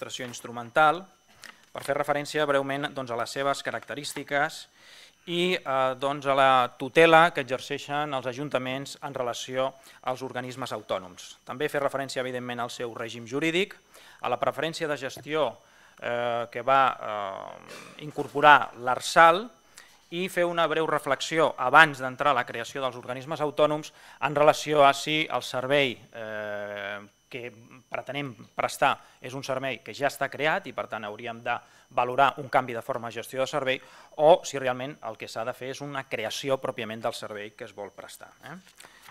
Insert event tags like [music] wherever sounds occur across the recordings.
orquestració instrumental per fer referència breument doncs, a les seves característiques i eh, doncs, a la tutela que exerceixen els ajuntaments en relació als organismes autònoms. També fer referència, evidentment, al seu règim jurídic, a la preferència de gestió eh, que va eh, incorporar l'ARSAL i fer una breu reflexió abans d'entrar a la creació dels organismes autònoms en relació a si el servei eh, que pretenem prestar és un servei que ja està creat i per tant hauríem de valorar un canvi de forma de gestió de servei o si realment el que s'ha de fer és una creació pròpiament del servei que es vol prestar. Eh?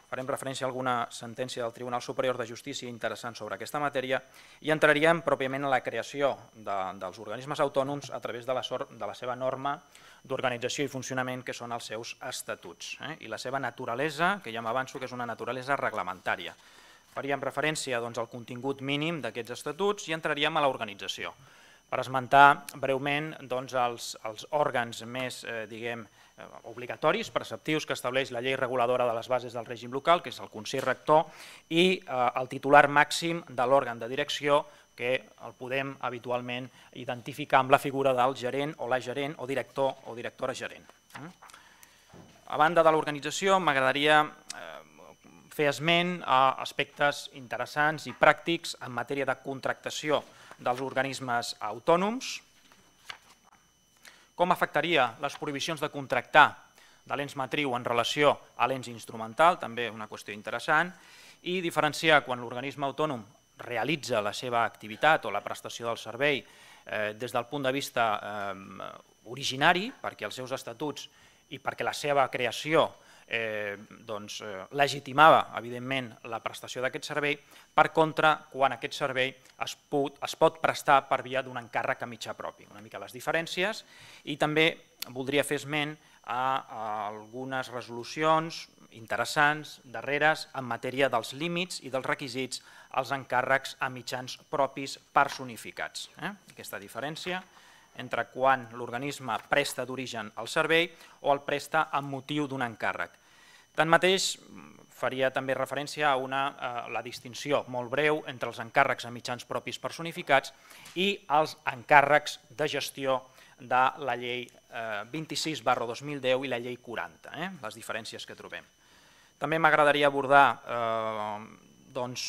Farem referència a alguna sentència del Tribunal Superior de Justícia interessant sobre aquesta matèria i entraríem pròpiament a la creació de, dels organismes autònoms a través de la, sort, de la seva norma d'organització i funcionament que són els seus estatuts eh? i la seva naturalesa, que ja m'avanço que és una naturalesa reglamentària faríem referència doncs, al contingut mínim d'aquests estatuts i entraríem a l'organització. Per esmentar breument doncs, els, els òrgans més eh, diguem, eh, obligatoris, preceptius que estableix la llei reguladora de les bases del règim local, que és el Consell Rector, i eh, el titular màxim de l'òrgan de direcció, que el podem habitualment identificar amb la figura del gerent o la gerent o director o directora gerent. Mm? A banda de l'organització, m'agradaria eh, fer esment a aspectes interessants i pràctics en matèria de contractació dels organismes autònoms, com afectaria les prohibicions de contractar de l'ens matriu en relació a l'ens instrumental, també una qüestió interessant, i diferenciar quan l'organisme autònom realitza la seva activitat o la prestació del servei eh, des del punt de vista eh, originari, perquè els seus estatuts i perquè la seva creació eh, eh, doncs, eh, legitimava, evidentment, la prestació d'aquest servei, per contra, quan aquest servei es pot, es pot prestar per via d'un encàrrec a mitjà propi. Una mica les diferències i també voldria fer esment a, a algunes resolucions interessants, darreres, en matèria dels límits i dels requisits als encàrrecs a mitjans propis personificats. Eh? Aquesta diferència entre quan l'organisme presta d'origen el servei o el presta amb motiu d'un encàrrec. Tanmateix, faria també referència a, una, la distinció molt breu entre els encàrrecs a mitjans propis personificats i els encàrrecs de gestió de la llei 26 eh, barra 2010 i la llei 40, eh? les diferències que trobem. També m'agradaria abordar eh, doncs,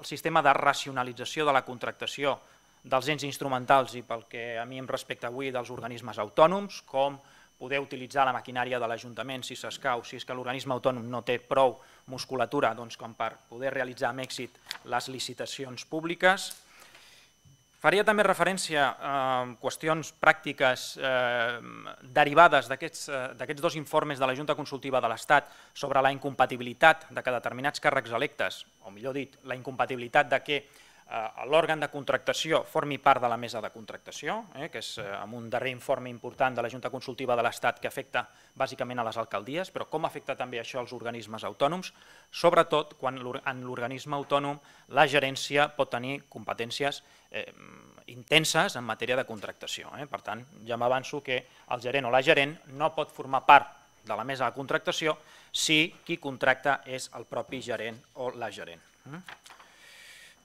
el sistema de racionalització de la contractació dels ens instrumentals i pel que a mi em respecta avui dels organismes autònoms, com eh, poder utilitzar la maquinària de l'Ajuntament si s'escau, si és que l'organisme autònom no té prou musculatura doncs, com per poder realitzar amb èxit les licitacions públiques. Faria també referència a eh, qüestions pràctiques eh, derivades eh, d'aquests dos informes de la Junta Consultiva de l'Estat sobre la incompatibilitat de que determinats càrrecs electes, o millor dit, la incompatibilitat de que Eh, l'òrgan de contractació formi part de la mesa de contractació, eh, que és eh, amb un darrer informe important de la Junta Consultiva de l'Estat que afecta bàsicament a les alcaldies, però com afecta també això als organismes autònoms, sobretot quan en l'organisme autònom la gerència pot tenir competències eh, intenses en matèria de contractació. Eh. Per tant, ja m'avanço que el gerent o la gerent no pot formar part de la mesa de contractació si qui contracta és el propi gerent o la gerent. Eh.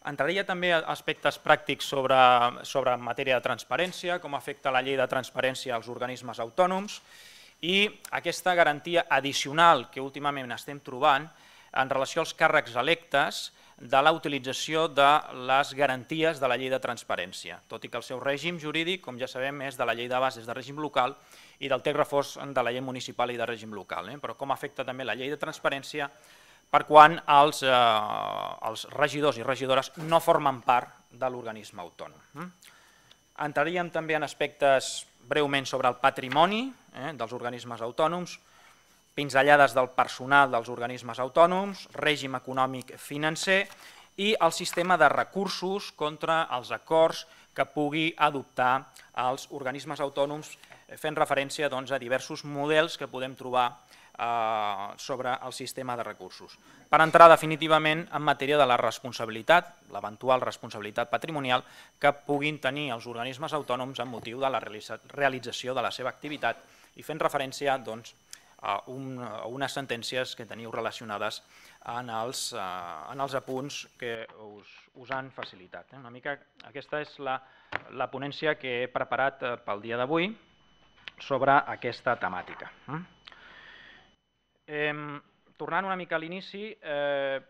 Entraria també aspectes pràctics sobre, sobre matèria de transparència, com afecta la llei de transparència als organismes autònoms i aquesta garantia addicional que últimament estem trobant en relació als càrrecs electes de la utilització de les garanties de la llei de transparència, tot i que el seu règim jurídic, com ja sabem, és de la llei de bases de règim local i del text reforç de la llei municipal i de règim local. Eh? Però com afecta també la llei de transparència per quan els, eh, els regidors i regidores no formen part de l'organisme autònom. Hm? Entraríem també en aspectes breument sobre el patrimoni eh, dels organismes autònoms, pinzellades del personal dels organismes autònoms, règim econòmic financer i el sistema de recursos contra els acords que pugui adoptar els organismes autònoms fent referència doncs, a diversos models que podem trobar Eh, sobre el sistema de recursos. Per entrar definitivament en matèria de la responsabilitat, l'eventual responsabilitat patrimonial que puguin tenir els organismes autònoms en motiu de la realització de la seva activitat i fent referència doncs, a, un, a unes sentències que teniu relacionades en els, eh, en els apunts que us, us han facilitat. Eh. Una mica aquesta és la, la ponència que he preparat pel dia d'avui sobre aquesta temàtica. Mm? tornant una mica a l'inici, eh,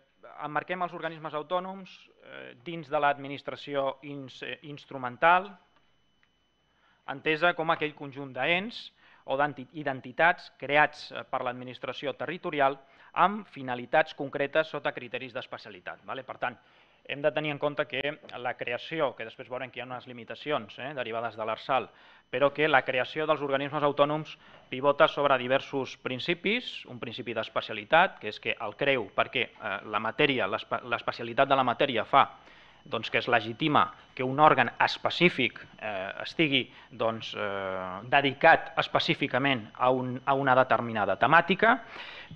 emmarquem els organismes autònoms eh, dins de l'administració ins, eh, instrumental, entesa com aquell conjunt d'ens o d'identitats creats eh, per l'administració territorial amb finalitats concretes sota criteris d'especialitat. Vale? Per tant, hem de tenir en compte que la creació, que després veurem que hi ha unes limitacions eh, derivades de l'ARSAL, però que la creació dels organismes autònoms pivota sobre diversos principis, un principi d'especialitat, que és que el creu perquè eh, la matèria, l'especialitat de la matèria fa doncs, que és legitima que un òrgan específic eh, estigui doncs, eh, dedicat específicament a, un, a una determinada temàtica,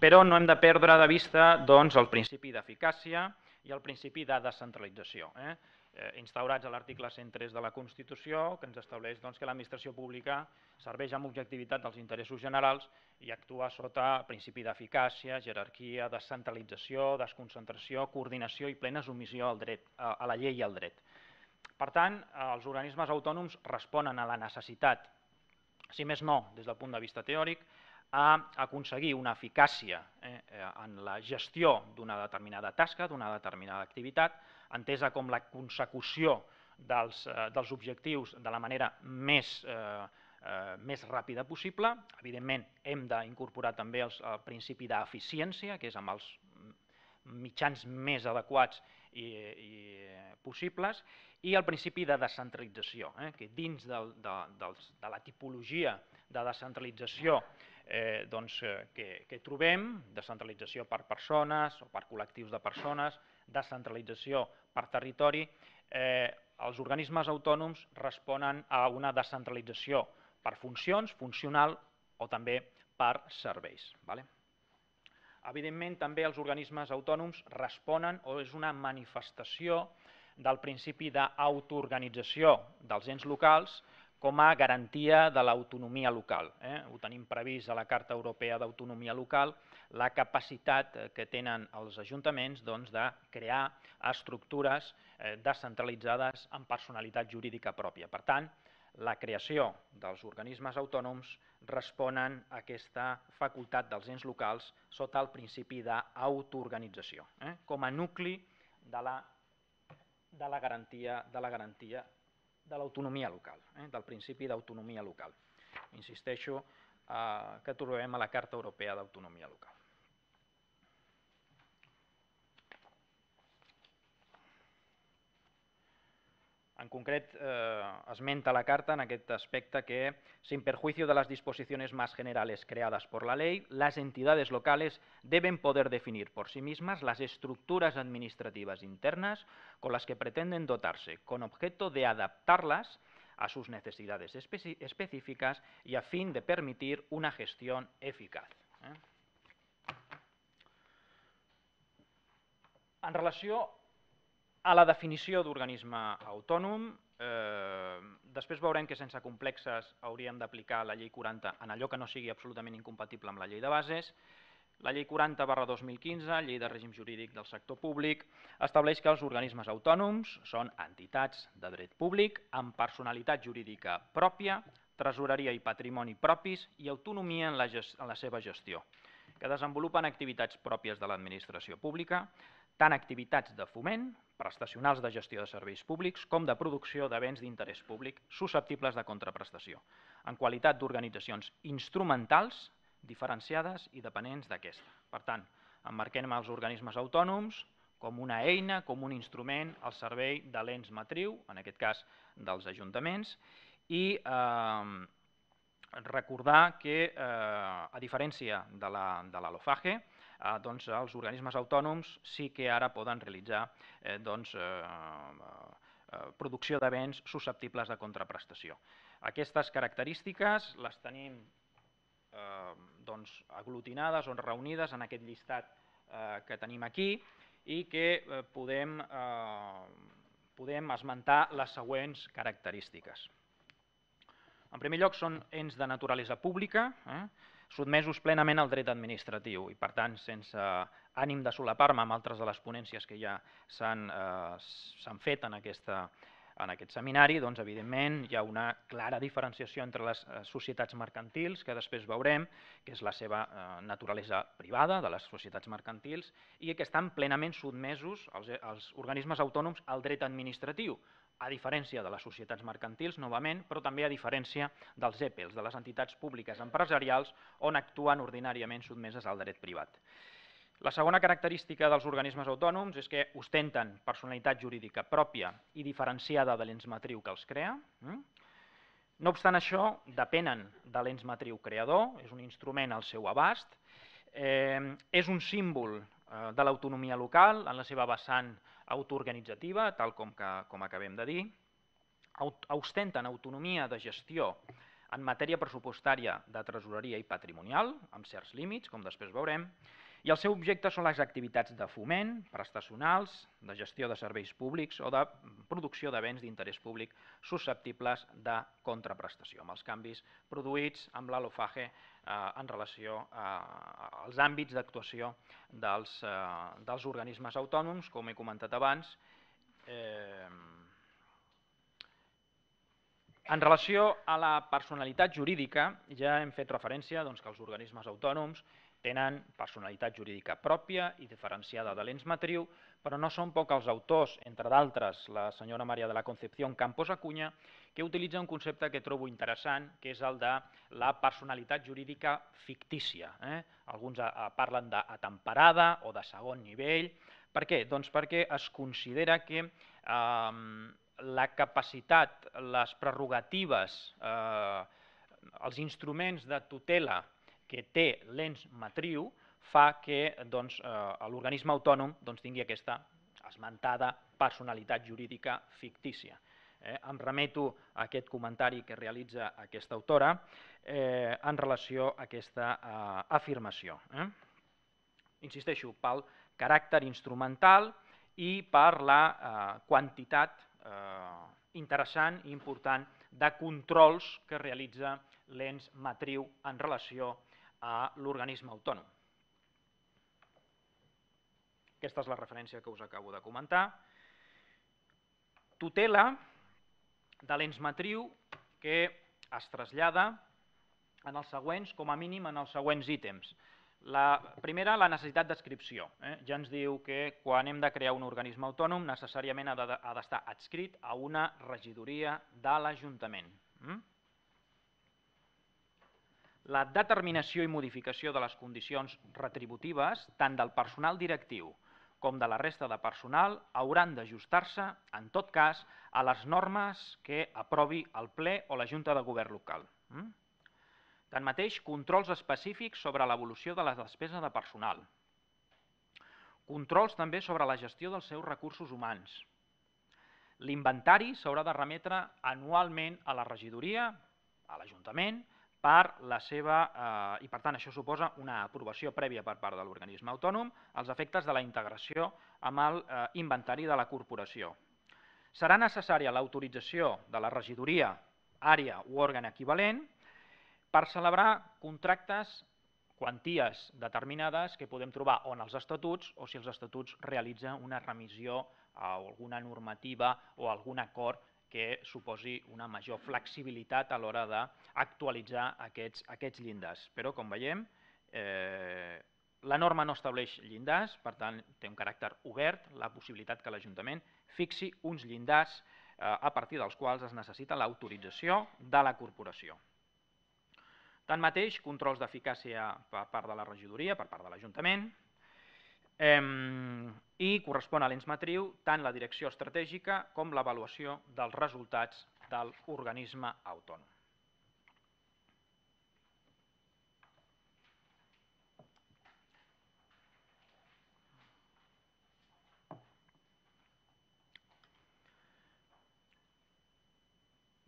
però no hem de perdre de vista doncs, el principi d'eficàcia, i el principi de descentralització, eh? eh instaurats a l'article 103 de la Constitució, que ens estableix doncs, que l'administració pública serveix amb objectivitat dels interessos generals i actua sota principi d'eficàcia, jerarquia, descentralització, desconcentració, coordinació i plena submissió al dret, a la llei i al dret. Per tant, els organismes autònoms responen a la necessitat, si més no, des del punt de vista teòric, a aconseguir una eficàcia eh, eh, en la gestió d'una determinada tasca, d'una determinada activitat, entesa com la consecució dels, eh, dels objectius de la manera més, eh, eh, més ràpida possible. Evidentment, hem d'incorporar també els, el principi d'eficiència, que és amb els mitjans més adequats i, i possibles, i el principi de descentralització, eh, que dins del, de, dels, de la tipologia de descentralització eh, doncs, eh, que, que trobem, descentralització per persones o per col·lectius de persones, descentralització per territori, eh, els organismes autònoms responen a una descentralització per funcions, funcional o també per serveis. Vale? Evidentment, també els organismes autònoms responen o és una manifestació del principi d'autoorganització dels ens locals com a garantia de l'autonomia local. Eh? Ho tenim previst a la Carta Europea d'Autonomia Local, la capacitat que tenen els ajuntaments doncs, de crear estructures eh, descentralitzades amb personalitat jurídica pròpia. Per tant, la creació dels organismes autònoms responen a aquesta facultat dels ens locals sota el principi d'autoorganització, eh? com a nucli de la, de la garantia, de la garantia de l'autonomia local, eh, del principi d'autonomia local. Insisteixo eh, que trobem a la Carta Europea d'Autonomia Local. En concret, eh, esmenta la carta en aquest aspecte que, sin perjuicio de las disposiciones más generales creadas por la ley, las entidades locales deben poder definir por sí mismas las estructuras administrativas internas con las que pretenden dotarse, con objeto de adaptarlas a sus necesidades específicas y a fin de permitir una gestión eficaz. ¿Eh? En relació a la definició d'organisme autònom, eh, després veurem que sense complexes hauríem d'aplicar la llei 40 en allò que no sigui absolutament incompatible amb la llei de bases, la llei 40 barra 2015, llei de règim jurídic del sector públic, estableix que els organismes autònoms són entitats de dret públic amb personalitat jurídica pròpia, tresoreria i patrimoni propis i autonomia en la, en la seva gestió, que desenvolupen activitats pròpies de l'administració pública, tant activitats de foment, prestacionals de gestió de serveis públics com de producció de béns d'interès públic susceptibles de contraprestació, en qualitat d'organitzacions instrumentals diferenciades i dependents d'aquesta. Per tant, emmarquem els organismes autònoms com una eina, com un instrument al servei de l'ens matriu, en aquest cas dels ajuntaments, i eh, recordar que, eh, a diferència de la, de la LOFAGE, Ah, doncs, eh, doncs els organismes autònoms sí que ara poden realitzar eh, doncs, eh, eh, eh, producció de béns susceptibles de contraprestació. Aquestes característiques les tenim eh, doncs, aglutinades o reunides en aquest llistat eh, que tenim aquí i que eh, podem, eh, podem esmentar les següents característiques. En primer lloc, són ens de naturalesa pública, eh? sotmesos plenament al dret administratiu i, per tant, sense ànim de solapar-me amb altres de les ponències que ja s'han eh, fet en, aquesta, en aquest seminari, doncs, evidentment, hi ha una clara diferenciació entre les eh, societats mercantils, que després veurem, que és la seva eh, naturalesa privada de les societats mercantils, i que estan plenament sotmesos als, eh, als organismes autònoms al dret administratiu, a diferència de les societats mercantils, novament, però també a diferència dels EPELs, de les entitats públiques empresarials, on actuen ordinàriament sotmeses al dret privat. La segona característica dels organismes autònoms és que ostenten personalitat jurídica pròpia i diferenciada de l'ens matriu que els crea. No obstant això, depenen de l'ens matriu creador, és un instrument al seu abast, eh, és un símbol eh, de l'autonomia local en la seva vessant autoorganitzativa, tal com, que, com acabem de dir, ostenten autonomia de gestió en matèria pressupostària de tresoreria i patrimonial, amb certs límits, com després veurem, i el seu objecte són les activitats de foment, prestacionals, de gestió de serveis públics o de producció de béns d'interès públic susceptibles de contraprestació, amb els canvis produïts amb l'alofage Eh, en relació eh, als àmbits d'actuació dels, eh, dels organismes autònoms, com he comentat abans. Eh, en relació a la personalitat jurídica, ja hem fet referència doncs, que els organismes autònoms tenen personalitat jurídica pròpia i diferenciada de l'ens matriu, però no són poc els autors, entre d'altres la senyora Maria de la Concepción Campos Acuña, que utilitza un concepte que trobo interessant, que és el de la personalitat jurídica fictícia. Eh? Alguns a, a, parlen d'atemperada o de segon nivell. Per què? Doncs perquè es considera que eh, la capacitat, les prerrogatives, eh, els instruments de tutela que té l'ens matriu fa que doncs, eh, l'organisme autònom doncs, tingui aquesta esmentada personalitat jurídica fictícia. Eh, em remeto a aquest comentari que realitza aquesta autora eh, en relació a aquesta eh, afirmació. Eh? Insisteixo, pel caràcter instrumental i per la eh, quantitat eh, interessant i important de controls que realitza l'ens matriu en relació a l'organisme autònom. Aquesta és la referència que us acabo de comentar. Tutela de l'ens matriu que es trasllada en els següents, com a mínim en els següents ítems. La primera, la necessitat d'escripció. Eh? Ja ens diu que quan hem de crear un organisme autònom necessàriament ha d'estar de, adscrit a una regidoria de l'Ajuntament. Mm? La determinació i modificació de les condicions retributives tant del personal directiu com de la resta de personal hauran d'ajustar-se, en tot cas, a les normes que aprovi el ple o la Junta de Govern local. Mm? Tanmateix, controls específics sobre l'evolució de la despesa de personal. Controls també sobre la gestió dels seus recursos humans. L'inventari s'haurà de remetre anualment a la regidoria, a l'Ajuntament, i per la seva, eh, i per tant això suposa una aprovació prèvia per part de l'organisme autònom als efectes de la integració amb el eh, inventari de la corporació. Serà necessària l'autorització de la regidoria, àrea o òrgan equivalent per celebrar contractes quanties determinades que podem trobar o en els estatuts o si els estatuts realitzen una remissió a alguna normativa o algun acord que suposi una major flexibilitat a l'hora d'actualitzar aquests, aquests llindars. Però, com veiem, eh, la norma no estableix llindars, per tant, té un caràcter obert la possibilitat que l'Ajuntament fixi uns llindars eh, a partir dels quals es necessita l'autorització de la corporació. Tanmateix, controls d'eficàcia per part de la regidoria, per part de l'Ajuntament, i correspon a l'ens matriu tant la direcció estratègica com l'avaluació dels resultats del organisme autònom.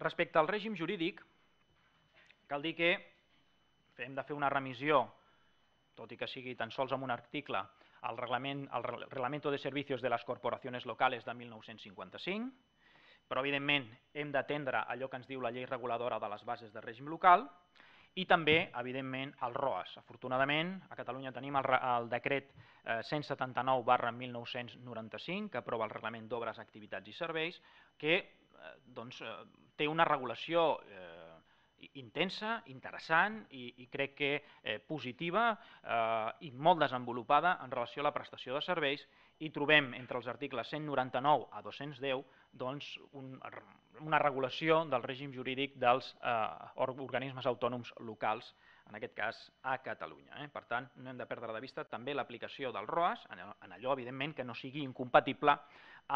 Respecte al règim jurídic, cal dir que hem de fer una remissió, tot i que sigui tan sols amb un article, al, reglament, al Reglamento de Servicios de les Corporacions Locales de 1955, però evidentment hem d'atendre allò que ens diu la llei reguladora de les bases de règim local i també, evidentment, els ROAS. Afortunadament, a Catalunya tenim el, el decret 179 eh, barra 1995, que aprova el reglament d'obres, activitats i serveis, que eh, doncs, eh, té una regulació eh, intensa, interessant i, i crec que eh, positiva eh, i molt desenvolupada en relació a la prestació de serveis i trobem entre els articles 199 a 210 doncs, un, una regulació del règim jurídic dels eh, organismes autònoms locals, en aquest cas a Catalunya. Eh? Per tant, no hem de perdre de vista també l'aplicació del ROAS, en allò, evidentment, que no sigui incompatible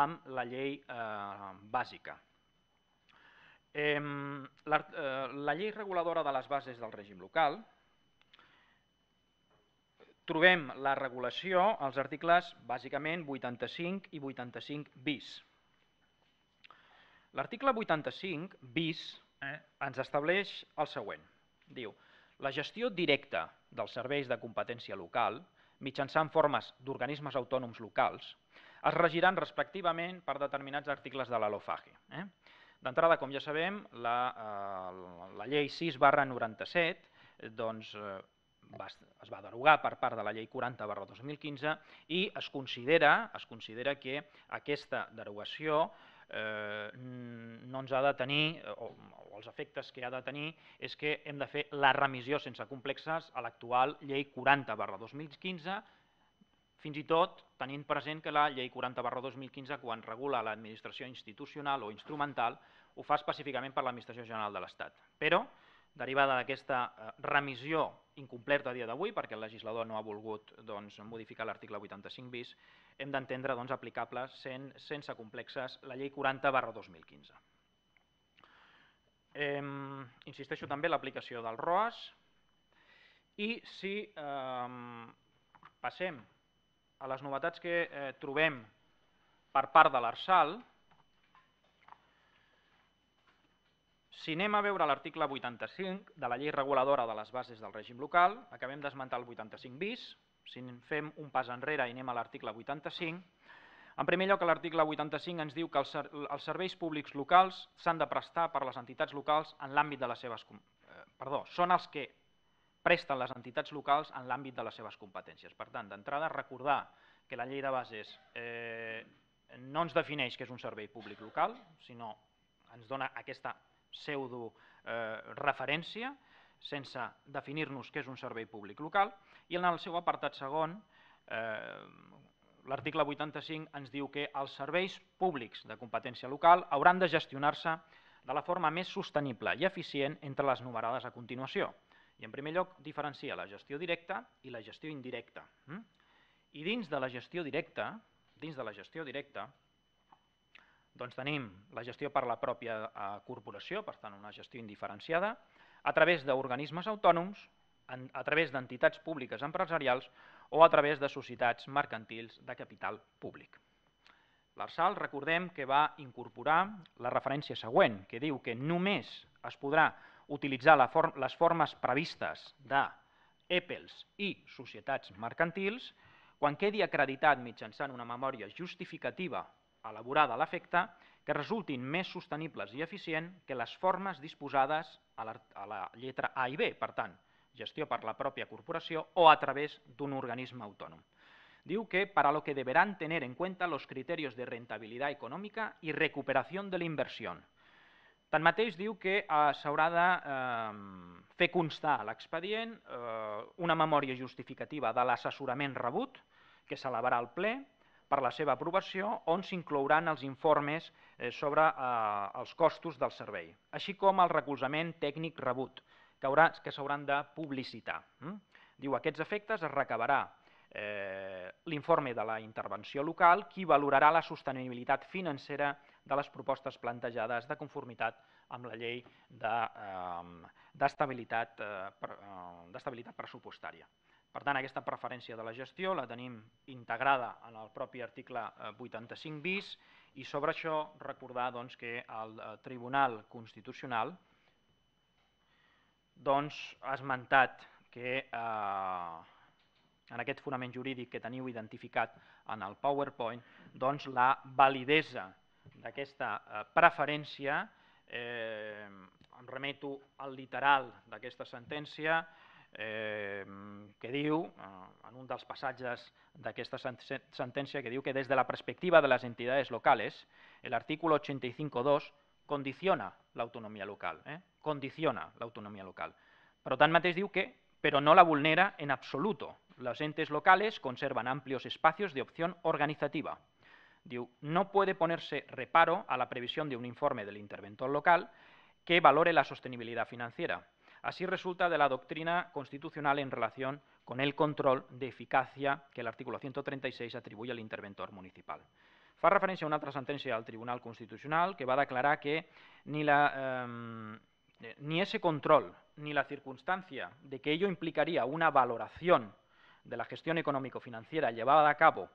amb la llei eh, bàsica la, eh, la llei reguladora de les bases del règim local, trobem la regulació als articles, bàsicament, 85 i 85 bis. L'article 85 bis eh, ens estableix el següent. Diu, la gestió directa dels serveis de competència local, mitjançant formes d'organismes autònoms locals, es regiran respectivament per determinats articles de l'alofage. Eh? D'entrada, com ja sabem, la, eh, la llei 6 barra 97 eh, doncs, eh, va, es va derogar per part de la llei 40 barra 2015 i es considera, es considera que aquesta derogació eh, no ens ha de tenir, eh, o, o els efectes que ha de tenir, és que hem de fer la remissió sense complexes a l'actual llei 40 barra 2015 fins i tot tenint present que la llei 40 barra 2015, quan regula l'administració institucional o instrumental, ho fa específicament per l'administració general de l'Estat. Però, derivada d'aquesta eh, remissió incomplerta a dia d'avui, perquè el legislador no ha volgut doncs, modificar l'article 85 bis, hem d'entendre doncs, aplicable sen, sense complexes la llei 40 barra 2015. Em, insisteixo també l'aplicació del ROAS i si eh, passem a les novetats que eh, trobem per part de l'Arsal, si anem a veure l'article 85 de la llei reguladora de les bases del règim local, acabem d'esmentar el 85 bis, si fem un pas enrere i anem a l'article 85, en primer lloc, l'article 85 ens diu que els, els serveis públics locals s'han de prestar per les entitats locals en l'àmbit de les seves... Eh, perdó, són els que presten les entitats locals en l'àmbit de les seves competències. Per tant, d'entrada, recordar que la llei de bases eh, no ens defineix que és un servei públic local, sinó ens dona aquesta pseudo-referència, eh, sense definir-nos que és un servei públic local, i en el seu apartat segon, eh, l'article 85 ens diu que els serveis públics de competència local hauran de gestionar-se de la forma més sostenible i eficient entre les numerades a continuació. I en primer lloc diferencia la gestió directa i la gestió indirecta. Hm? I dins de la gestió directa, dins de la gestió directa, doncs tenim la gestió per la pròpia eh, corporació, per tant una gestió indiferenciada, a través d'organismes autònoms, a través d'entitats públiques empresarials o a través de societats mercantils de capital públic. L'Arsal, recordem que va incorporar la referència següent, que diu que només es podrà utilitzar la for les formes previstes de EPELs i societats mercantils, quan quedi acreditat mitjançant una memòria justificativa elaborada a l'efecte, que resultin més sostenibles i eficient que les formes disposades a la, a la lletra A i B, per tant, gestió per la pròpia corporació o a través d'un organisme autònom. Diu que para lo que deberán tener en cuenta los criterios de rentabilidad económica y recuperación de la inversión, Tanmateix diu que eh, s'haurà de eh, fer constar a l'expedient eh, una memòria justificativa de l'assessorament rebut que s'elevarà al ple per la seva aprovació on s'inclouran els informes eh, sobre eh, els costos del servei, així com el recolzament tècnic rebut que, haurà, que s'hauran de publicitar. Mm? Diu, aquests efectes es recabarà eh, l'informe de la intervenció local qui valorarà la sostenibilitat financera de les propostes plantejades de conformitat amb la llei ehm, d'estabilitat eh, ehm, de, pressupostària. Per tant, aquesta preferència de la gestió la tenim integrada en el propi article 85 eh, bis i sobre això recordar doncs, que el eh, Tribunal Constitucional doncs, ha esmentat que eh, en aquest fonament jurídic que teniu identificat en el PowerPoint, doncs, la validesa d'aquesta eh, preferència, eh, em remeto al literal d'aquesta sentència, eh, que diu, eh, en un dels passatges d'aquesta sentència, que diu que des de la perspectiva de les entitats locals, el 85.2 condiciona l'autonomia local, eh? condiciona l'autonomia local. Però tanmateix diu que, però no la vulnera en absoluto. Les entes locals conservan amplios espacios de organitzativa. no puede ponerse reparo a la previsión de un informe del interventor local que valore la sostenibilidad financiera. Así resulta de la doctrina constitucional en relación con el control de eficacia que el artículo 136 atribuye al interventor municipal. Fa referencia a una altra al del Tribunal Constitucional que va a declarar que em, eh, ni ese control ni la circunstancia de que ello implicaría una valoración de la gestión económico-financiera llevada a cabo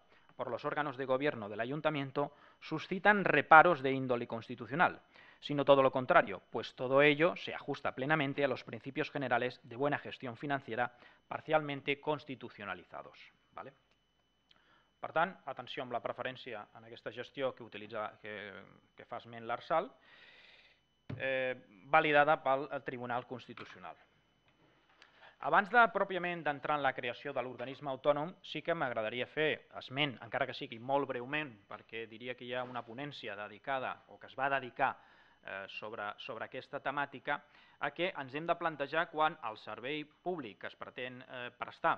por los órganos de gobierno del ayuntamiento suscitan reparos de índole constitucional, sino todo lo contrario, pues todo ello se ajusta plenamente a los principios generales de buena gestión financiera parcialmente constitucionalizados. ¿vale? atención, la preferencia en esta gestión que, utiliza que, que l'Arsal, eh, validada validada el Tribunal Constitucional. Abans de, pròpiament, d'entrar en la creació de l'organisme autònom, sí que m'agradaria fer esment, encara que sigui molt breument, perquè diria que hi ha una ponència dedicada, o que es va dedicar, eh, sobre, sobre aquesta temàtica, a què ens hem de plantejar quan el servei públic que es pretén eh, prestar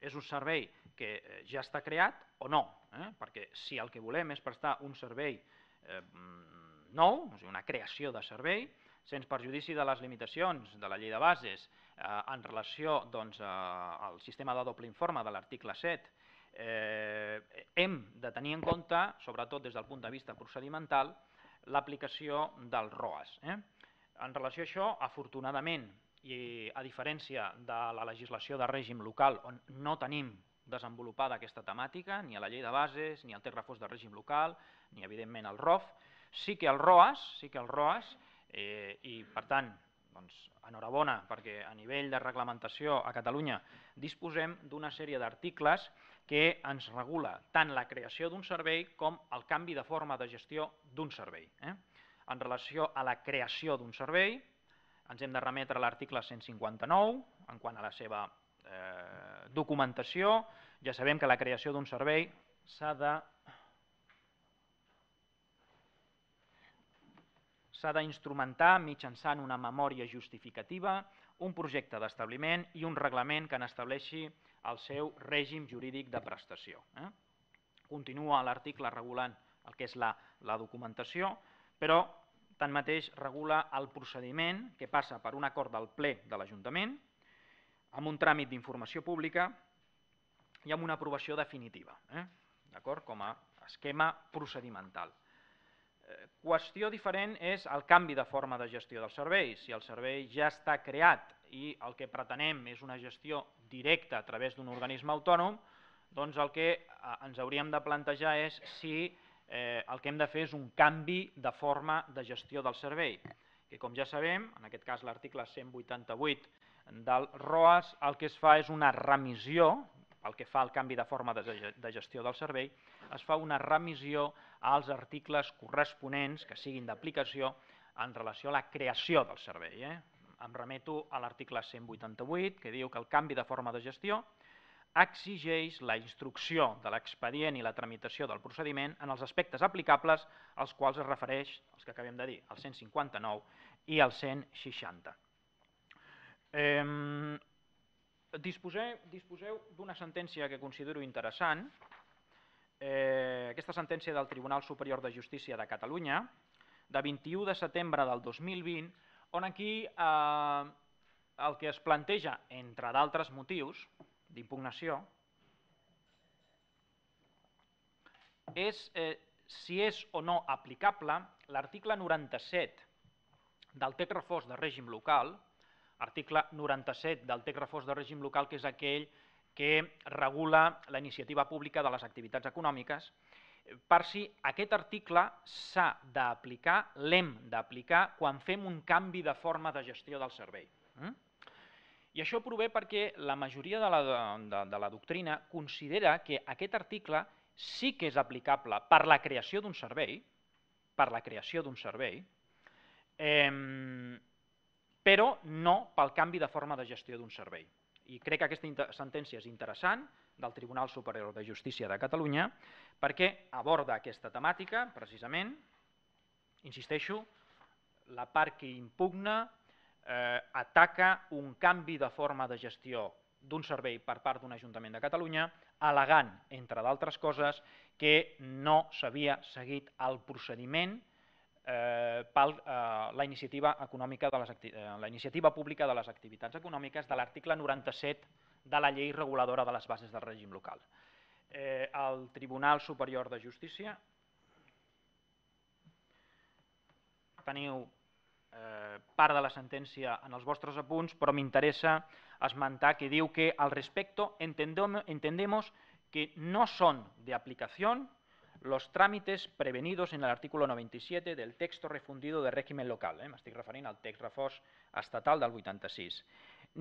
és un servei que eh, ja està creat o no, eh? perquè si el que volem és prestar un servei eh, nou, o sigui, una creació de servei, sens perjudici de les limitacions de la llei de bases eh, en relació doncs, eh, al sistema de doble informe de l'article 7, eh, hem de tenir en compte, sobretot des del punt de vista procedimental, l'aplicació del ROAS. Eh? En relació a això, afortunadament, i a diferència de la legislació de règim local, on no tenim desenvolupada aquesta temàtica, ni a la llei de bases, ni al terrafós de règim local, ni evidentment al ROF, sí que el ROAS, sí que el ROAS Eh, I, per tant, doncs, enhorabona, perquè a nivell de reglamentació a Catalunya disposem d'una sèrie d'articles que ens regula tant la creació d'un servei com el canvi de forma de gestió d'un servei. Eh? En relació a la creació d'un servei, ens hem de remetre a l'article 159, en quant a la seva eh, documentació. Ja sabem que la creació d'un servei s'ha de S'ha d'instrumentar mitjançant una memòria justificativa, un projecte d'establiment i un reglament que n'estableixi el seu règim jurídic de prestació. Eh? Continua l'article regulant el que és la, la documentació, però tanmateix regula el procediment que passa per un acord del ple de l'Ajuntament, amb un tràmit d'informació pública i amb una aprovació definitiva, eh? d'acord com a esquema procedimental. Eh, qüestió diferent és el canvi de forma de gestió dels serveis. Si el servei ja està creat i el que pretenem és una gestió directa a través d'un organisme autònom, doncs el que eh, ens hauríem de plantejar és si eh, el que hem de fer és un canvi de forma de gestió del servei, que com ja sabem, en aquest cas l'article 188 del ROAS, el que es fa és una remissió, el que fa el canvi de forma de, de gestió del servei, es fa una remissió als articles corresponents que siguin d'aplicació en relació a la creació del servei. Eh? Em remeto a l'article 188, que diu que el canvi de forma de gestió exigeix la instrucció de l'expedient i la tramitació del procediment en els aspectes aplicables als quals es refereix, els que acabem de dir, el 159 i el 160. Eh, disposeu disposeu d'una sentència que considero interessant, eh, aquesta sentència del Tribunal Superior de Justícia de Catalunya, de 21 de setembre del 2020, on aquí eh, el que es planteja, entre d'altres motius d'impugnació, és eh, si és o no aplicable l'article 97 del TEC reforç de règim local, article 97 del TEC reforç de règim local, que és aquell que regula la iniciativa pública de les activitats econòmiques, eh, per si aquest article s'ha d'aplicar, l'hem d'aplicar, quan fem un canvi de forma de gestió del servei. Hm? I això prové perquè la majoria de la, de, de la doctrina considera que aquest article sí que és aplicable per la creació d'un servei, per la creació d'un servei, eh, però no pel canvi de forma de gestió d'un servei i crec que aquesta sentència és interessant del Tribunal Superior de Justícia de Catalunya perquè aborda aquesta temàtica, precisament, insisteixo, la part que impugna eh, ataca un canvi de forma de gestió d'un servei per part d'un Ajuntament de Catalunya, al·legant, entre d'altres coses, que no s'havia seguit el procediment eh, per eh, la, iniciativa econòmica de les eh, la iniciativa pública de les activitats econòmiques de l'article 97 de la llei reguladora de les bases del règim local. Eh, el Tribunal Superior de Justícia teniu eh, part de la sentència en els vostres apunts, però m'interessa esmentar que diu que al respecto entendemos que no són de los trámites prevenidos en el artículo 97 del texto refundido de régimen local, eh? m'estic referint al text reforç estatal del 86,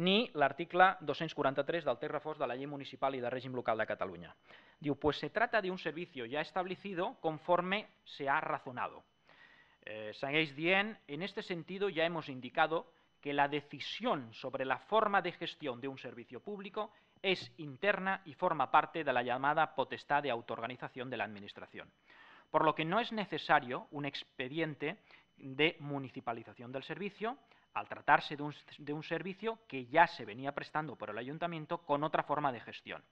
ni l'article 243 del text reforç de la Llei Municipal i de règim Local de Catalunya. Diu, pues se trata de un servicio ya establecido conforme se ha razonado. Eh, segueix dient, en este sentido ya hemos indicado que la decisión sobre la forma de gestión de un servicio público es interna y forma parte de la llamada potestad de autoorganización de la Administración, por lo que no es necesario un expediente de municipalización del servicio al tratarse de un, servicio que ya se venía prestando por el ayuntamiento con otra forma de gestión.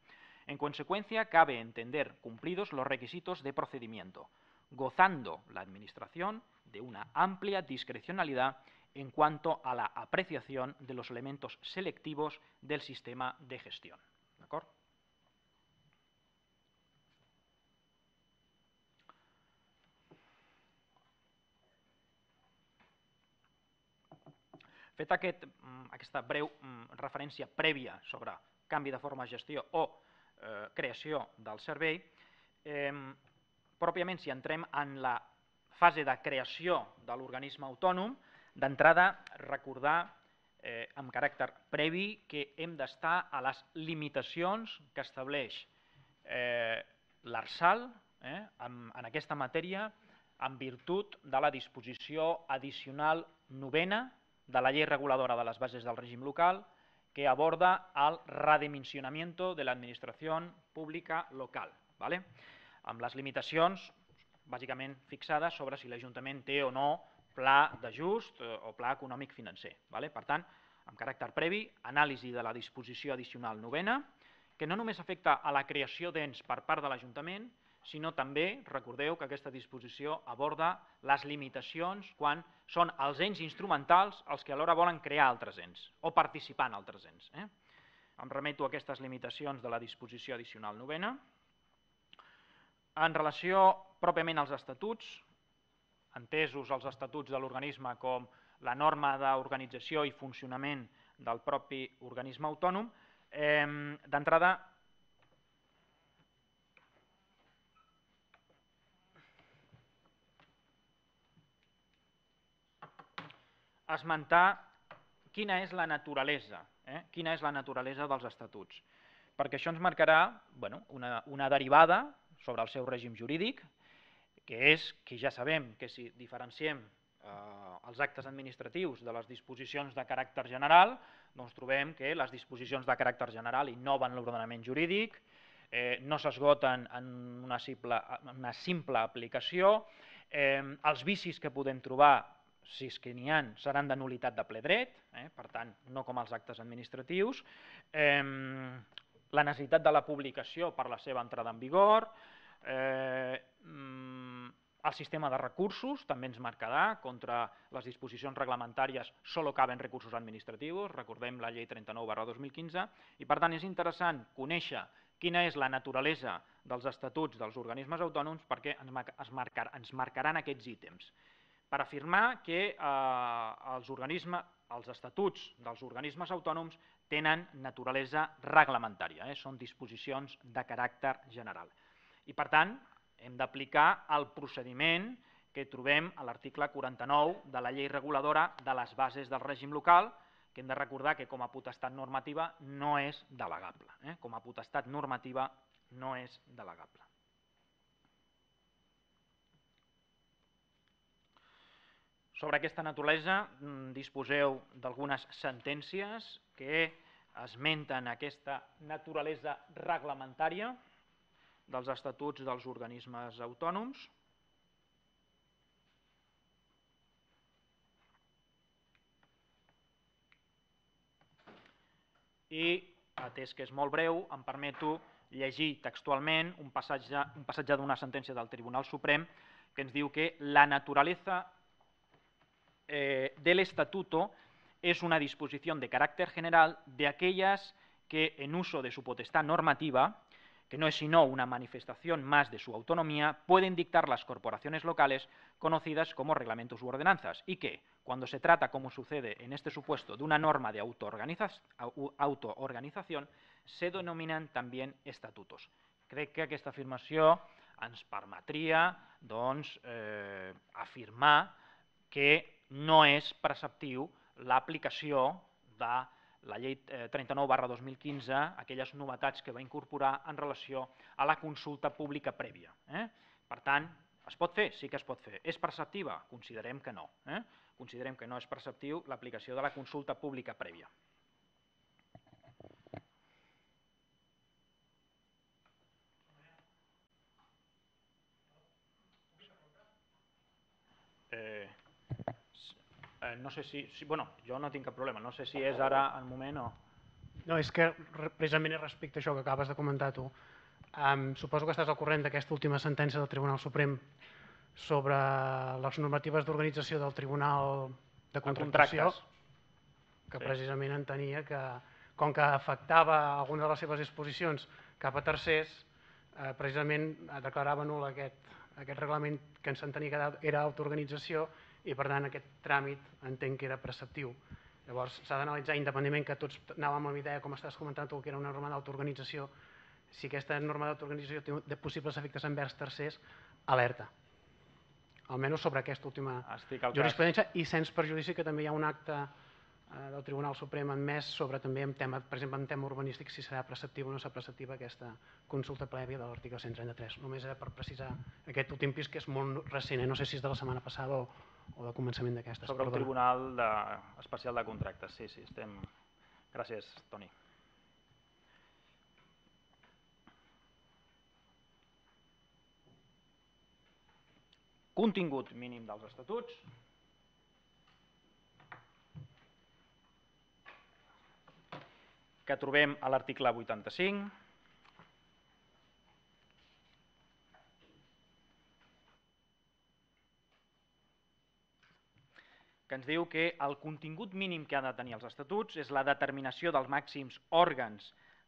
En consecuencia, cabe entender cumplidos los requisitos de procedimiento, gozando la Administración de una amplia discrecionalidad en cuanto a la apreciación de los elementos selectivos del sistema de gestión. ¿De acuerdo? Fet aquest, mm, aquesta breu mm, referència prèvia sobre canvi de forma de gestió o eh, creació del servei, eh, pròpiament si entrem en la fase de creació de l'organisme autònom, D'entrada, recordar eh, amb caràcter previ que hem d'estar a les limitacions que estableix eh, l'ARSAL eh, en, en aquesta matèria en virtut de la disposició addicional novena de la llei reguladora de les bases del règim local que aborda el redimensionamiento de l'administració pública local, ¿vale? amb les limitacions bàsicament fixades sobre si l'Ajuntament té o no pla d'ajust eh, o pla econòmic financer. Vale? Per tant, amb caràcter previ, anàlisi de la disposició addicional novena, que no només afecta a la creació d'ens per part de l'Ajuntament, sinó també, recordeu que aquesta disposició aborda les limitacions quan són els ens instrumentals els que alhora volen crear altres ens o participar en altres ens. Eh? Em remeto a aquestes limitacions de la disposició addicional novena. En relació pròpiament als estatuts, entesos els estatuts de l'organisme com la norma d'organització i funcionament del propi organisme autònom, eh, d'entrada esmentar quina és la naturalesa, eh? quina és la naturalesa dels estatuts, perquè això ens marcarà bueno, una, una derivada sobre el seu règim jurídic, que és que ja sabem que si diferenciem eh, els actes administratius de les disposicions de caràcter general, doncs trobem que les disposicions de caràcter general innoven l'ordenament jurídic, eh, no s'esgoten en una simple, una simple aplicació, eh, els vicis que podem trobar, si és que n'hi ha, seran de nulitat de ple dret, eh, per tant, no com els actes administratius, eh, la necessitat de la publicació per la seva entrada en vigor, eh, mm, el sistema de recursos també ens marcarà contra les disposicions reglamentàries solo caben recursos administratius, recordem la llei 39 barra 2015, i per tant és interessant conèixer quina és la naturalesa dels estatuts dels organismes autònoms perquè ens, marcar, ens marcaran aquests ítems. Per afirmar que eh, els, organismes, els estatuts dels organismes autònoms tenen naturalesa reglamentària, eh? són disposicions de caràcter general. I per tant, hem d'aplicar el procediment que trobem a l'article 49 de la llei reguladora de les bases del règim local, que hem de recordar que com a potestat normativa no és delegable. Eh? Com a potestat normativa no és delegable. Sobre aquesta naturalesa mm, disposeu d'algunes sentències que esmenten aquesta naturalesa reglamentària dels estatuts dels organismes autònoms, i, atès que és molt breu, em permeto llegir textualment un passatge un passatge d'una sentència del Tribunal Suprem que ens diu que la naturaleza eh, del estatuto es una disposición de carácter general de aquellas que en uso de su potestad normativa que no es sino una manifestación más de su autonomía, pueden dictar las corporaciones locales conocidas como reglamentos u ordenanzas y que, cuando se trata, como sucede en este supuesto, de una norma de autoorganización, se denominan también estatutos. Creo que esta afirmación ens permetria doncs, eh, afirmar que no és la aplicación de la llei 39 eh, barra 2015, aquelles novetats que va incorporar en relació a la consulta pública prèvia. Eh? Per tant, es pot fer? Sí que es pot fer. És perceptiva? Considerem que no. Eh? Considerem que no és perceptiu l'aplicació de la consulta pública prèvia. Eh, no sé si, si... Bueno, jo no tinc cap problema. No sé si és ara el moment o... No, és que precisament respecte a això que acabes de comentar tu, um, suposo que estàs al corrent d'aquesta última sentència del Tribunal Suprem sobre les normatives d'organització del Tribunal de Contractació, que sí. precisament entenia que, com que afectava alguna de les seves disposicions cap a tercers, eh, precisament declarava nul aquest, aquest reglament que ens entenia que era autoorganització i per tant aquest tràmit entenc que era preceptiu. Llavors s'ha d'analitzar independentment que tots anàvem amb la idea, com estàs comentant tu, que era una norma d'autoorganització, si aquesta norma d'autoorganització té de possibles efectes envers tercers, alerta. Almenys sobre aquesta última jurisprudència i sens perjudici que també hi ha un acte eh, del Tribunal Suprem en més sobre també en tema, per exemple, en tema urbanístic, si serà preceptiva o no serà preceptiva aquesta consulta prèvia de l'article 133. Només era per precisar aquest últim pis que és molt recent, eh? no sé si és de la setmana passada o, o del començament d'aquesta. Sobre perdona. el Tribunal de... Especial de Contractes, sí, sí, estem... Gràcies, Toni. Contingut mínim dels estatuts. que trobem a l'article 85, que ens diu que el contingut mínim que ha de tenir els estatuts és la determinació dels màxims òrgans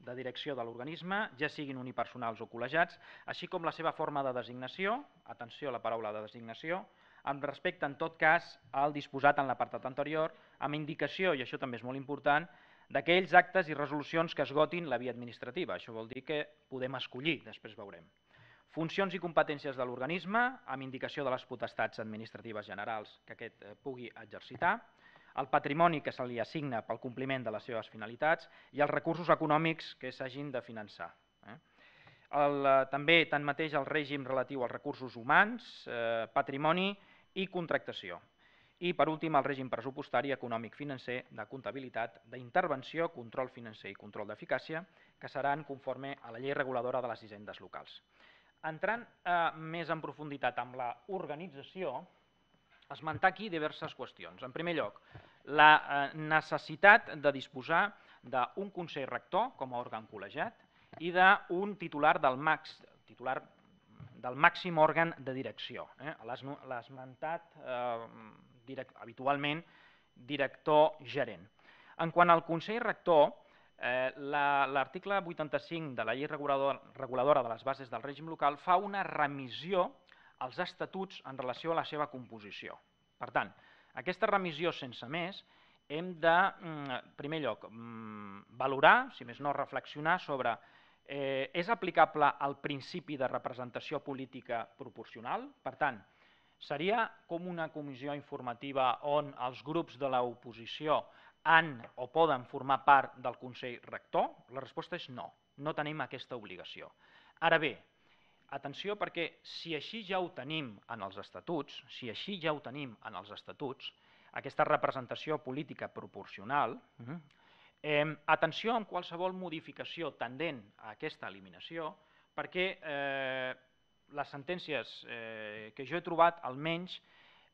de direcció de l'organisme, ja siguin unipersonals o col·legiats, així com la seva forma de designació, atenció a la paraula de designació, amb respecte, en tot cas, al disposat en l'apartat anterior, amb indicació, i això també és molt important, d'aquells actes i resolucions que esgotin la via administrativa. Això vol dir que podem escollir, després veurem. Funcions i competències de l'organisme, amb indicació de les potestats administratives generals que aquest eh, pugui exercitar, el patrimoni que se li assigna pel compliment de les seves finalitats i els recursos econòmics que s'hagin de finançar. Eh. El, eh, també, tanmateix, el règim relatiu als recursos humans, eh, patrimoni i contractació. I, per últim, el règim pressupostari econòmic financer de comptabilitat, d'intervenció, control financer i control d'eficàcia, que seran conforme a la llei reguladora de les hisendes locals. Entrant eh, més en profunditat amb la organització, esmentar aquí diverses qüestions. En primer lloc, la eh, necessitat de disposar d'un Consell Rector com a òrgan col·legiat i d'un titular del max, titular del màxim òrgan de direcció. Eh? L'ha esmentat eh, direct, habitualment director-gerent. En quant al Consell Rector, Eh, L'article la, 85 de la llei reguladora, reguladora de les bases del règim local fa una remissió als estatuts en relació a la seva composició. Per tant, aquesta remissió sense més hem de, mm, en primer lloc, mm, valorar, si més no reflexionar sobre eh, és aplicable al principi de representació política proporcional? Per tant, seria com una comissió informativa on els grups de l'oposició oposició han o poden formar part del Consell Rector? La resposta és no, no tenim aquesta obligació. Ara bé, atenció perquè si així ja ho tenim en els estatuts, si així ja ho tenim en els estatuts, aquesta representació política proporcional, eh, atenció amb qualsevol modificació tendent a aquesta eliminació, perquè eh, les sentències eh, que jo he trobat almenys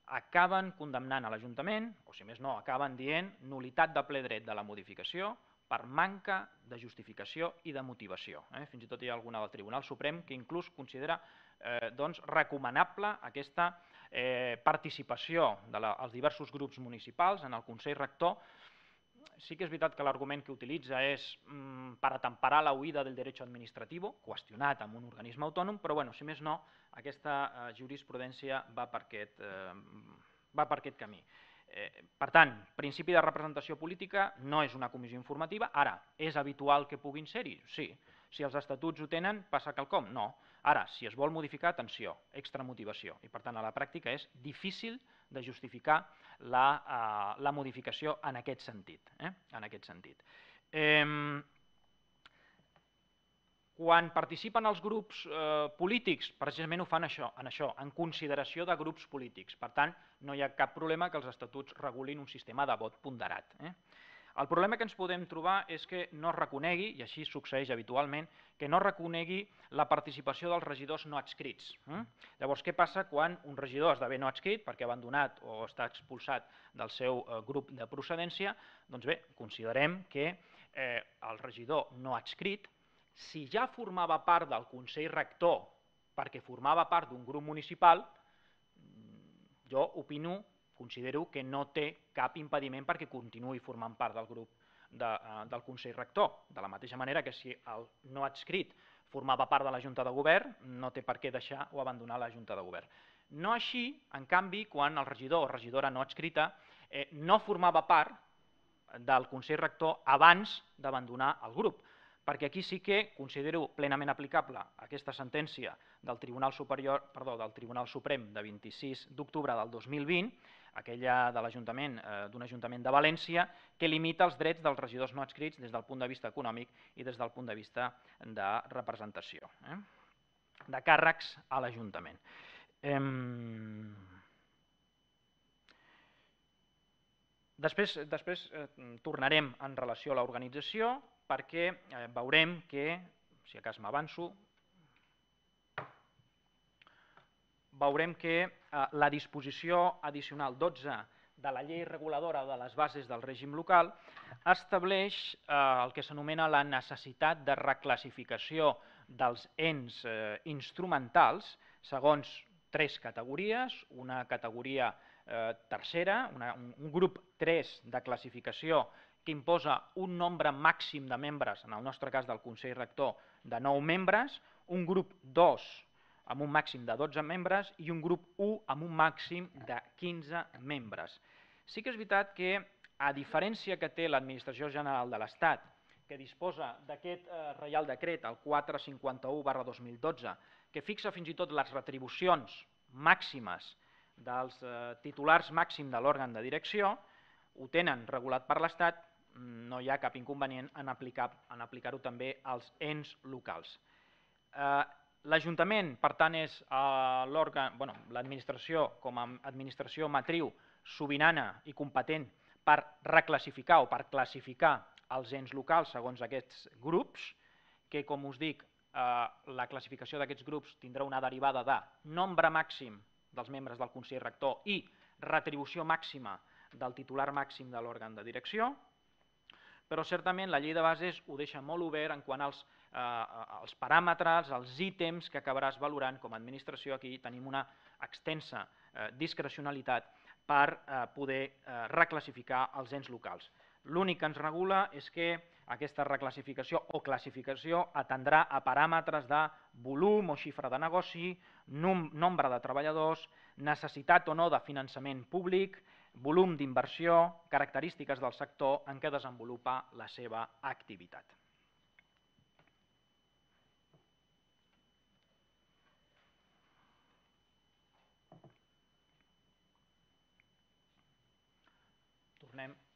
acaben condemnant a l'Ajuntament, o si més no, acaben dient nulitat de ple dret de la modificació per manca de justificació i de motivació. Eh? Fins i tot hi ha alguna del Tribunal Suprem que inclús considera eh, doncs, recomanable aquesta eh, participació dels de la, diversos grups municipals en el Consell Rector sí que és veritat que l'argument que utilitza és mm, per atemperar la huida del dret administratiu, qüestionat amb un organisme autònom, però bueno, si més no, aquesta eh, jurisprudència va per aquest, eh, va per aquest camí. Eh, per tant, principi de representació política no és una comissió informativa. Ara, és habitual que puguin ser-hi? Sí. Si els estatuts ho tenen, passa quelcom? No Ara, si es vol modificar, atenció, extra motivació. I per tant, a la pràctica és difícil de justificar la, eh, la modificació en aquest sentit. Eh? En aquest sentit. Eh, quan participen els grups eh, polítics, precisament ho fan això, en això, en consideració de grups polítics. Per tant, no hi ha cap problema que els estatuts regulin un sistema de vot ponderat. Eh? El problema que ens podem trobar és que no es reconegui, i així succeeix habitualment, que no reconegui la participació dels regidors no adscrits. Eh? Llavors, què passa quan un regidor esdevé no adscrit perquè ha abandonat o està expulsat del seu eh, grup de procedència? Doncs bé, considerem que eh, el regidor no adscrit, si ja formava part del Consell Rector perquè formava part d'un grup municipal, jo opino considero que no té cap impediment perquè continuï formant part del grup de, uh, del Consell Rector. De la mateixa manera que si el no adscrit formava part de la Junta de Govern, no té per què deixar o abandonar la Junta de Govern. No així, en canvi, quan el regidor o regidora no adscrita eh, no formava part del Consell Rector abans d'abandonar el grup perquè aquí sí que considero plenament aplicable aquesta sentència del Tribunal, Superior, perdó, del Tribunal Suprem de 26 d'octubre del 2020, aquella de l'Ajuntament, eh, d'un Ajuntament de València, que limita els drets dels regidors no adscrits des del punt de vista econòmic i des del punt de vista de representació, eh, de càrrecs a l'Ajuntament. Eh, després després eh, tornarem en relació a l'organització perquè eh, veurem que, si a cas m'avanço, veurem que eh, la disposició addicional 12 de la llei reguladora de les bases del règim local estableix eh, el que s'anomena la necessitat de reclassificació dels ens eh, instrumentals segons tres categories, una categoria tercera, un grup 3 de classificació que imposa un nombre màxim de membres, en el nostre cas del Consell Rector, de 9 membres, un grup 2 amb un màxim de 12 membres i un grup 1 amb un màxim de 15 membres. Sí que és veritat que, a diferència que té l'Administració General de l'Estat, que disposa d'aquest eh, Reial Decret, el 451 barra 2012, que fixa fins i tot les retribucions màximes dels eh, titulars màxim de l'òrgan de direcció, ho tenen regulat per l'Estat, no hi ha cap inconvenient en aplicar-ho en aplicar també als ens locals. Eh, L'Ajuntament, per tant, és eh, l'òrgan, bueno, l'administració com a administració matriu sobirana i competent per reclassificar o per classificar els ens locals segons aquests grups, que com us dic, eh, la classificació d'aquests grups tindrà una derivada de nombre màxim dels membres del Consell Rector i retribució màxima del titular màxim de l'òrgan de direcció, però certament la llei de bases ho deixa molt obert en quant als Eh, eh, els paràmetres, els ítems que acabaràs valorant com a administració. Aquí tenim una extensa eh, discrecionalitat per eh, poder eh, reclassificar els ens locals. L'únic que ens regula és que aquesta reclassificació o classificació atendrà a paràmetres de volum o xifra de negoci, nombre de treballadors, necessitat o no de finançament públic, volum d'inversió, característiques del sector en què desenvolupa la seva activitat.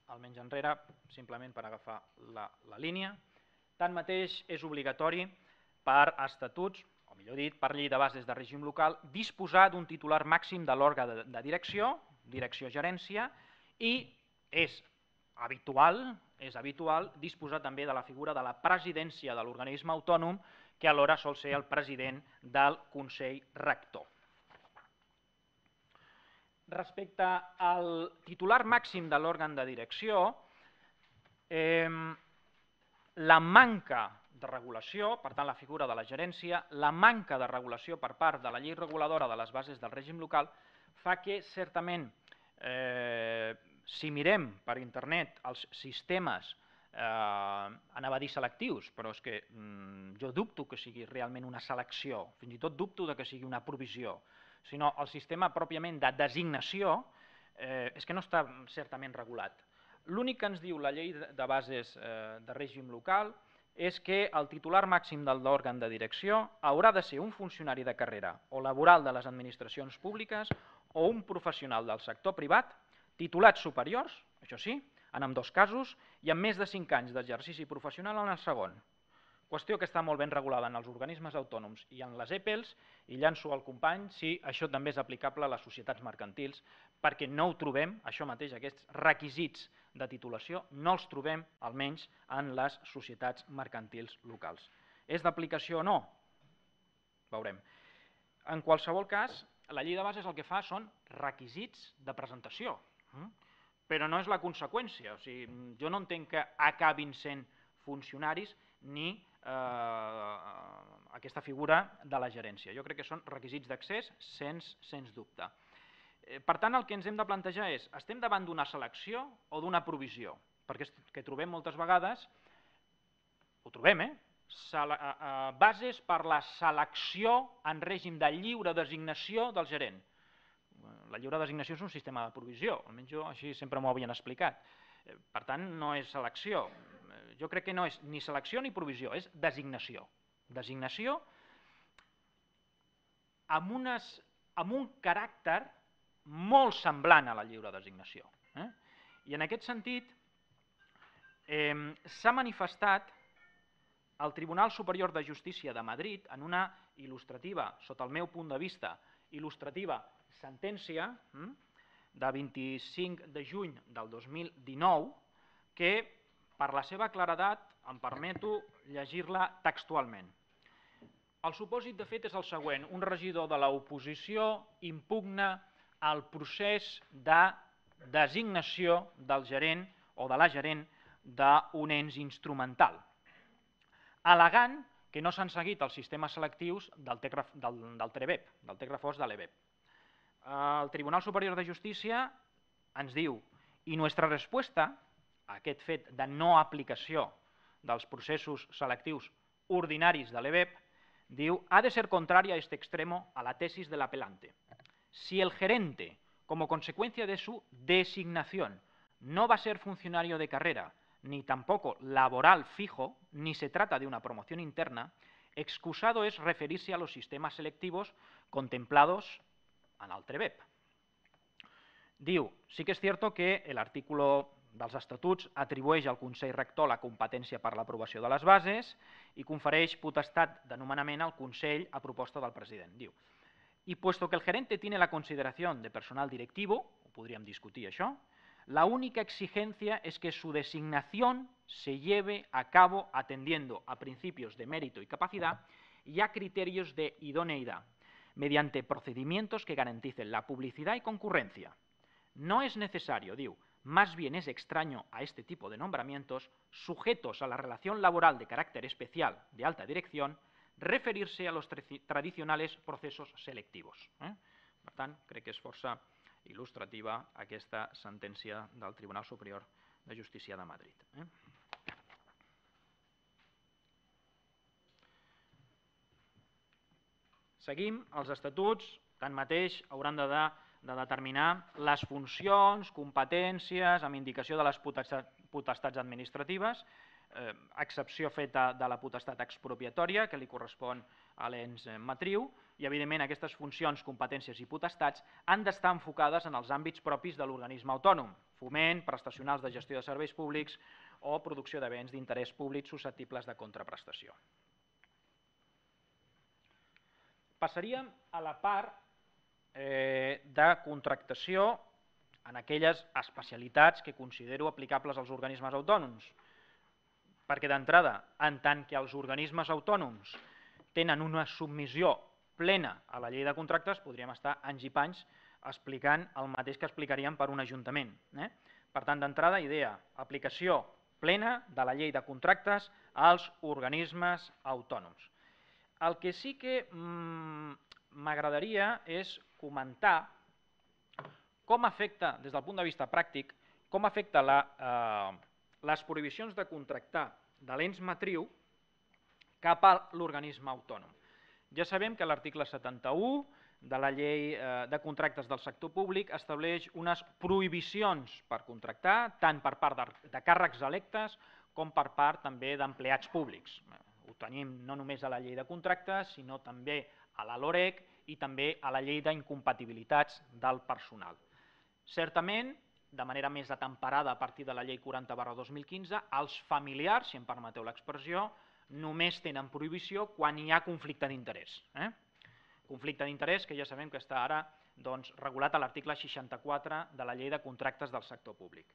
al menys enrere, simplement per agafar la, la línia. Tanmateix, és obligatori per estatuts, o millor dit, per llei de bases de règim local, disposar d'un titular màxim de l'òrga de, de direcció, direcció-gerència, i és habitual, és habitual disposar també de la figura de la presidència de l'organisme autònom, que alhora sol ser el president del Consell Rector respecte al titular màxim de l'òrgan de direcció, eh, la manca de regulació, per tant la figura de la gerència, la manca de regulació per part de la llei reguladora de les bases del règim local fa que certament eh, si mirem per internet els sistemes eh, anava a dir selectius, però és que mm, jo dubto que sigui realment una selecció, fins i tot dubto de que sigui una provisió, sinó el sistema pròpiament de designació eh, és que no està certament regulat. L'únic que ens diu la llei de bases eh, de règim local és que el titular màxim de l'òrgan de direcció haurà de ser un funcionari de carrera o laboral de les administracions públiques o un professional del sector privat, titulats superiors, això sí, en dos casos, i amb més de 5 anys d'exercici professional en el segon. Qüestió que està molt ben regulada en els organismes autònoms i en les EPELs, i llanço al company si això també és aplicable a les societats mercantils, perquè no ho trobem, això mateix, aquests requisits de titulació, no els trobem almenys en les societats mercantils locals. És d'aplicació o no? Veurem. En qualsevol cas, la llei de bases el que fa són requisits de presentació, hm? però no és la conseqüència. O sigui, jo no entenc que acabin sent funcionaris ni eh, aquesta figura de la gerència. Jo crec que són requisits d'accés, sens, sens dubte. Eh, per tant, el que ens hem de plantejar és, estem davant d'una selecció o d'una provisió? Perquè és que trobem moltes vegades, ho trobem, eh? Sele eh, eh bases per la selecció en règim de lliure designació del gerent. La lliure designació és un sistema de provisió, almenys jo així sempre m'ho havien explicat. Eh, per tant, no és selecció, jo crec que no és ni selecció ni provisió, és designació. Designació amb, unes, amb un caràcter molt semblant a la lliure designació. Eh? I en aquest sentit eh, s'ha manifestat el Tribunal Superior de Justícia de Madrid en una il·lustrativa, sota el meu punt de vista, il·lustrativa sentència eh, de 25 de juny del 2019 que per la seva claredat, em permeto llegir-la textualment. El supòsit, de fet, és el següent. Un regidor de l'oposició impugna el procés de designació del gerent o de la gerent d'un ens instrumental, alegant que no s'han seguit els sistemes selectius del, del, del TREBEP, del TECRAFOS de l'EBEP. El Tribunal Superior de Justícia ens diu i nostra resposta a aquest fet de no aplicació los processos selectius ordinaris de l'EBEP, diu, ha de ser contraria a este extremo a la tesis del apelante. Si el gerente, como consecuencia de su designación, no va a ser funcionario de carrera, ni tampoco laboral fijo, ni se trata de una promoción interna, excusado es referirse a los sistemas selectivos contemplados en l'altre Trebep. Diu, sí que es cierto que el artículo dels Estatuts atribueix al Consell Rector la competència per l'aprovació de les bases i confereix potestat de nomenament al Consell a proposta del president. Diu, y puesto que el gerente tiene la consideración de personal directivo, podrían discutir eso, la única exigencia es que su designación se lleve a cabo atendiendo a principios de mérito y capacidad y a criterios de idoneidad, mediante procedimientos que garanticen la publicidad y concurrencia. No es necesario, diu. más bien es extraño a este tipo de nombramientos, sujetos a la relación laboral de carácter especial de alta dirección, referirse a los tradicionales procesos selectivos. Eh? Per tant, crec que és força il·lustrativa aquesta sentència del Tribunal Superior de Justícia de Madrid. Eh? Seguim, els estatuts, tanmateix, hauran de dar de determinar les funcions, competències, amb indicació de les potestats administratives, eh, excepció feta de la potestat expropiatòria, que li correspon a l'ens matriu, i evidentment aquestes funcions, competències i potestats han d'estar enfocades en els àmbits propis de l'organisme autònom, foment, prestacionals de gestió de serveis públics o producció de béns d'interès públic susceptibles de contraprestació. Passaríem a la part eh, de contractació en aquelles especialitats que considero aplicables als organismes autònoms. Perquè d'entrada, en tant que els organismes autònoms tenen una submissió plena a la llei de contractes, podríem estar anys i panys explicant el mateix que explicaríem per un ajuntament. Eh? Per tant, d'entrada, idea, aplicació plena de la llei de contractes als organismes autònoms. El que sí que mm, m'agradaria és comentar com afecta, des del punt de vista pràctic, com afecta la, eh, les prohibicions de contractar de l'ens matriu cap a l'organisme autònom. Ja sabem que l'article 71 de la llei eh, de contractes del sector públic estableix unes prohibicions per contractar, tant per part de càrrecs electes com per part també d'empleats públics. Ho tenim no només a la llei de contractes, sinó també a la LOREC i també a la llei d'incompatibilitats del personal. Certament, de manera més atemperada a partir de la llei 40 barra 2015, els familiars, si em permeteu l'expressió, només tenen prohibició quan hi ha conflicte d'interès. Eh? Conflicte d'interès que ja sabem que està ara doncs, regulat a l'article 64 de la llei de contractes del sector públic.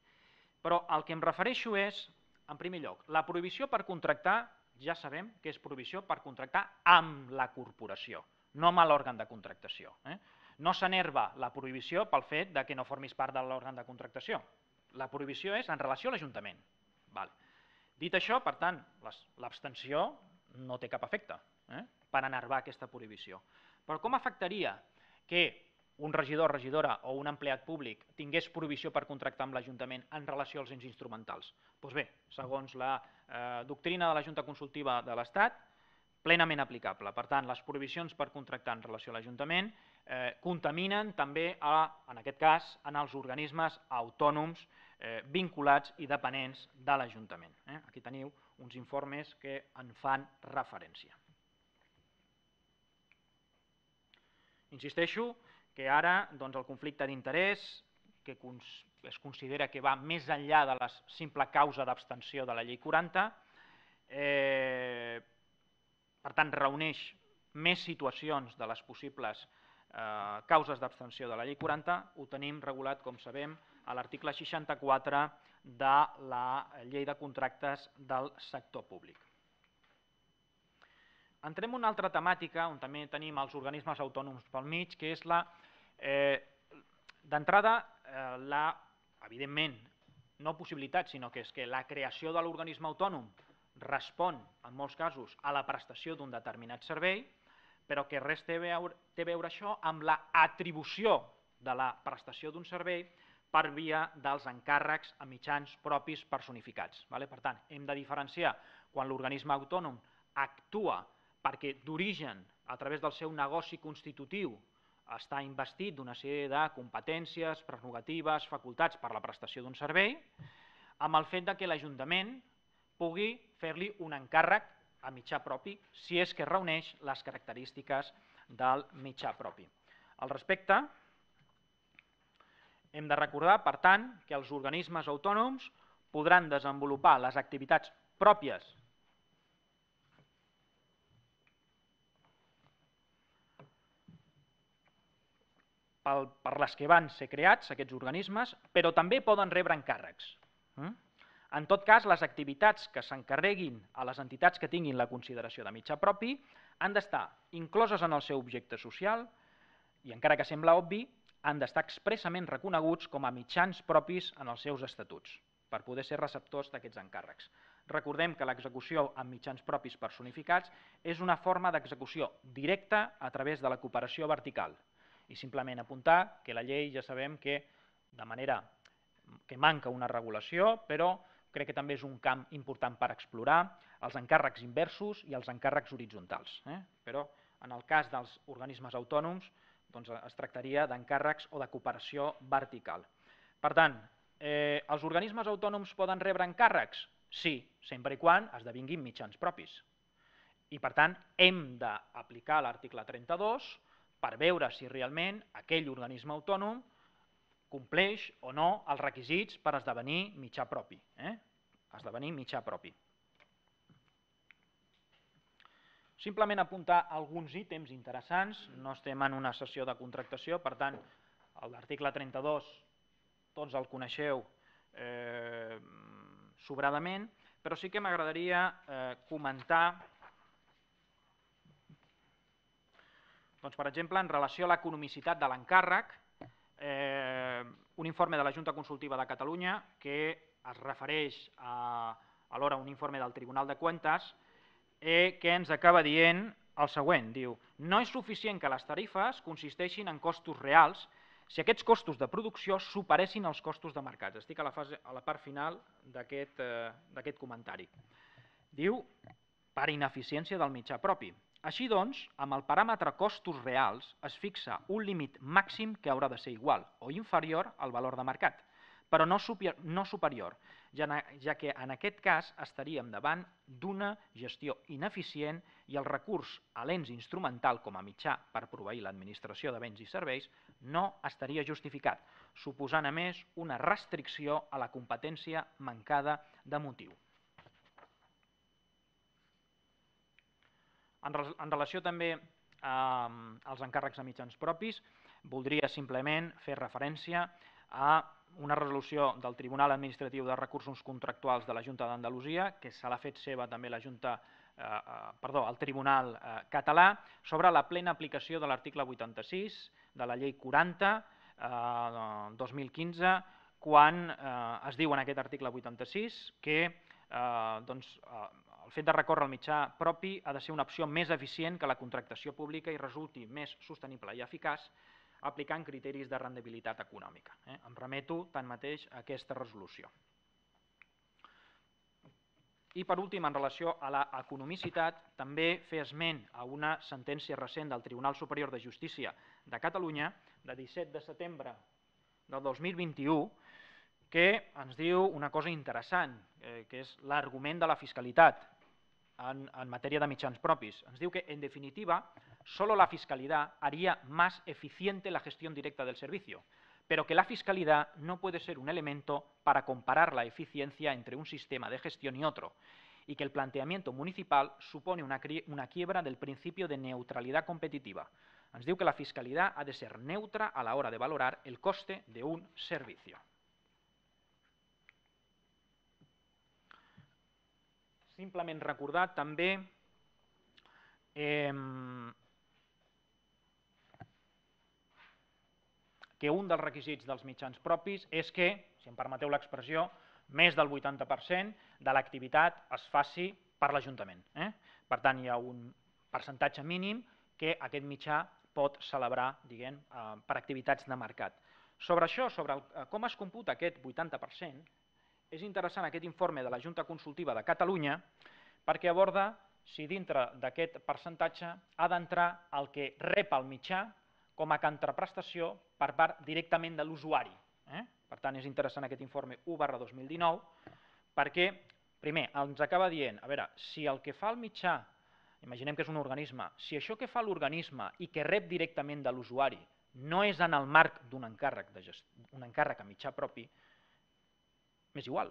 Però el que em refereixo és, en primer lloc, la prohibició per contractar, ja sabem que és prohibició per contractar amb la corporació no amb l'òrgan de contractació. Eh? No s'enerva la prohibició pel fet de que no formis part de l'òrgan de contractació. La prohibició és en relació a l'Ajuntament. Vale. Dit això, per tant, l'abstenció no té cap efecte eh? per enervar aquesta prohibició. Però com afectaria que un regidor, regidora o un empleat públic tingués prohibició per contractar amb l'Ajuntament en relació als ens instrumentals? Doncs bé, segons la eh, doctrina de la Junta Consultiva de l'Estat, plenament aplicable. Per tant, les prohibicions per contractar en relació a l'Ajuntament eh, contaminen també, a, en aquest cas, en els organismes autònoms eh, vinculats i dependents de l'Ajuntament. Eh? Aquí teniu uns informes que en fan referència. Insisteixo que ara doncs, el conflicte d'interès, que es considera que va més enllà de la simple causa d'abstenció de la llei 40, eh, per tant, reuneix més situacions de les possibles eh, causes d'abstenció de la llei 40, ho tenim regulat, com sabem, a l'article 64 de la llei de contractes del sector públic. Entrem en una altra temàtica on també tenim els organismes autònoms pel mig, que és la, eh, d'entrada, eh, la, evidentment, no possibilitat, sinó que és que la creació de l'organisme autònom respon, en molts casos, a la prestació d'un determinat servei, però que res té a veure, té a veure això amb la atribució de la prestació d'un servei per via dels encàrrecs a mitjans propis personificats. Vale? Per tant, hem de diferenciar quan l'organisme autònom actua perquè d'origen, a través del seu negoci constitutiu, està investit d'una sèrie de competències, prerrogatives, facultats per la prestació d'un servei, amb el fet de que l'Ajuntament, pugui fer-li un encàrrec a mitjà propi si és que reuneix les característiques del mitjà propi. Al respecte, hem de recordar, per tant, que els organismes autònoms podran desenvolupar les activitats pròpies per les que van ser creats aquests organismes, però també poden rebre encàrrecs. Mm? En tot cas, les activitats que s'encarreguin a les entitats que tinguin la consideració de mitjà propi han d'estar incloses en el seu objecte social i, encara que sembla obvi, han d'estar expressament reconeguts com a mitjans propis en els seus estatuts per poder ser receptors d'aquests encàrrecs. Recordem que l'execució amb mitjans propis personificats és una forma d'execució directa a través de la cooperació vertical i simplement apuntar que la llei ja sabem que de manera que manca una regulació, però crec que també és un camp important per explorar, els encàrrecs inversos i els encàrrecs horitzontals. Eh? Però en el cas dels organismes autònoms doncs eh, es tractaria d'encàrrecs o de cooperació vertical. Per tant, eh, els organismes autònoms poden rebre encàrrecs? Sí, sempre i quan esdevinguin mitjans propis. I per tant, hem d'aplicar l'article 32 per veure si realment aquell organisme autònom compleix o no els requisits per esdevenir mitjà propi. Eh? Esdevenir mitjà propi. Simplement apuntar alguns ítems interessants, no estem en una sessió de contractació, per tant, l'article 32 tots el coneixeu eh, sobradament, però sí que m'agradaria eh, comentar, doncs, per exemple, en relació a l'economicitat de l'encàrrec, eh, un informe de la Junta Consultiva de Catalunya que es refereix a, alhora un informe del Tribunal de Cuentes eh, que ens acaba dient el següent, diu «No és suficient que les tarifes consisteixin en costos reals si aquests costos de producció superessin els costos de mercats». Estic a la, fase, a la part final d'aquest eh, comentari. Diu «per ineficiència del mitjà propi». Així doncs, amb el paràmetre costos reals es fixa un límit màxim que haurà de ser igual o inferior al valor de mercat, però no, super, no superior, ja, ja que en aquest cas estaríem davant d'una gestió ineficient i el recurs a l'ens instrumental com a mitjà per proveir l'administració de béns i serveis no estaria justificat, suposant a més una restricció a la competència mancada de motiu. En, re en relació també eh, als encàrrecs a mitjans propis, voldria simplement fer referència a una resolució del Tribunal Administratiu de Recursos Contractuals de la Junta d'Andalusia, que se l'ha fet seva també la Junta eh, eh perdó, el Tribunal uh, català, sobre la plena aplicació de l'article 86 de la llei 40 eh, 2015, quan eh, es diu en aquest article 86 que eh, doncs, eh, el fet de recórrer al mitjà propi ha de ser una opció més eficient que la contractació pública i resulti més sostenible i eficaç aplicant criteris de rendibilitat econòmica. Eh? Em remeto, tanmateix, a aquesta resolució. I per últim, en relació a l'economicitat, també fer esment a una sentència recent del Tribunal Superior de Justícia de Catalunya de 17 de setembre del 2021 que ens diu una cosa interessant, eh, que és l'argument de la fiscalitat. en, materia de mitjans propis. Ens diu que, en definitiva, solo la fiscalidad haría más eficiente la gestión directa del servicio, pero que la fiscalidad no puede ser un elemento para comparar la eficiencia entre un sistema de gestión y otro, y que el planteamiento municipal supone una, quiebra del principio de neutralidad competitiva. Ens diu que la fiscalidad ha de ser neutra a la hora de valorar el coste de un servicio. simplement recordar també que un dels requisits dels mitjans propis és que, si em permeteu l'expressió, més del 80% de l'activitat es faci per l'Ajuntament. Eh? Per tant, hi ha un percentatge mínim que aquest mitjà pot celebrar diguem, eh, per activitats de mercat. Sobre això, sobre eh, com es computa aquest 80%, és interessant aquest informe de la Junta Consultiva de Catalunya perquè aborda si dintre d'aquest percentatge ha d'entrar el que rep el mitjà com a contraprestació per part directament de l'usuari. Eh? Per tant, és interessant aquest informe 1 barra 2019 perquè, primer, ens acaba dient, a veure, si el que fa el mitjà, imaginem que és un organisme, si això que fa l'organisme i que rep directament de l'usuari no és en el marc d'un encàrrec, de gest... un encàrrec a mitjà propi, m'és igual,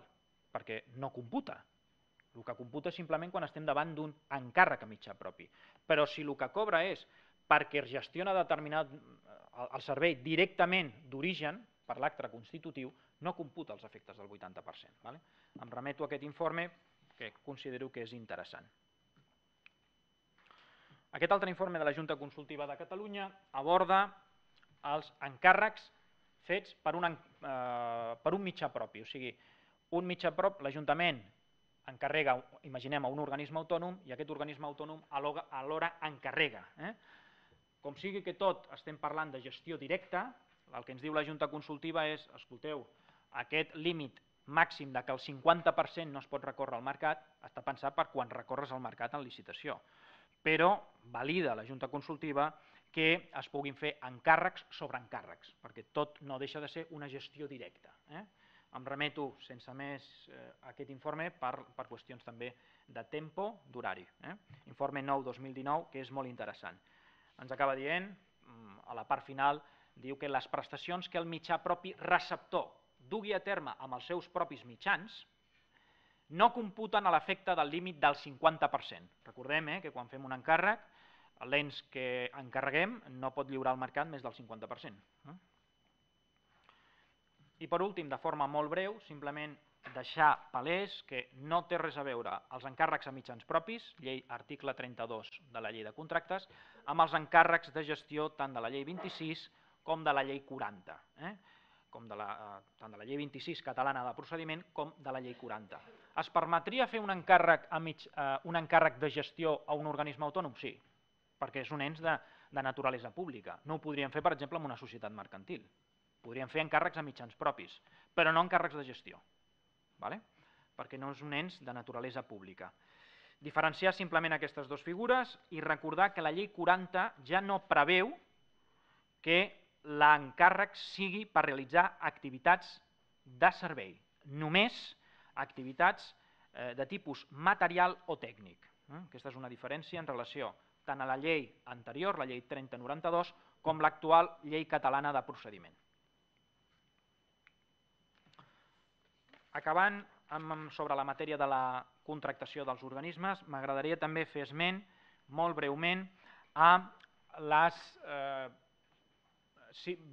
perquè no computa. El que computa és simplement quan estem davant d'un encàrrec a mitjà propi. Però si el que cobra és perquè es gestiona determinat el servei directament d'origen, per l'acte constitutiu, no computa els efectes del 80%. Vale? Em remeto a aquest informe que considero que és interessant. Aquest altre informe de la Junta Consultiva de Catalunya aborda els encàrrecs fets per un, eh, per un mitjà propi, o sigui, un mitjà prop, l'Ajuntament encarrega, imaginem, a un organisme autònom i aquest organisme autònom alhora encarrega. Eh? Com sigui que tot estem parlant de gestió directa, el que ens diu la Junta Consultiva és, escolteu, aquest límit màxim de que el 50% no es pot recórrer al mercat està pensat per quan recorres al mercat en licitació. Però valida la Junta Consultiva que es puguin fer encàrrecs sobre encàrrecs, perquè tot no deixa de ser una gestió directa. Eh? em remeto sense més eh, a aquest informe per, per qüestions també de tempo d'horari. Eh? Informe 9-2019, que és molt interessant. Ens acaba dient, mm, a la part final, diu que les prestacions que el mitjà propi receptor dugui a terme amb els seus propis mitjans no computen a l'efecte del límit del 50%. Recordem eh, que quan fem un encàrrec, l'ens que encarreguem no pot lliurar al mercat més del 50%. Eh? I per últim, de forma molt breu, simplement deixar palès que no té res a veure els encàrrecs a mitjans propis, llei article 32 de la llei de contractes, amb els encàrrecs de gestió tant de la llei 26 com de la llei 40, eh? com de la, eh, tant de la llei 26 catalana de procediment com de la llei 40. Es permetria fer un encàrrec, a mig, eh, un encàrrec de gestió a un organisme autònom? Sí, perquè és un ens de, de naturalesa pública. No ho podríem fer, per exemple, amb una societat mercantil. Podríem fer encàrrecs a mitjans propis, però no encàrrecs de gestió, vale? perquè no és un ens de naturalesa pública. Diferenciar simplement aquestes dues figures i recordar que la llei 40 ja no preveu que l'encàrrec sigui per realitzar activitats de servei, només activitats eh, de tipus material o tècnic. Eh? Aquesta és una diferència en relació tant a la llei anterior, la llei 3092, com l'actual llei catalana de procediment. Acabant amb, sobre la matèria de la contractació dels organismes, m'agradaria també fer esment, molt breument, a les eh,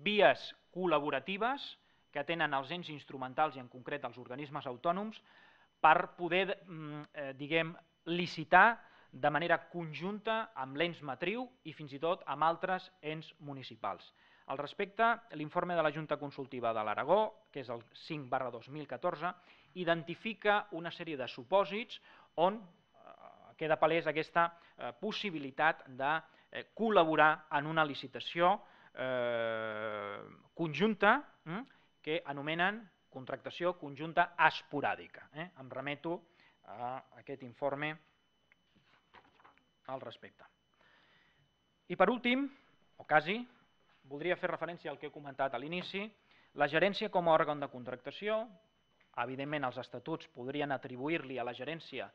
vies col·laboratives que tenen els ens instrumentals i en concret els organismes autònoms per poder, mm, eh, diguem, licitar de manera conjunta amb l'ens matriu i fins i tot amb altres ens municipals. Al respecte, l'informe de la Junta Consultiva de l'Aragó, que és el 5 barra 2014, identifica una sèrie de supòsits on eh, queda palès aquesta eh, possibilitat de eh, col·laborar en una licitació eh, conjunta hm, que anomenen contractació conjunta esporàdica. Eh? Em remeto a aquest informe al respecte. I per últim, o quasi, voldria fer referència al que he comentat a l'inici, la gerència com a òrgan de contractació, evidentment els estatuts podrien atribuir-li a la gerència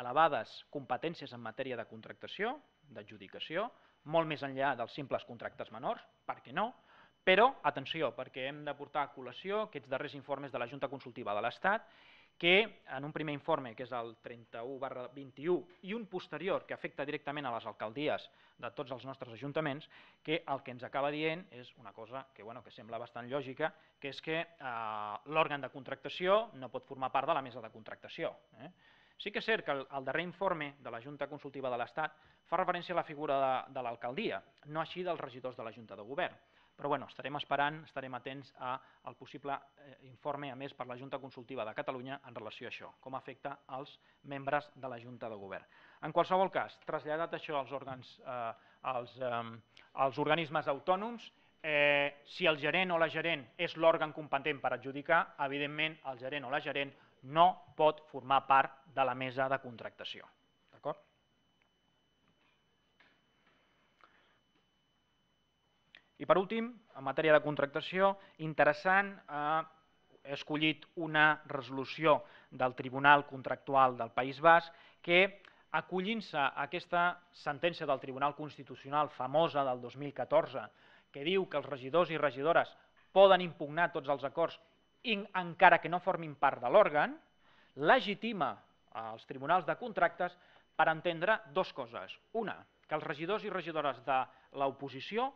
elevades competències en matèria de contractació, d'adjudicació, molt més enllà dels simples contractes menors, per què no? Però, atenció, perquè hem de portar a col·lació aquests darrers informes de la Junta Consultiva de l'Estat que en un primer informe, que és el 31 barra 21, i un posterior que afecta directament a les alcaldies de tots els nostres ajuntaments, que el que ens acaba dient és una cosa que, bueno, que sembla bastant lògica, que és que eh, l'òrgan de contractació no pot formar part de la mesa de contractació. Eh? Sí que és cert que el, el darrer informe de la Junta Consultiva de l'Estat fa referència a la figura de, de l'alcaldia, no així dels regidors de la Junta de Govern. Però bueno, estarem esperant, estarem atents al possible eh, informe a més per la Junta Consultiva de Catalunya en relació a això, com afecta als membres de la Junta de Govern. En qualsevol cas, traslladat això als, òrgans, eh, als, eh, als organismes autònoms, eh, si el gerent o la gerent és l'òrgan competent per adjudicar, evidentment el gerent o la gerent no pot formar part de la mesa de contractació. I per últim, en matèria de contractació, interessant eh, he escollit una resolució del Tribunal Contractual del País Basc que, acollint-se a aquesta sentència del Tribunal Constitucional famosa del 2014, que diu que els regidors i regidores poden impugnar tots els acords encara que no formin part de l'òrgan, legitima els tribunals de contractes per entendre dues coses. Una, que els regidors i regidores de l'oposició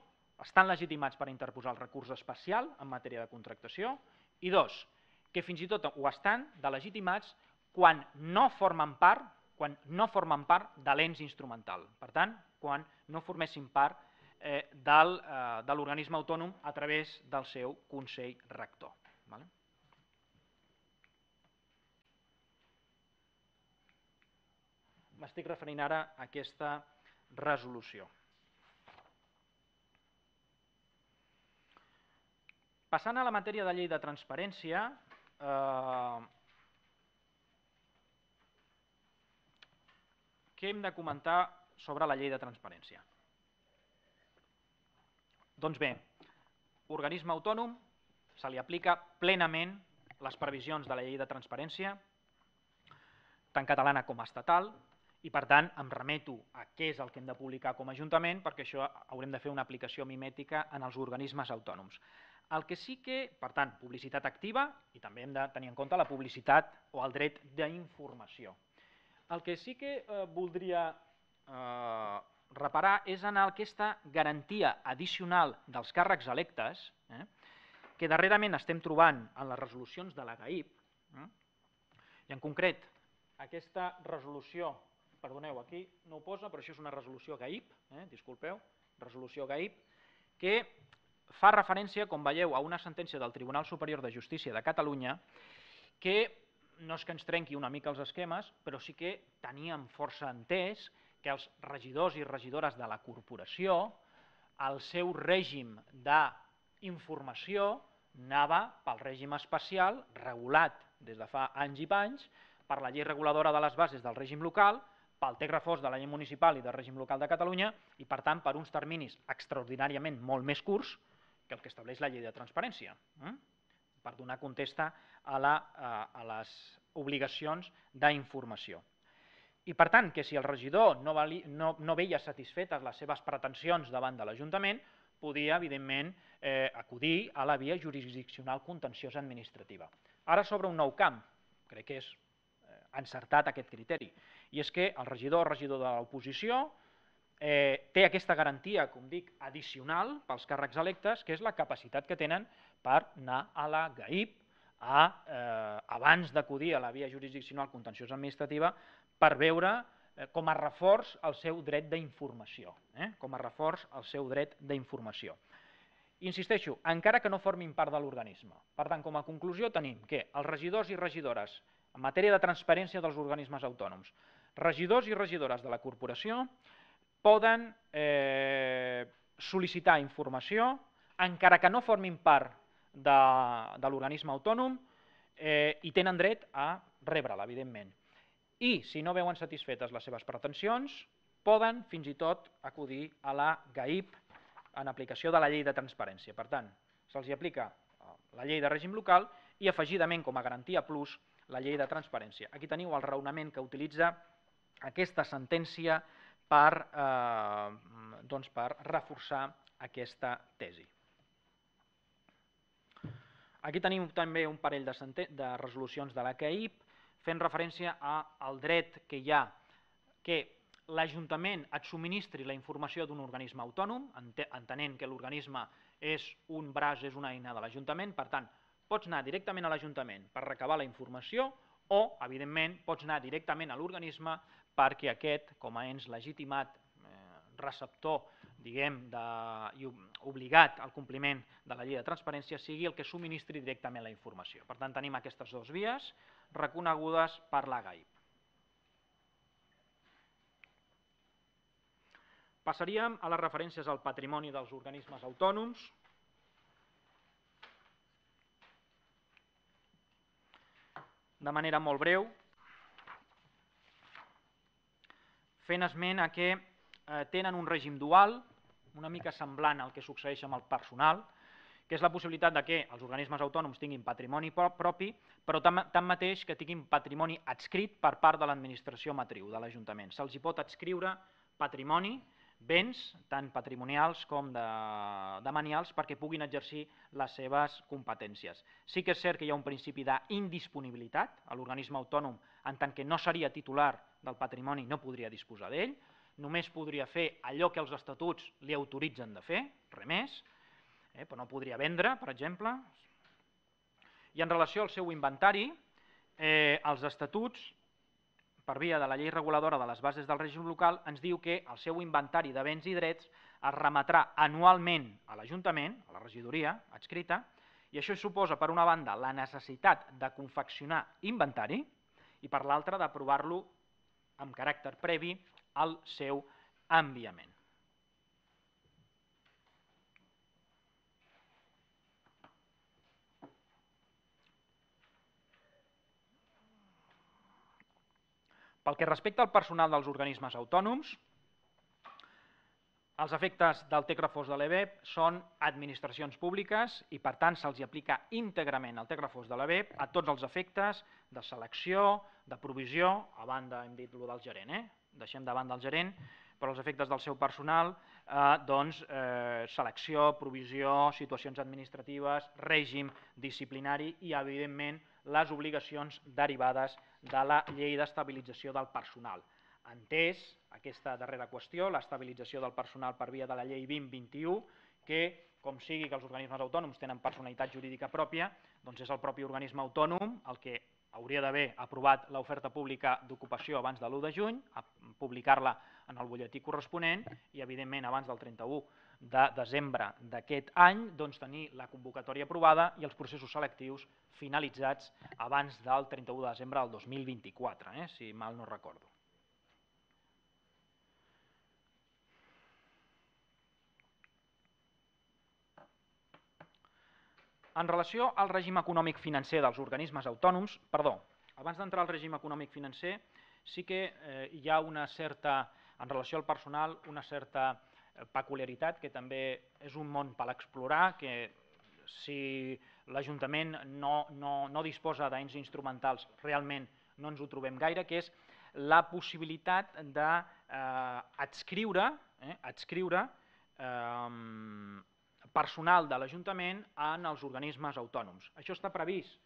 estan legitimats per interposar el recurs especial en matèria de contractació i dos, que fins i tot ho estan de legitimats quan no formen part quan no formen part de l'ens instrumental, per tant, quan no formessin part eh, del, eh, de l'organisme autònom a través del seu Consell Rector. Vale? M'estic referint ara a aquesta resolució. Passant a la matèria de llei de transparència, eh, què hem de comentar sobre la llei de transparència? Doncs bé, organisme autònom, se li aplica plenament les previsions de la llei de transparència, tant catalana com estatal, i per tant em remeto a què és el que hem de publicar com a Ajuntament perquè això haurem de fer una aplicació mimètica en els organismes autònoms. El que sí que, per tant, publicitat activa, i també hem de tenir en compte la publicitat o el dret d'informació. El que sí que eh, voldria eh, reparar és en aquesta garantia addicional dels càrrecs electes, eh, que darrerament estem trobant en les resolucions de la GAIP, eh, i en concret, aquesta resolució, perdoneu, aquí no ho posa, però això és una resolució GAIP, eh, disculpeu, resolució GAIP, que fa referència, com veieu, a una sentència del Tribunal Superior de Justícia de Catalunya que no és que ens trenqui una mica els esquemes, però sí que teníem força entès que els regidors i regidores de la corporació, el seu règim d'informació anava pel règim especial regulat des de fa anys i panys per la llei reguladora de les bases del règim local, pel text reforç de la llei municipal i del règim local de Catalunya i, per tant, per uns terminis extraordinàriament molt més curts que el que estableix la llei de transparència, eh? per donar contesta a, la, eh, a les obligacions d'informació. I per tant, que si el regidor no, vali, no, no veia satisfetes les seves pretensions davant de l'Ajuntament, podia, evidentment, eh, acudir a la via jurisdiccional contenciosa administrativa. Ara s'obre un nou camp, crec que és eh, encertat aquest criteri, i és que el regidor o regidor de l'oposició eh, té aquesta garantia, com dic, addicional pels càrrecs electes, que és la capacitat que tenen per anar a la GAIP a, eh, abans d'acudir a la via jurisdiccional contenciosa administrativa per veure eh, com a reforç el seu dret d'informació, eh? com a reforç el seu dret d'informació. Insisteixo, encara que no formin part de l'organisme. Per tant, com a conclusió tenim que els regidors i regidores en matèria de transparència dels organismes autònoms, regidors i regidores de la corporació, poden eh, sol·licitar informació, encara que no formin part de, de l'organisme autònom, eh, i tenen dret a rebre-la, evidentment. I, si no veuen satisfetes les seves pretensions, poden fins i tot acudir a la GAIP en aplicació de la llei de transparència. Per tant, se'ls aplica eh, la llei de règim local i afegidament com a garantia plus la llei de transparència. Aquí teniu el raonament que utilitza aquesta sentència per, eh, doncs per reforçar aquesta tesi. Aquí tenim també un parell de, de resolucions de la CAIP fent referència al dret que hi ha que l'Ajuntament et subministri la informació d'un organisme autònom, entenent que l'organisme és un braç, és una eina de l'Ajuntament, per tant, pots anar directament a l'Ajuntament per recabar la informació o, evidentment, pots anar directament a l'organisme perquè aquest, com a ens legitimat, eh, receptor diguem, de, i obligat al compliment de la llei de transparència sigui el que subministri directament la informació. Per tant, tenim aquestes dues vies reconegudes per la GAIP. Passaríem a les referències al patrimoni dels organismes autònoms. De manera molt breu, fent esment a que eh, tenen un règim dual, una mica semblant al que succeeix amb el personal, que és la possibilitat de que els organismes autònoms tinguin patrimoni propi, però tan, tanmateix que tinguin patrimoni adscrit per part de l'administració matriu, de l'Ajuntament. Se'ls hi pot adscriure patrimoni, patrimoni, béns, tant patrimonials com de, de manials, perquè puguin exercir les seves competències. Sí que és cert que hi ha un principi d'indisponibilitat, l'organisme autònom, en tant que no seria titular del patrimoni, no podria disposar d'ell, només podria fer allò que els estatuts li autoritzen de fer, res més, eh, però no podria vendre, per exemple. I en relació al seu inventari, eh, els estatuts per via de la llei reguladora de les bases del règim local, ens diu que el seu inventari de béns i drets es remetrà anualment a l'Ajuntament, a la regidoria adscrita, i això suposa, per una banda, la necessitat de confeccionar inventari i, per l'altra, d'aprovar-lo amb caràcter previ al seu enviament. Pel que respecta al personal dels organismes autònoms, els efectes del TEC reforç de l'EBEP són administracions públiques i, per tant, se'ls aplica íntegrament el TEC reforç de l'EBEP a tots els efectes de selecció, de provisió, a banda, hem dit, del gerent, eh? deixem de banda el gerent, però els efectes del seu personal, eh, doncs, eh, selecció, provisió, situacions administratives, règim disciplinari i, evidentment, les obligacions derivades de la llei d'estabilització del personal. Entès aquesta darrera qüestió, l'estabilització del personal per via de la llei 2021, que, com sigui que els organismes autònoms tenen personalitat jurídica pròpia, doncs és el propi organisme autònom el que hauria d'haver aprovat l'oferta pública d'ocupació abans de l'1 de juny, publicar-la en el butlletí corresponent i, evidentment, abans del 31 de desembre d'aquest any doncs, tenir la convocatòria aprovada i els processos selectius finalitzats abans del 31 de desembre del 2024, eh, si mal no recordo. En relació al règim econòmic financer dels organismes autònoms, perdó, abans d'entrar al règim econòmic financer, sí que eh, hi ha una certa, en relació al personal, una certa Eh, peculiaritat que també és un món per explorar, que si l'Ajuntament no, no, no disposa d'eins instrumentals realment no ens ho trobem gaire, que és la possibilitat d'adscriure eh, eh, adscriure, eh, personal de l'Ajuntament en els organismes autònoms. Això està previst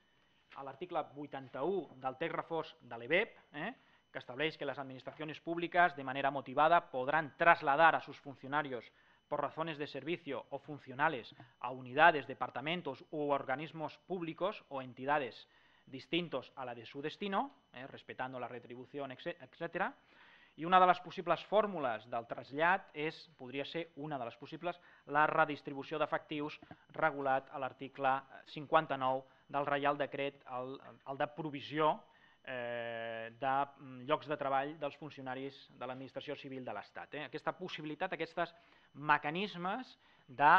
a l'article 81 del text reforç de l'EBEP, eh, que estableix que les administracions públiques, de manera motivada, podran trasladar a sus funcionarios por razones de servicio o funcionales a unidades, departamentos u organismos públicos o entidades distintos a la de su destino, eh, respetando la retribució, etc. I una de les possibles fórmules del trasllat és, podria ser una de les possibles, la redistribució d'efectius regulat a l'article 59 del Reial Decret, el, el de provisió eh, de mm, llocs de treball dels funcionaris de l'administració civil de l'Estat. Eh? Aquesta possibilitat, aquests mecanismes de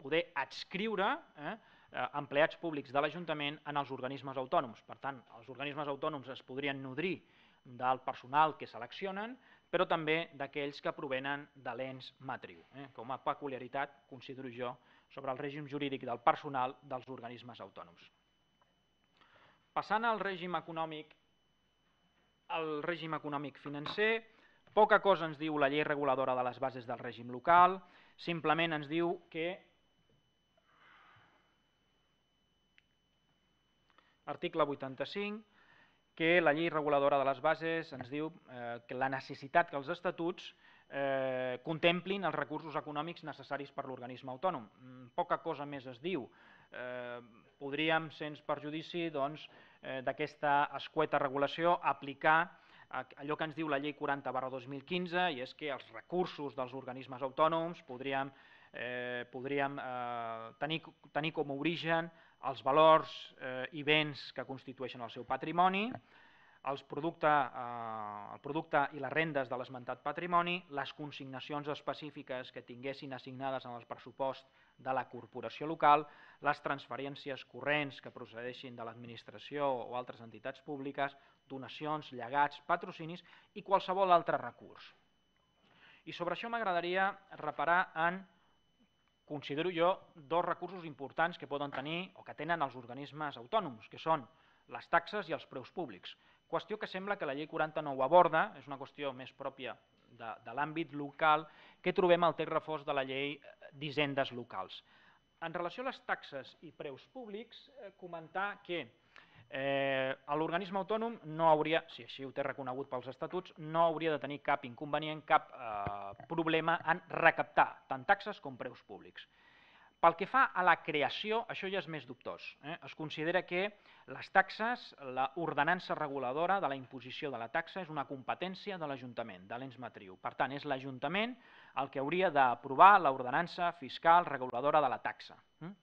poder adscriure eh, eh, empleats públics de l'Ajuntament en els organismes autònoms. Per tant, els organismes autònoms es podrien nodrir del personal que seleccionen, però també d'aquells que provenen de l'ens matriu. Eh? Com a peculiaritat, considero jo, sobre el règim jurídic del personal dels organismes autònoms. Passant al règim econòmic el règim econòmic financer, poca cosa ens diu la llei reguladora de les bases del règim local, simplement ens diu que article 85, que la llei reguladora de les bases ens diu eh, que la necessitat que els estatuts eh, contemplin els recursos econòmics necessaris per l'organisme autònom. Mm, poca cosa més es diu. Eh, podríem, sens perjudici, doncs, Eh, d'aquesta escueta regulació, aplicar allò que ens diu la llei 40 barra 2015 i és que els recursos dels organismes autònoms podríem, eh, podríem eh, tenir, tenir com a origen els valors eh, i béns que constitueixen el seu patrimoni, els producte, eh, el producte i les rendes de l'esmentat patrimoni, les consignacions específiques que tinguessin assignades en el pressupost de la corporació local, les transferències corrents que procedeixin de l'administració o altres entitats públiques, donacions, llegats, patrocinis i qualsevol altre recurs. I sobre això m'agradaria reparar en, considero jo, dos recursos importants que poden tenir o que tenen els organismes autònoms, que són les taxes i els preus públics, qüestió que sembla que la llei 49 aborda, és una qüestió més pròpia de, de l'àmbit local, que trobem al text reforç de la llei eh, d'hisendes locals. En relació a les taxes i preus públics, eh, comentar que eh, l'organisme autònom no hauria, si així ho té reconegut pels estatuts, no hauria de tenir cap inconvenient, cap eh, problema en recaptar tant taxes com preus públics. Pel que fa a la creació, això ja és més dubtós. Eh? Es considera que les taxes, l'ordenança reguladora de la imposició de la taxa és una competència de l'Ajuntament, de l'ens matriu. Per tant, és l'Ajuntament el que hauria d'aprovar l'ordenança fiscal reguladora de la taxa. Hm?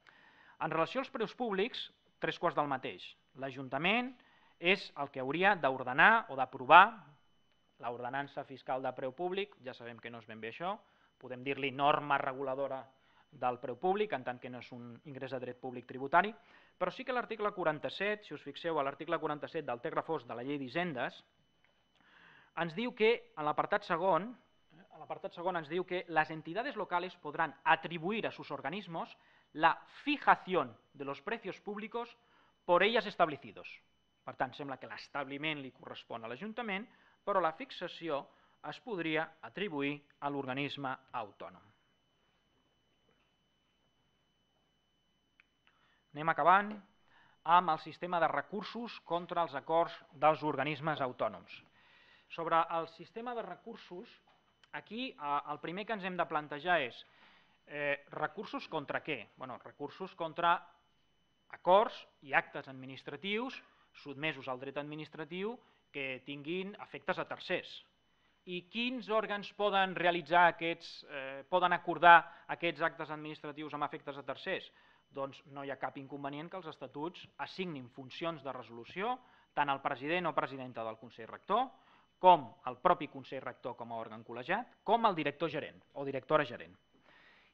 En relació als preus públics, tres quarts del mateix. L'Ajuntament és el que hauria d'ordenar o d'aprovar l'ordenança fiscal de preu públic, ja sabem que no és ben bé això, podem dir-li norma reguladora del preu públic, en tant que no és un ingrés de dret públic tributari, però sí que l'article 47, si us fixeu a l'article 47 del text reforç de la llei d'Hisendes, ens diu que en l'apartat segon, en l'apartat segon ens diu que les entitats locals podran atribuir a sus organismes la fixació de los precios públicos por ellas establecidos. Per tant, sembla que l'establiment li correspon a l'Ajuntament, però la fixació es podria atribuir a l'organisme autònom. Anem acabant amb el sistema de recursos contra els acords dels organismes autònoms. Sobre el sistema de recursos, aquí eh, el primer que ens hem de plantejar és eh, recursos contra què? Bueno, recursos contra acords i actes administratius sotmesos al dret administratiu que tinguin efectes a tercers. I quins òrgans poden realitzar aquests, eh, poden acordar aquests actes administratius amb efectes a tercers? doncs no hi ha cap inconvenient que els estatuts assignin funcions de resolució tant al president o presidenta del Consell Rector, com al propi Consell Rector com a òrgan col·legiat, com al director gerent o directora gerent.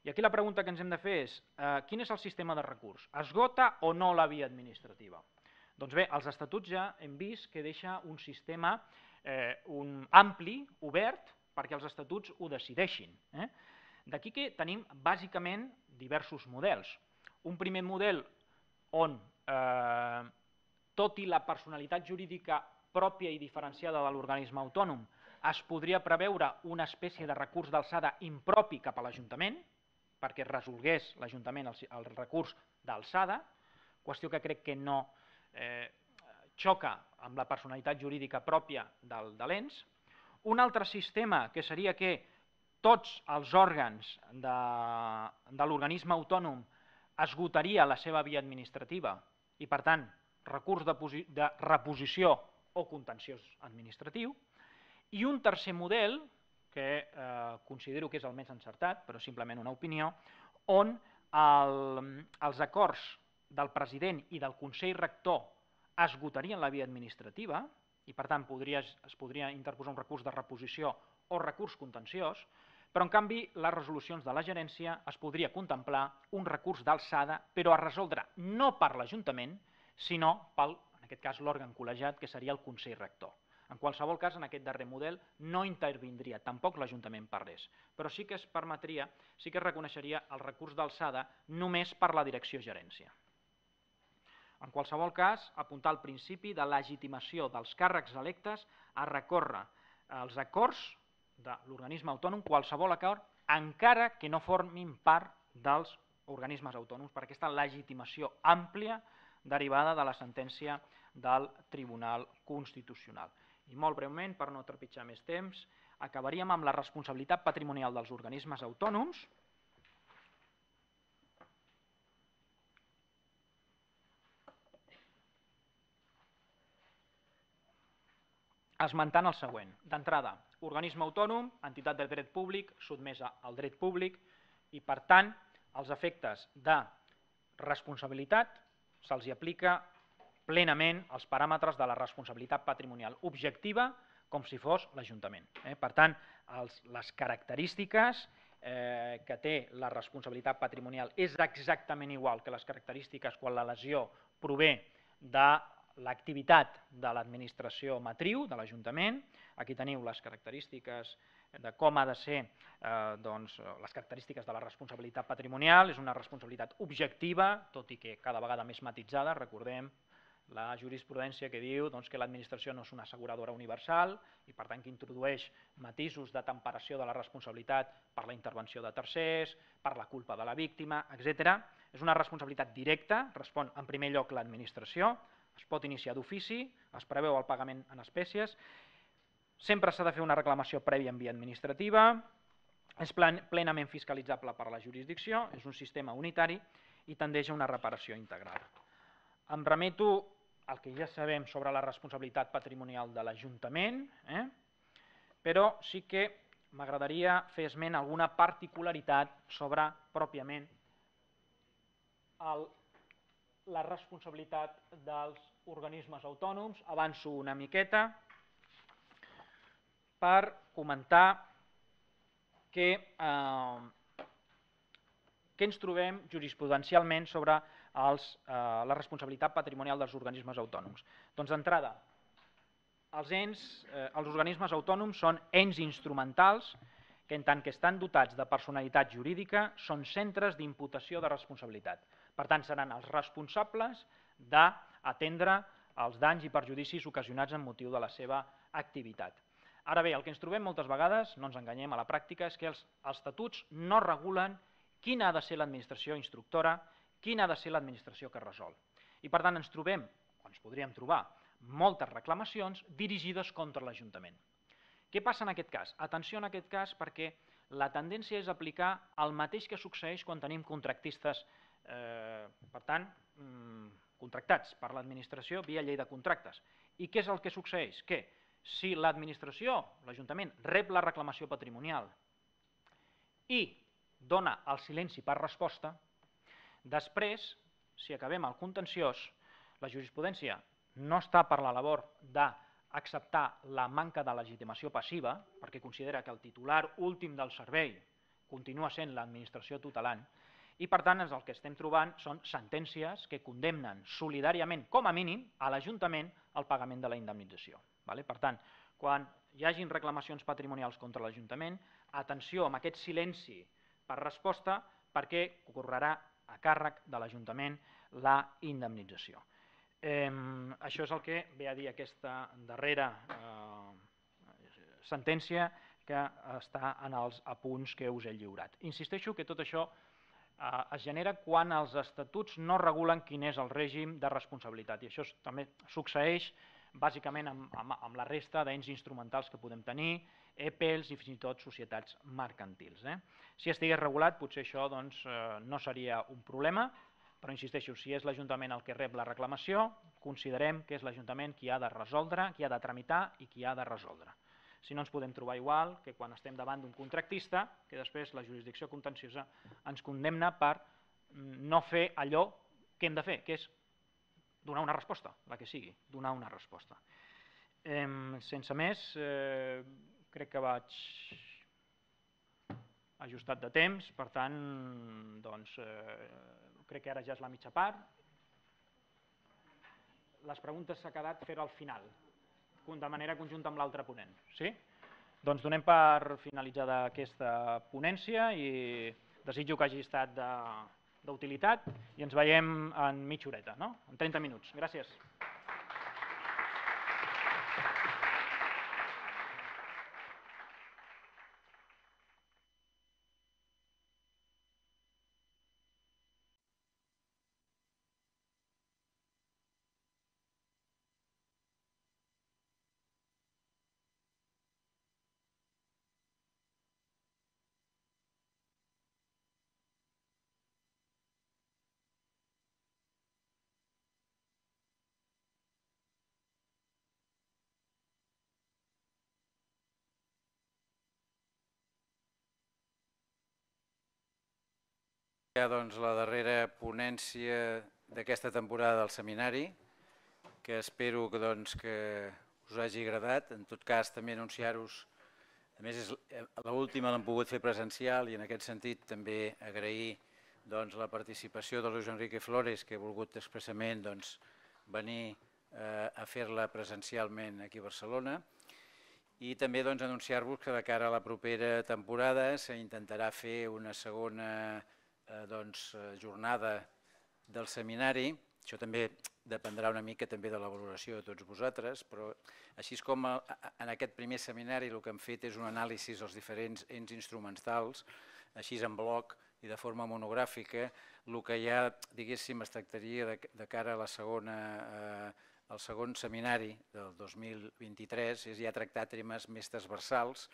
I aquí la pregunta que ens hem de fer és, eh, quin és el sistema de recurs? Esgota o no la via administrativa? Doncs bé, els estatuts ja hem vist que deixa un sistema eh, un ampli, obert, perquè els estatuts ho decideixin. Eh? D'aquí que tenim bàsicament diversos models un primer model on, eh, tot i la personalitat jurídica pròpia i diferenciada de l'organisme autònom, es podria preveure una espècie de recurs d'alçada impropi cap a l'Ajuntament, perquè resolgués l'Ajuntament el, el recurs d'alçada, qüestió que crec que no eh, xoca amb la personalitat jurídica pròpia del, de l'ENS. Un altre sistema que seria que tots els òrgans de, de l'organisme autònom esgotaria la seva via administrativa i, per tant, recurs de, de reposició o contenciós administratiu. I un tercer model, que eh, considero que és el més encertat, però simplement una opinió, on el, els acords del president i del Consell Rector esgotarien la via administrativa i, per tant, podria, es podria interposar un recurs de reposició o recurs contenciós, però, en canvi, les resolucions de la gerència es podria contemplar un recurs d'alçada, però a resoldre no per l'Ajuntament, sinó pel, en aquest cas, l'òrgan col·legiat, que seria el Consell Rector. En qualsevol cas, en aquest darrer model no intervindria tampoc l'Ajuntament per res, però sí que es permetria, sí que es reconeixeria el recurs d'alçada només per la direcció gerència. En qualsevol cas, apuntar el principi de legitimació dels càrrecs electes a recórrer als acords de l'organisme autònom qualsevol acord, encara que no formin part dels organismes autònoms, per aquesta legitimació àmplia derivada de la sentència del Tribunal Constitucional. I molt breument, per no trepitjar més temps, acabaríem amb la responsabilitat patrimonial dels organismes autònoms, esmentant el següent. D'entrada, organisme autònom, entitat de dret públic, sotmesa al dret públic, i per tant, els efectes de responsabilitat se'ls aplica plenament els paràmetres de la responsabilitat patrimonial objectiva com si fos l'Ajuntament. Eh? Per tant, els, les característiques eh, que té la responsabilitat patrimonial és exactament igual que les característiques quan la lesió prové de l'activitat de l'administració matriu, de l'Ajuntament. Aquí teniu les característiques de com ha de ser eh, doncs, les característiques de la responsabilitat patrimonial. És una responsabilitat objectiva, tot i que cada vegada més matitzada. Recordem la jurisprudència que diu doncs, que l'administració no és una asseguradora universal i, per tant, que introdueix matisos de temperació de la responsabilitat per la intervenció de tercers, per la culpa de la víctima, etc. És una responsabilitat directa, respon en primer lloc l'administració, es pot iniciar d'ofici, es preveu el pagament en espècies, sempre s'ha de fer una reclamació prèvia en via administrativa, és plenament fiscalitzable per la jurisdicció, és un sistema unitari i tendeix a una reparació integral. Em remeto al que ja sabem sobre la responsabilitat patrimonial de l'Ajuntament, eh? però sí que m'agradaria fer esment alguna particularitat sobre pròpiament el la responsabilitat dels organismes autònoms. Avanço una miqueta per comentar que, eh, que ens trobem jurisprudencialment sobre els, eh, la responsabilitat patrimonial dels organismes autònoms. Doncs d'entrada, els, ens, eh, els organismes autònoms són ens instrumentals que en tant que estan dotats de personalitat jurídica són centres d'imputació de responsabilitat. Per tant, seran els responsables d'atendre els danys i perjudicis ocasionats en motiu de la seva activitat. Ara bé, el que ens trobem moltes vegades, no ens enganyem a la pràctica, és que els estatuts no regulen quina ha de ser l'administració instructora, quina ha de ser l'administració que resol. I per tant ens trobem, o ens podríem trobar, moltes reclamacions dirigides contra l'Ajuntament. Què passa en aquest cas? Atenció en aquest cas perquè la tendència és aplicar el mateix que succeeix quan tenim contractistes eh, per tant, mm, contractats per l'administració via llei de contractes. I què és el que succeeix? Que si l'administració, l'Ajuntament, rep la reclamació patrimonial i dona el silenci per resposta, després, si acabem el contenciós, la jurisprudència no està per la labor de acceptar la manca de legitimació passiva, perquè considera que el titular últim del servei continua sent l'administració tutelant, i per tant el que estem trobant són sentències que condemnen solidàriament, com a mínim, a l'Ajuntament el pagament de la indemnització. Vale? Per tant, quan hi hagin reclamacions patrimonials contra l'Ajuntament, atenció amb aquest silenci per resposta perquè correrà a càrrec de l'Ajuntament la indemnització. això és el que ve a dir aquesta darrera eh, sentència que està en els apunts que us he lliurat. Insisteixo que tot això es genera quan els estatuts no regulen quin és el règim de responsabilitat. I això també succeeix bàsicament amb, amb, amb la resta d'ens instrumentals que podem tenir, EPELs i fins i tot societats mercantils. Eh? Si estigués regulat, potser això doncs, eh, no seria un problema, però insisteixo, si és l'Ajuntament el que rep la reclamació, considerem que és l'Ajuntament qui ha de resoldre, qui ha de tramitar i qui ha de resoldre si no ens podem trobar igual que quan estem davant d'un contractista que després la jurisdicció contenciosa ens condemna per no fer allò que hem de fer, que és donar una resposta, la que sigui, donar una resposta. Eh, sense més, eh, crec que vaig ajustat de temps, per tant, doncs, eh, crec que ara ja és la mitja part. Les preguntes s'ha quedat fer al final de manera conjunta amb l'altre ponent. Sí? Doncs donem per finalitzada aquesta ponència i desitjo que hagi estat d'utilitat i ens veiem en mitja horeta, no? en 30 minuts. Gràcies. Ja, doncs, la darrera ponència d'aquesta temporada del seminari, que espero que, doncs, que us hagi agradat. En tot cas, també anunciar-vos, a més, l'última l'hem pogut fer presencial i en aquest sentit també agrair doncs, la participació de Luis Enrique Flores, que ha volgut expressament doncs, venir eh, a fer-la presencialment aquí a Barcelona. I també doncs, anunciar-vos que de cara a la propera temporada s'intentarà fer una segona eh, doncs, eh, jornada del seminari. Això també dependrà una mica també de la valoració de tots vosaltres, però així com eh, en aquest primer seminari el que hem fet és un anàlisi dels diferents ens instrumentals, així en bloc i de forma monogràfica, el que ja, diguéssim, es tractaria de, de cara a la segona eh, el segon seminari del 2023 és ja tractar temes més transversals,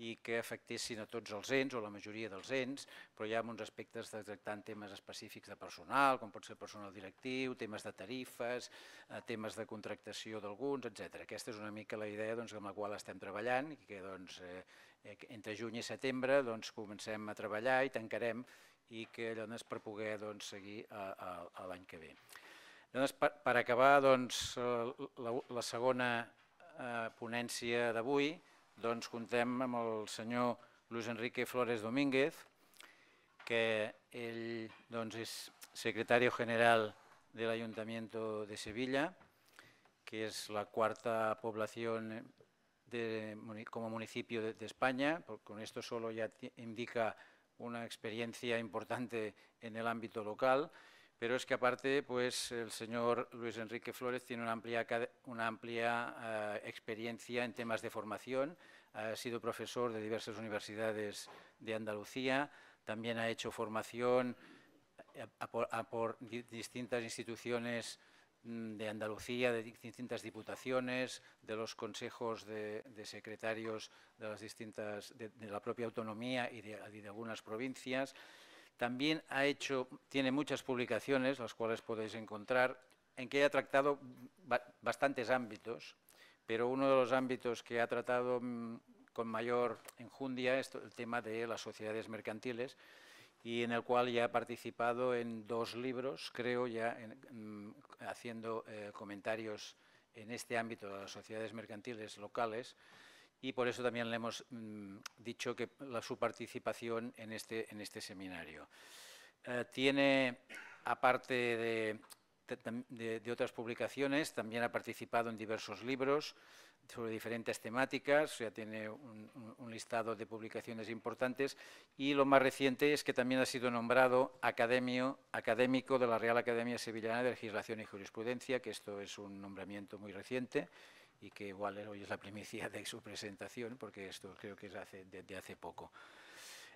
i que afectessin a tots els ens o la majoria dels ens, però hi ha uns aspectes de tractar temes específics de personal, com pot ser personal directiu, temes de tarifes, eh, temes de contractació d'alguns, etc. Aquesta és una mica la idea doncs, amb la qual estem treballant i que doncs, eh, eh, entre juny i setembre doncs, comencem a treballar i tancarem i que llavors per poder doncs, seguir l'any que ve. per, acabar, doncs, la, segona ponència d'avui, doncs comptem amb el senyor Luis Enrique Flores Domínguez, que ell doncs, és secretari general de l'Ajuntament de Sevilla, que és la quarta població de, com a municipi d'Espanya, perquè porque con esto solo ja indica una experiència important en el ámbito local, Pero es que aparte, pues el señor Luis Enrique Flores tiene una amplia, eh, experiencia en temas de formación. Ha sido profesor de diversas universidades de Andalucía. También ha hecho formación eh, por, distintas instituciones mm, de Andalucía, de distintas diputaciones, de los consejos de, secretarios de las distintas, de, la propia autonomía y de algunas provincias. También ha hecho, tiene muchas publicaciones, las cuales podéis encontrar, en que ha tratado bastantes ámbitos, pero uno de los ámbitos que ha tratado mm, con mayor enjundia es el tema de las sociedades mercantiles, y en el cual ya ha participado en dos libros, creo, ya mm, haciendo eh, comentarios en este ámbito de las sociedades mercantiles locales, y por eso también le hemos mm, dicho que su participación en este, este seminario. Eh, tiene, aparte de, otras publicaciones, también ha participado en diversos libros sobre diferentes temáticas, sea, tiene un, listado de publicaciones importantes y lo más reciente es que también ha sido nombrado académico de la Real Academia Sevillana de Legislación y Jurisprudencia, que esto es un nombramiento muy reciente, y que igual hoy es la primicia de su presentación, porque esto creo que es hace, hace poco.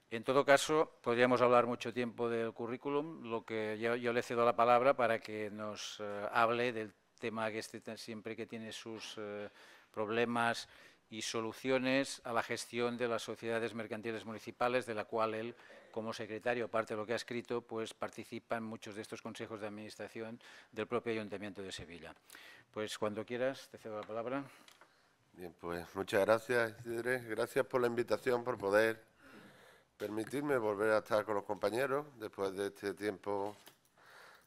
En todo caso, podríamos hablar mucho tiempo del currículum, lo que yo, le cedo la palabra para que nos eh, hable del tema que este siempre que tiene sus eh, problemas y soluciones a la gestión de las sociedades mercantiles municipales, de la cual él como secretario, parte de lo que ha escrito, pues participan muchos de estos consejos de administración del propio Ayuntamiento de Sevilla. Pues cuando quieras, te cedo la palabra. Bien, pues muchas gracias, Isidre. Gracias por la invitación, por poder permitirme volver a estar con los compañeros después de este tiempo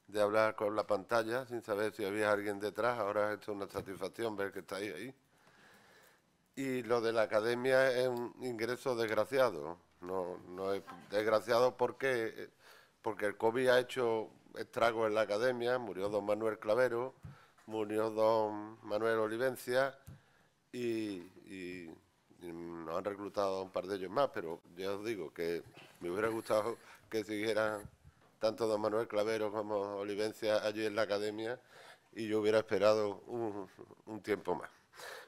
de hablar con la pantalla sin saber si había alguien detrás. Ahora es una satisfacción ver que estáis ahí. Y lo de la academia es un ingreso desgraciado. No, es desgraciado porque, porque el COVID ha hecho estragos en la academia, murió don Manuel Clavero, murió don Manuel Olivencia y, nos han reclutado un par de ellos más, pero yo os digo que me hubiera gustado que siguieran tanto don Manuel Clavero como Olivencia allí en la academia y yo hubiera esperado un, tiempo más.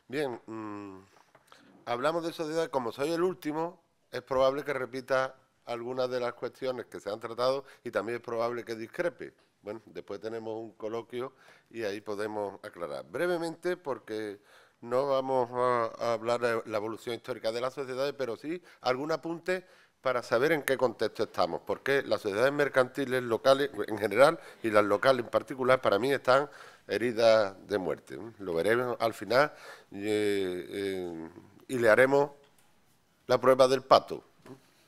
Bien, mm, hablamos de sociedad, como soy el último, es probable que repita algunas de las cuestiones que se han tratado y también es probable que discrepe. Bueno, después tenemos un coloquio y ahí podemos aclarar. Brevemente, porque no vamos a, hablar de la evolución histórica de las sociedades, pero sí algún apunte para saber en qué contexto estamos, porque las sociedades mercantiles locales en general y las locales en particular para mí están heridas de muerte. Lo veremos al final y, eh, eh, le haremos la prueba del pato.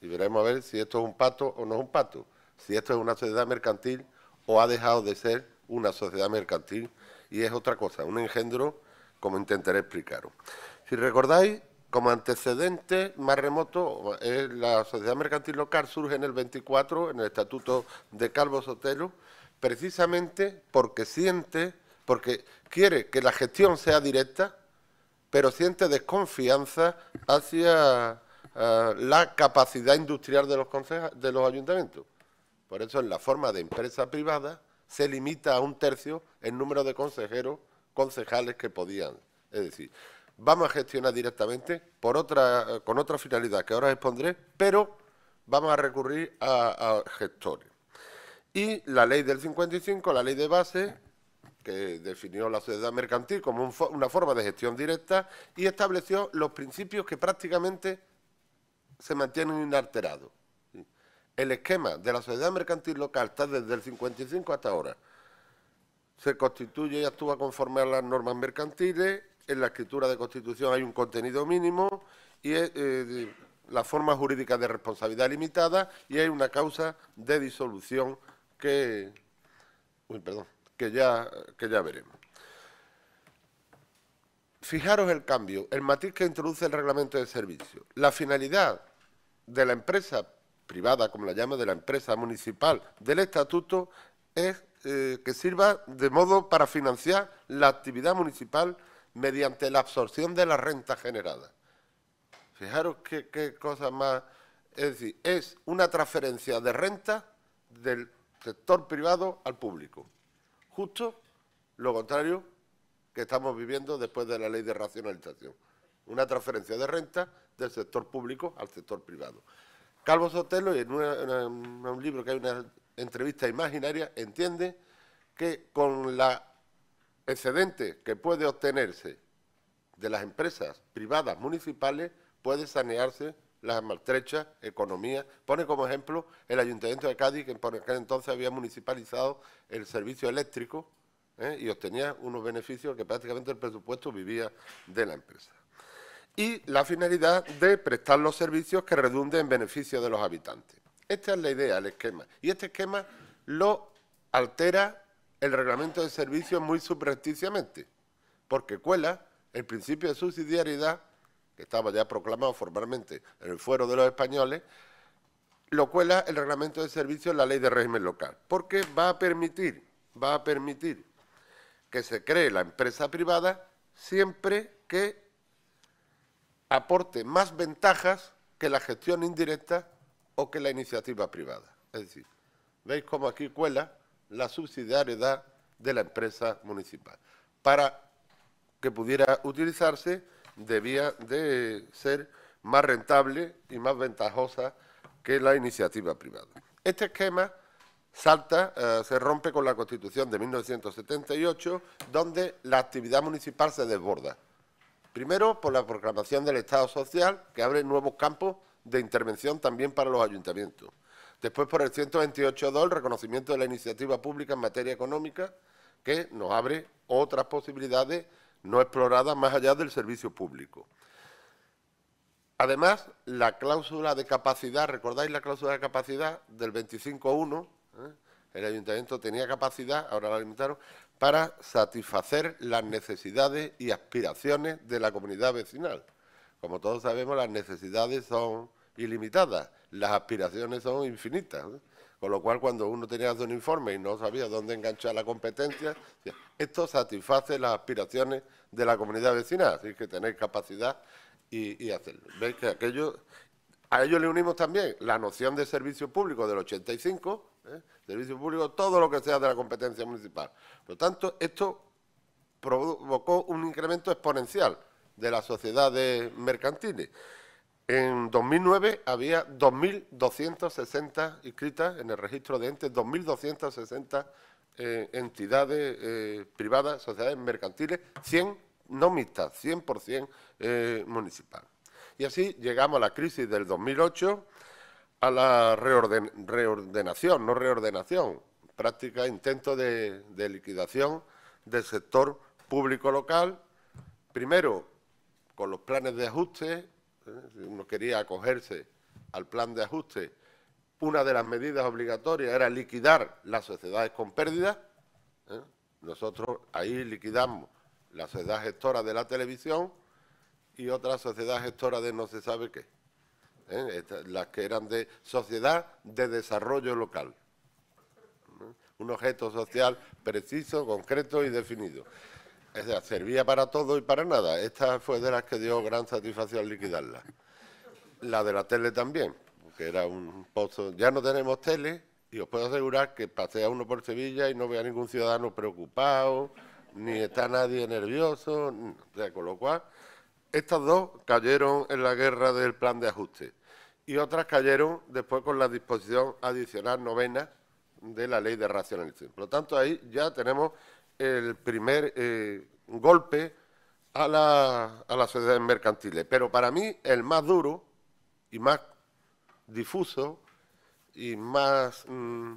Y veremos a ver si esto es un pato o no es un pato, si esto es una sociedad mercantil o ha dejado de ser una sociedad mercantil y es otra cosa, un engendro, como intentaré explicaros. Si recordáis, como antecedente más remoto, la sociedad mercantil local surge en el 24, en el Estatuto de Calvo Sotelo, precisamente porque siente, porque quiere que la gestión sea directa, pero siente desconfianza hacia eh, la capacidad industrial de los, de los ayuntamientos. Por eso, en la forma de empresa privada, se limita a un tercio el número de consejeros, concejales que podían. Es decir, vamos a gestionar directamente por otra, eh, con otra finalidad que ahora expondré, pero vamos a recurrir a, gestores. Y la ley del 55, la ley de base, que definió la sociedad mercantil como una forma de gestión directa y estableció los principios que prácticamente se mantienen inalterados. El esquema de la sociedad mercantil local está desde el 55 hasta ahora. Se constituye y actúa conforme a las normas mercantiles, en la escritura de constitución hay un contenido mínimo y eh, la forma jurídica de responsabilidad limitada y hay una causa de disolución que, uy, perdón, que, ya, que ya veremos. Fijaros el cambio, el matiz que introduce el reglamento de servicio. La finalidad de la empresa privada, como la llama, de la empresa municipal del estatuto, es eh, que sirva de modo para financiar la actividad municipal mediante la absorción de la renta generada. Fijaros qué, qué cosa más... Es decir, es una transferencia de renta del sector privado al público. Justo lo contrario que estamos viviendo después de la ley de racionalización. Una transferencia de renta del sector público al sector privado. Calvo Sotelo, en, en un libro que hay una entrevista imaginaria, entiende que con la excedente que puede obtenerse de las empresas privadas municipales puede sanearse las maltrechas economía. Pone como ejemplo el Ayuntamiento de Cádiz, que por aquel entonces había municipalizado el servicio eléctrico, ¿eh? y obtenía unos beneficios que prácticamente el presupuesto vivía de la empresa. Y la finalidad de prestar los servicios que redunden en beneficio de los habitantes. Esta es la idea, el esquema. Y este esquema lo altera el reglamento de servicios muy supersticiamente, porque cuela el principio de subsidiariedad, que estaba ya proclamado formalmente en el fuero de los españoles, lo cuela el reglamento de servicios en la ley de régimen local, porque va a permitir, va a permitir que se cree la empresa privada siempre que aporte más ventajas que la gestión indirecta o que la iniciativa privada. Es decir, veis cómo aquí cuela la subsidiariedad de la empresa municipal. Para que pudiera utilizarse debía de ser más rentable y más ventajosa que la iniciativa privada. Este esquema Salta eh, se rompe con la Constitución de 1978, donde la actividad municipal se desborda. Primero, por la proclamación del Estado Social, que abre nuevos campos de intervención también para los ayuntamientos. Después, por el 128.2, el reconocimiento de la iniciativa pública en materia económica, que nos abre otras posibilidades no exploradas más allá del servicio público. Además, la cláusula de capacidad, ¿recordáis la cláusula de capacidad del 25.1? ¿Eh? El ayuntamiento tenía capacidad, ahora la limitaron, para satisfacer las necesidades y aspiraciones de la comunidad vecinal. Como todos sabemos, las necesidades son ilimitadas, las aspiraciones son infinitas. ¿eh? Con lo cual, cuando uno tenía que hacer un informe y no sabía dónde enganchar la competencia, esto satisface las aspiraciones de la comunidad vecinal, así que tenéis capacidad y, hacerlo. Veis que a ello le unimos también la noción de servicio público del 85, servicio ¿eh? público, todo lo que sea de la competencia municipal. Por lo tanto, esto provocó un incremento exponencial de las sociedades mercantiles. En 2009 había 2.260 inscritas en el registro de entes, 2.260 eh, entidades eh, privadas, sociedades mercantiles, 100 no mixtas, 100% municipal. Y así llegamos a la crisis del 2008, a la reordenación, no reordenación, práctica, intento de, liquidación del sector público local, primero con los planes de ajuste, si ¿eh? uno quería acogerse al plan de ajuste, una de las medidas obligatorias era liquidar las sociedades con pérdida. ¿eh? Nosotros ahí liquidamos la sociedad gestora de la televisión y otra sociedad gestora de no se sabe qué. ¿eh? las que eran de sociedad de desarrollo local. ¿Mm? Un objeto social preciso, concreto y definido. Es decir, servía para todo y para nada. Esta fue de las que dio gran satisfacción liquidarla. La de la tele también, que era un pozo. Ya no tenemos tele y os puedo asegurar que pasea uno por Sevilla y no vea ningún ciudadano preocupado, ni está nadie nervioso. O sea, con lo cual, estas dos cayeron en la guerra del plan de ajuste y otras cayeron después con la disposición adicional novena de la ley de racionalización. Por lo tanto, ahí ya tenemos el primer eh, golpe a las sociedades mercantiles. Pero para mí el más duro y más difuso y más mm,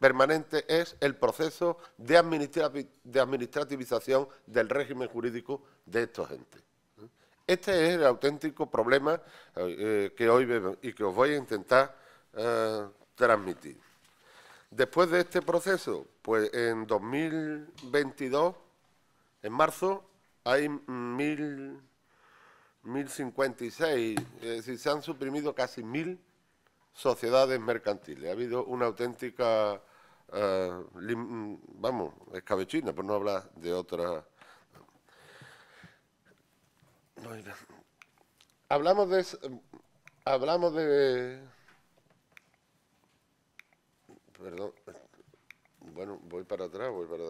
permanente es el proceso de, administrativización del régimen jurídico de estos entes. Este es el auténtico problema eh, eh, que hoy vemos y que os voy a intentar eh, transmitir. Después de este proceso, pues en 2022, en marzo, hay 1.056, es decir, se han suprimido casi 1.000 sociedades mercantiles. Ha habido una auténtica, eh, vamos, escabechina, por no hablar de otras Hablamos de... Hablamos de... Perdón. Bueno, voy para atrás, voy para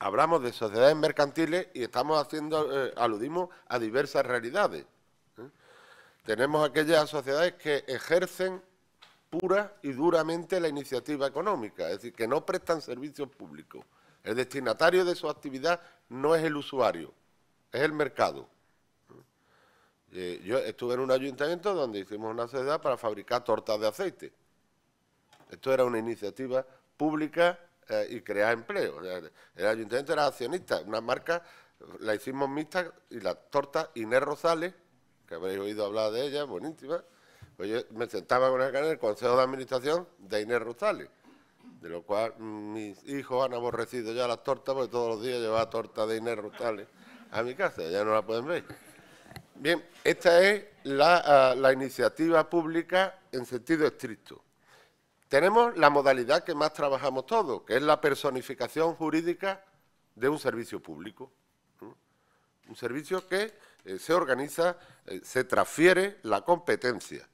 Hablamos de sociedades mercantiles y estamos haciendo, eh, aludimos a diversas realidades. ¿eh? Tenemos aquellas sociedades que ejercen pura y duramente la iniciativa económica, es decir, que no prestan servicios públicos. El destinatario de su actividad no es el usuario, es el mercado. Eh, yo estuve en un ayuntamiento donde hicimos una sociedad para fabricar tortas de aceite. Esto era una iniciativa pública eh, y crear empleo. El ayuntamiento era accionista, una marca, la hicimos mixta y la torta Inés Rosales, que habréis oído hablar de ella, buenísima. Pues yo me sentaba con en el Consejo de Administración de Inés Rosales de lo cual mis hijos han aborrecido ya las tortas porque todos los días lleva torta de dinero a mi casa, ya no la pueden ver. Bien, esta es ah, la, iniciativa pública en sentido estricto. Tenemos la modalidad que más trabajamos todos, que es la personificación jurídica de un servicio público. Un servicio que eh, se organiza, eh, se transfiere la competencia.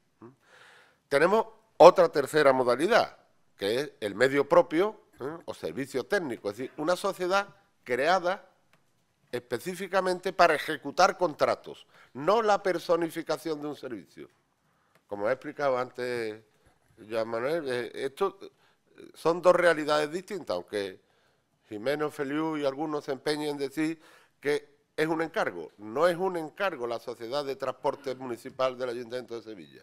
Tenemos otra tercera modalidad, que es el medio propio ¿eh? o servicio técnico, es decir, una sociedad creada específicamente para ejecutar contratos, no la personificación de un servicio. Como he explicado antes, Joan Manuel, eh, esto eh, son dos realidades distintas, aunque Jimeno Feliu y algunos se empeñen en decir que es un encargo. No es un encargo la Sociedad de Transporte Municipal del Ayuntamiento de Sevilla.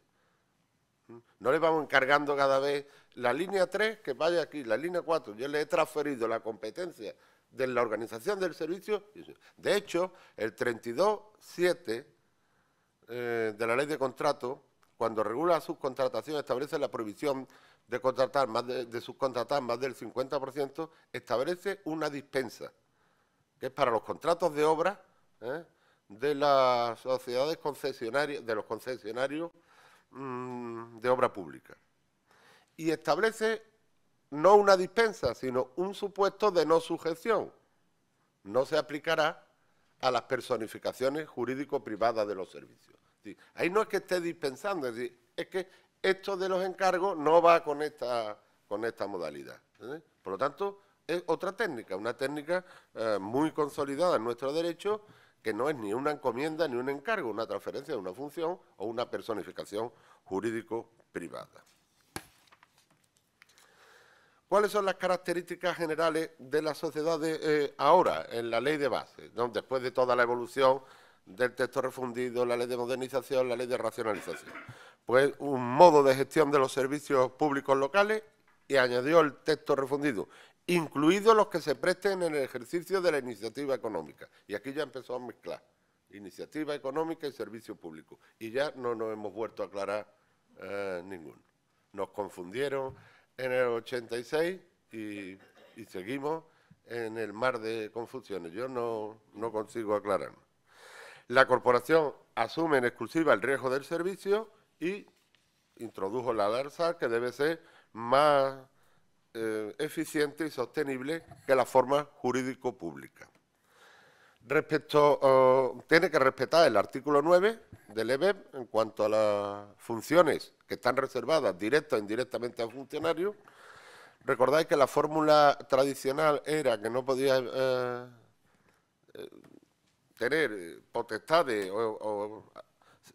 ¿Mm? No le vamos encargando cada vez la línea 3, que vaya aquí, la línea 4, yo le he transferido la competencia de la organización del servicio. De hecho, el 32.7 eh, de la ley de contrato, cuando regula la subcontratación, establece la prohibición de, contratar más de, subcontratar más del 50%, establece una dispensa, que es para los contratos de obra ¿eh? de las sociedades concesionarias, de los concesionarios mm, de obra pública y establece no una dispensa, sino un supuesto de no sujeción. No se aplicará a las personificaciones jurídico-privadas de los servicios. ahí no es que esté dispensando, es, que esto de los encargos no va con esta, modalidad. ¿eh? Por lo tanto, es otra técnica, una técnica eh, muy consolidada en nuestro derecho que no es ni una encomienda ni un encargo, una transferencia de una función o una personificación jurídico-privada. ¿Cuáles son las características generales de la sociedad eh, ahora, en la ley de base, después de toda la evolución del texto refundido, la ley de modernización, la ley de racionalización? Pues un modo de gestión de los servicios públicos locales y añadió el texto refundido, incluidos los que se presten en el ejercicio de la iniciativa económica. Y aquí ya empezó a mezclar iniciativa económica y servicio público. Y ya no nos hemos vuelto a aclarar eh, ninguno. Nos confundieron en el 86 y, seguimos en el mar de confusiones. Yo no, consigo aclarar. La corporación asume en exclusiva el riesgo del servicio y introdujo la DARSA, que debe ser más eh, eficiente y sostenible que la forma jurídico-pública. Respecto, tiene que respetar el artículo 9 del EBEP en cuanto a las funciones que están reservadas directa o indirectamente a funcionarios. Recordáis que la fórmula tradicional era que no podía eh, eh, tener potestades o,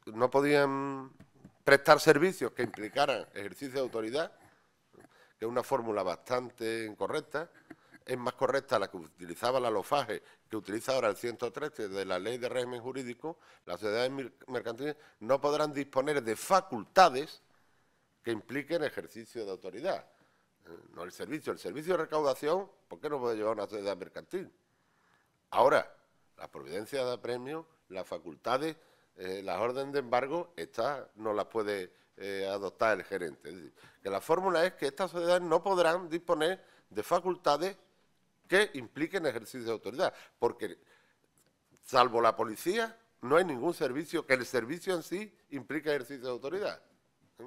no podían prestar servicios que implicaran ejercicio de autoridad, que es una fórmula bastante incorrecta es más correcta la que utilizaba la LOFAGE, que utiliza ahora el 113 de la Ley de Régimen Jurídico, las sociedades mercantiles no podrán disponer de facultades que impliquen ejercicio de autoridad. Eh, no el servicio, el servicio de recaudación, ¿por qué no puede llevar una sociedad mercantil? Ahora, la providencia de apremio, las facultades, eh, las órdenes de embargo, estas no las puede eh, adoptar el gerente. que la fórmula es que estas sociedades no podrán disponer de facultades que impliquen ejercicio de autoridad, porque salvo la policía, no hay ningún servicio que el servicio en sí implique ejercicio de autoridad. ¿eh?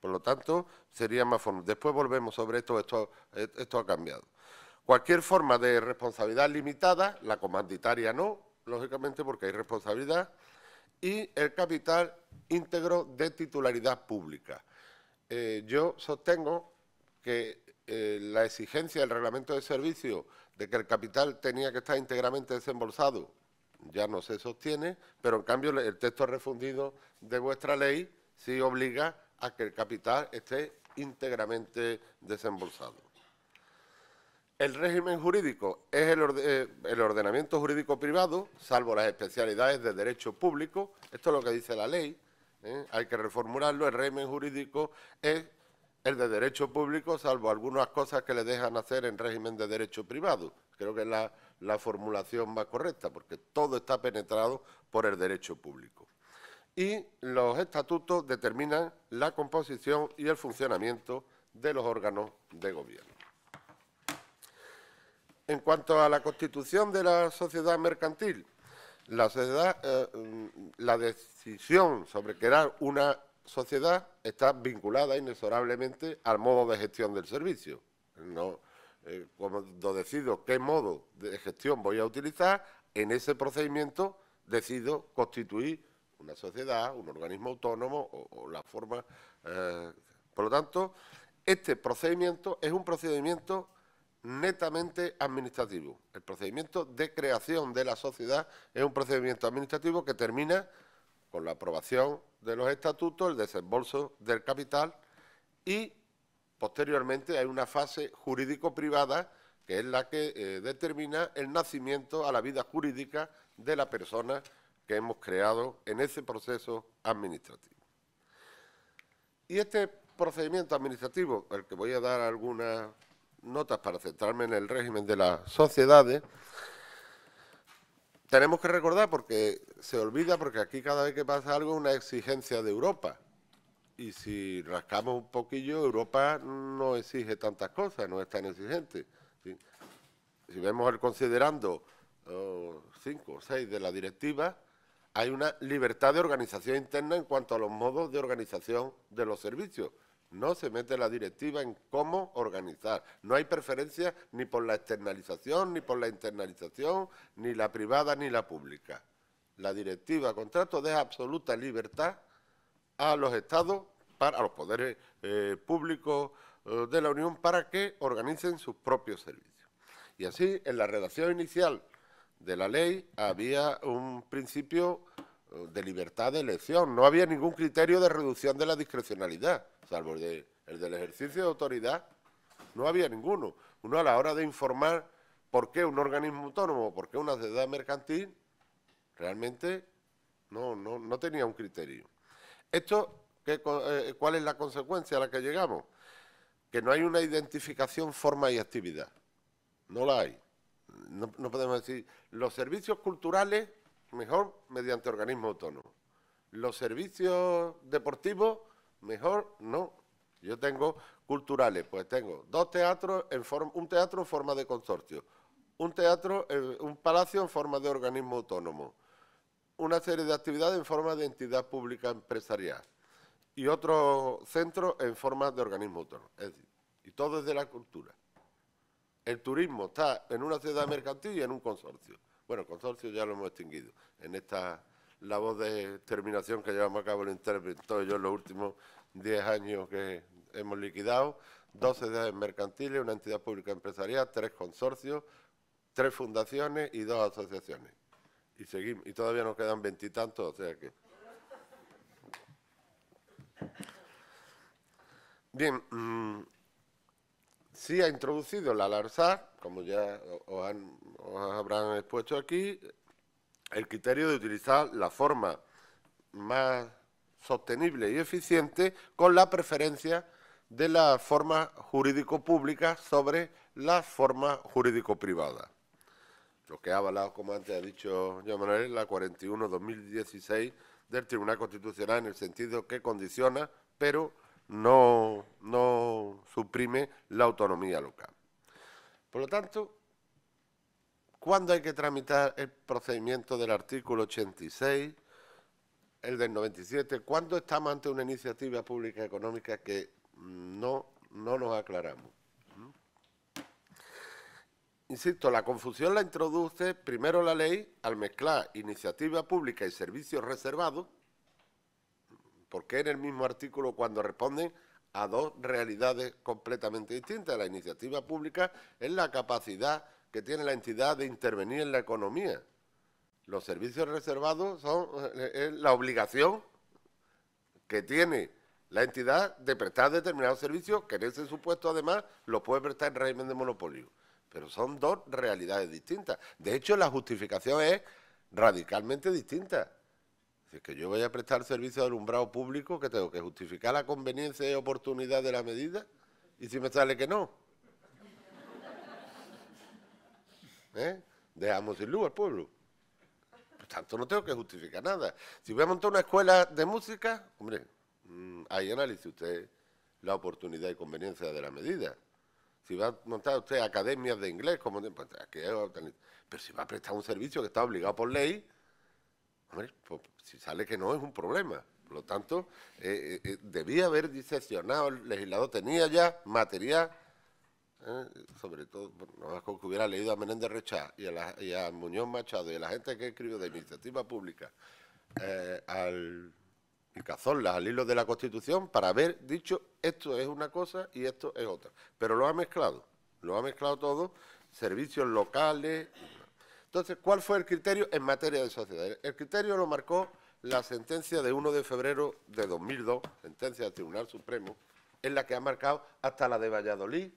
Por lo tanto, sería más formal. Después volvemos sobre esto, esto, ha cambiado. Cualquier forma de responsabilidad limitada, la comanditaria no, lógicamente porque hay responsabilidad, y el capital íntegro de titularidad pública. Eh, yo sostengo que eh, la exigencia del reglamento de servicio de que el capital tenía que estar íntegramente desembolsado ya no se sostiene, pero en cambio el texto refundido de vuestra ley sí obliga a que el capital esté íntegramente desembolsado. El régimen jurídico es el, eh, ordenamiento jurídico privado, salvo las especialidades de derecho público, esto es lo que dice la ley, ¿eh? hay que reformularlo, el régimen jurídico es el de derecho público, salvo algunas cosas que le dejan hacer en régimen de derecho privado. Creo que es la, formulación más correcta, porque todo está penetrado por el derecho público. Y los estatutos determinan la composición y el funcionamiento de los órganos de gobierno. En cuanto a la constitución de la sociedad mercantil, la, eh, mm, la decisión sobre crear una sociedad está vinculada inexorablemente al modo de gestión del servicio. No, eh, cuando decido qué modo de gestión voy a utilizar, en ese procedimiento decido constituir una sociedad, un organismo autónomo o, la forma. Eh, por lo tanto, este procedimiento es un procedimiento netamente administrativo. El procedimiento de creación de la sociedad es un procedimiento administrativo que termina con la aprobación de los estatutos, el desembolso del capital y posteriormente hay una fase jurídico-privada que es la que eh, determina el nacimiento a la vida jurídica de la persona que hemos creado en ese proceso administrativo. Y este procedimiento administrativo, al que voy a dar algunas notas para centrarme en el régimen de las sociedades, tenemos que recordar porque se olvida, porque aquí cada vez que pasa algo es una exigencia de Europa. Y si rascamos un poquillo, Europa no exige tantas cosas, no es tan exigente. Si, vemos el considerando oh, cinco o seis de la directiva, hay una libertad de organización interna en cuanto a los modos de organización de los servicios. No se mete la directiva en cómo organizar. No hay preferencia ni por la externalización, ni por la internalización, ni la privada, ni la pública. La directiva contrato deja absoluta libertad a los estados, para, a los poderes eh, públicos eh, de la Unión para que organicen sus propios servicios. Y así, en la redacción inicial de la ley había un principio de libertad de elección. No había ningún criterio de reducción de la discrecionalidad, salvo el, del ejercicio de autoridad. No había ninguno. Uno a la hora de informar por qué un organismo autónomo, por qué una sociedad mercantil, realmente no, no, tenía un criterio. Esto, ¿qué, eh, ¿cuál es la consecuencia a la que llegamos? Que no hay una identificación forma y actividad. No la hay. no podemos decir, los servicios culturales mejor mediante organismo autónomo. Los servicios deportivos, mejor no. Yo tengo culturales, pues tengo dos teatros, en un teatro en forma de consorcio, un teatro, un palacio en forma de organismo autónomo, una serie de actividades en forma de entidad pública empresarial y otro centro en forma de organismo autónomo. Es decir, y todo es de la cultura. El turismo está en una ciudad mercantil y en un consorcio. Bueno, consorcio ya lo hemos extinguido. En esta labor de terminación que llevamos a cabo el intérprete, yo en los últimos 10 años que hemos liquidado, 12 de mercantiles, una entidad pública empresarial, tres consorcios, tres fundaciones y dos asociaciones. Y seguimos, y todavía nos quedan veintitantos, o sea que... Bien, mm, sí ha introducido la LARSA, como ya os, habrán expuesto aquí, el criterio de utilizar la forma más sostenible y eficiente con la preferencia de la forma jurídico pública sobre la forma jurídico privada Lo que ha avalado, como antes ha dicho Jean Manuel, la 41-2016 del Tribunal Constitucional en el sentido que condiciona, pero no, suprime la autonomía local. Por lo tanto, ¿cuándo hay que tramitar el procedimiento del artículo 86, el del 97? ¿Cuándo estamos ante una iniciativa pública económica que no, no nos aclaramos? ¿Mm? Insisto, la confusión la introduce primero la ley al mezclar iniciativa pública y servicios reservados ¿Por qué en el mismo artículo cuando responden a dos realidades completamente distintas? La iniciativa pública es la capacidad que tiene la entidad de intervenir en la economía. Los servicios reservados son eh, la obligación que tiene la entidad de prestar determinados servicios, que en ese supuesto además lo puede prestar en régimen de monopolio. Pero son dos realidades distintas. De hecho, la justificación es radicalmente distinta. Si es que yo voy a prestar servicio de alumbrado público, que tengo que justificar la conveniencia y oportunidad de la medida, y si me sale que no. [laughs] ¿Eh? Dejamos sin luz al pueblo. Por tanto, no tengo que justificar nada. Si voy a montar una escuela de música, hombre, mm, ahí analice usted la oportunidad y conveniencia de la medida. Si va a montar usted academias de inglés, como pues, de, pero si va a prestar un servicio que está obligado por ley, Hombre, si sale que no es un problema. Por lo tanto, eh, eh, eh, debía haber diseccionado el legislador, tenía ya material, sobre todo, no es que hubiera leído a Menéndez Rechá y a, Muñoz Machado y a la gente que escribió de iniciativa pública al cazón, al hilo de la Constitución, para haber dicho esto es una cosa y esto es otra. Pero lo ha mezclado, lo ha mezclado todo, servicios locales, entonces, ¿cuál fue el criterio en materia de sociedades? El criterio lo marcó la sentencia de 1 de febrero de 2002, sentencia del Tribunal Supremo, en la que ha marcado hasta la de Valladolid,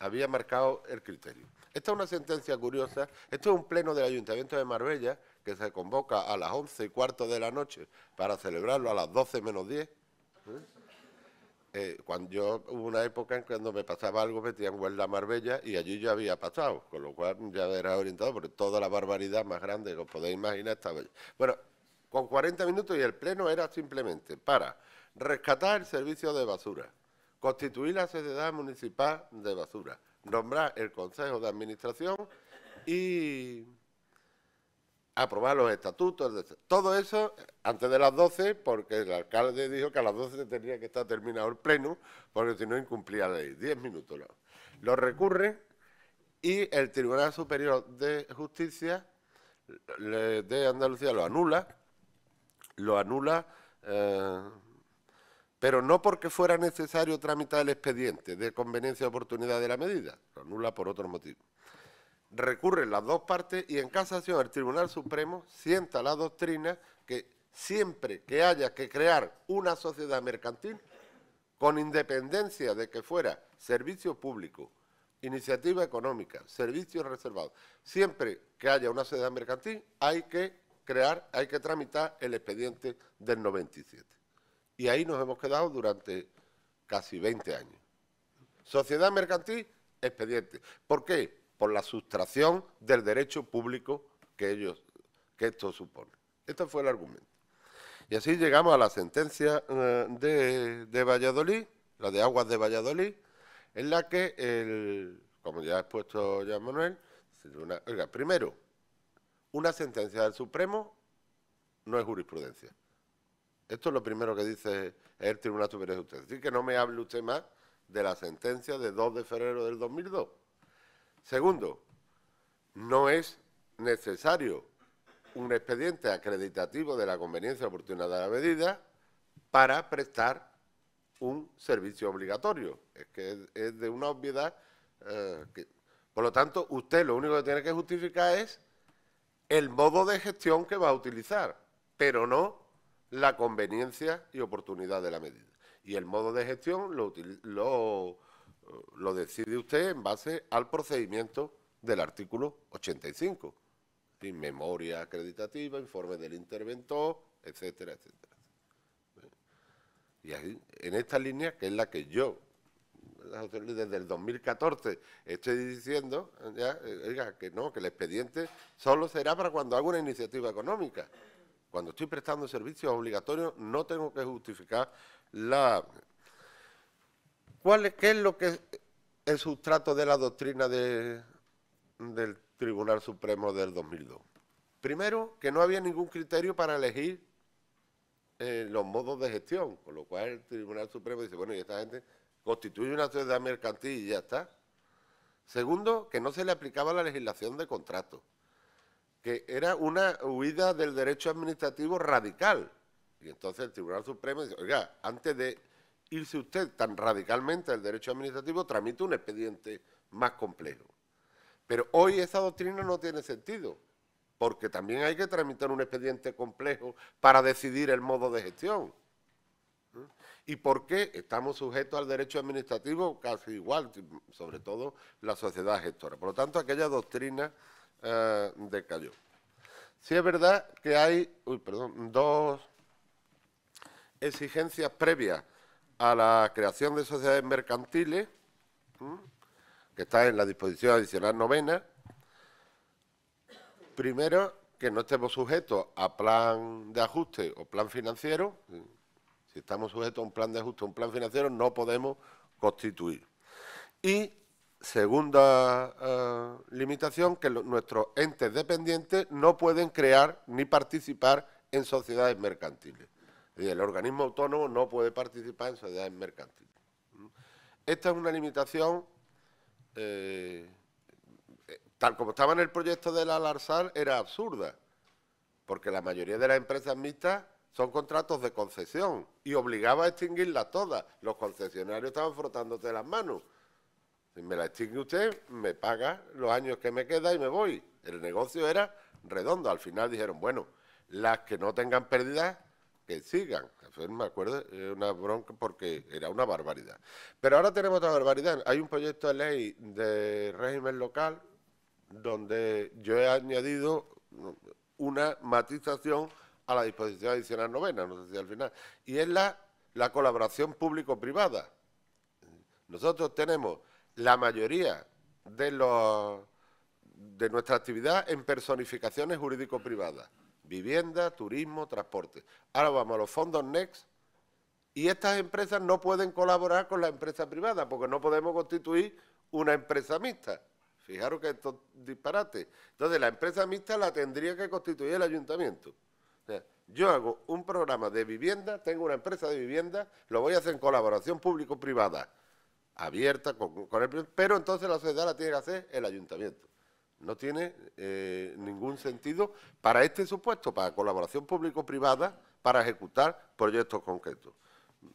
había marcado el criterio. Esta es una sentencia curiosa. Esto es un pleno del Ayuntamiento de Marbella que se convoca a las 11 y cuarto de la noche para celebrarlo a las 12 menos 10. Eh, cuando yo hubo una época en cuando me pasaba algo metían la Marbella y allí yo había pasado, con lo cual ya era orientado por toda la barbaridad más grande que os podéis imaginar esta vez Bueno, con 40 minutos y el pleno era simplemente para rescatar el servicio de basura, constituir la sociedad municipal de basura, nombrar el consejo de administración y aprobar los estatutos, todo eso antes de las 12, porque el alcalde dijo que a las 12 tenía que estar terminado el pleno, porque si no incumplía la ley. Diez minutos. Lo, recurre y el Tribunal Superior de Justicia de Andalucía lo anula, lo anula, eh, pero no porque fuera necesario tramitar el expediente de conveniencia y oportunidad de la medida, lo anula por otro motivo recurren las dos partes y en casación el Tribunal Supremo sienta la doctrina que siempre que haya que crear una sociedad mercantil, con independencia de que fuera servicio público, iniciativa económica, servicio reservado, siempre que haya una sociedad mercantil hay que crear, hay que tramitar el expediente del 97. Y ahí nos hemos quedado durante casi 20 años. Sociedad mercantil, expediente. ¿Por qué? por la sustracción del derecho público que, ellos, que esto supone. Este fue el argumento. Y así llegamos a la sentencia eh, de, Valladolid, la de Aguas de Valladolid, en la que, como ya ha expuesto ya Manuel, oiga, primero, una sentencia del Supremo no es jurisprudencia. Esto es lo primero que dice el Tribunal Superior de Justicia. decir, que no me hable usted más de la sentencia de 2 de febrero del 2002. Segundo, no es necesario un expediente acreditativo de la conveniencia oportunidad de la medida para prestar un servicio obligatorio. Es que es de una obviedad. Eh, por lo tanto, usted lo único que tiene que justificar es el modo de gestión que va a utilizar, pero no la conveniencia y oportunidad de la medida. Y el modo de gestión lo, lo lo decide usted en base al procedimiento del artículo 85, sin memoria acreditativa, informe del interventor, etcétera, etcétera. Y ahí, en esta línea, que es la que yo, desde el 2014, estoy diciendo, ya, oiga, que no, que el expediente solo será para cuando hago una iniciativa económica. Cuando estoy prestando servicios obligatorios no tengo que justificar la ¿Qué es lo que es el sustrato de la doctrina del Tribunal Supremo del 2002? Primero, que no había ningún criterio para elegir eh, los modos de gestión, con lo cual el Tribunal Supremo dice, bueno, y esta gente constituye una sociedad mercantil y ya está. Segundo, que no se le aplicaba la legislación de contrato, que era una huida del derecho administrativo radical. Y entonces el Tribunal Supremo dice, oiga, antes de irse usted tan radicalmente al derecho administrativo, tramite un expediente más complejo. Pero hoy esa doctrina no tiene sentido, porque también hay que tramitar un expediente complejo para decidir el modo de gestión. ¿Mm? ¿Y por qué estamos sujetos al derecho administrativo casi igual, sobre todo la sociedad gestora? Por lo tanto, aquella doctrina eh, decayó. Sí es verdad que hay dos exigencias previas a la creación de sociedades mercantiles, que está en la disposición adicional novena. Primero, que no estemos sujetos a plan de ajuste o plan financiero. Si estamos sujetos a un plan de ajuste o un plan financiero, no podemos constituir. Y segunda eh, limitación, que nuestros entes dependientes no pueden crear ni participar en sociedades mercantiles. Y el organismo autónomo no puede participar en sociedades mercantiles. Esta es una limitación, eh, eh, tal como estaba en el proyecto de la Larsal, era absurda, porque la mayoría de las empresas mixtas son contratos de concesión y obligaba a extinguirlas todas. Los concesionarios estaban frotándose las manos. Si me la extingue usted, me paga los años que me queda y me voy. El negocio era redondo. Al final dijeron, bueno, las que no tengan pérdidas que sigan. Me acuerdo, es una bronca porque era una barbaridad. Pero ahora tenemos otra barbaridad. Hay un proyecto de ley de régimen local donde yo he añadido una matización a la disposición adicional novena, no sé si al final, y es la, colaboración público-privada. Nosotros tenemos la mayoría de nuestra actividad en personificaciones jurídico-privadas vivienda, turismo, transporte. Ahora vamos a los fondos NEXT y estas empresas no pueden colaborar con la empresa privada porque no podemos constituir una empresa mixta. Fijaros que esto es disparate. Entonces, la empresa mixta la tendría que constituir el ayuntamiento. yo hago un programa de vivienda, tengo una empresa de vivienda, lo voy a hacer en colaboración público-privada, abierta con, Pero entonces la sociedad la tiene que hacer el ayuntamiento. No tiene eh, ningún sentido para este supuesto, para colaboración público-privada, para ejecutar proyectos concretos.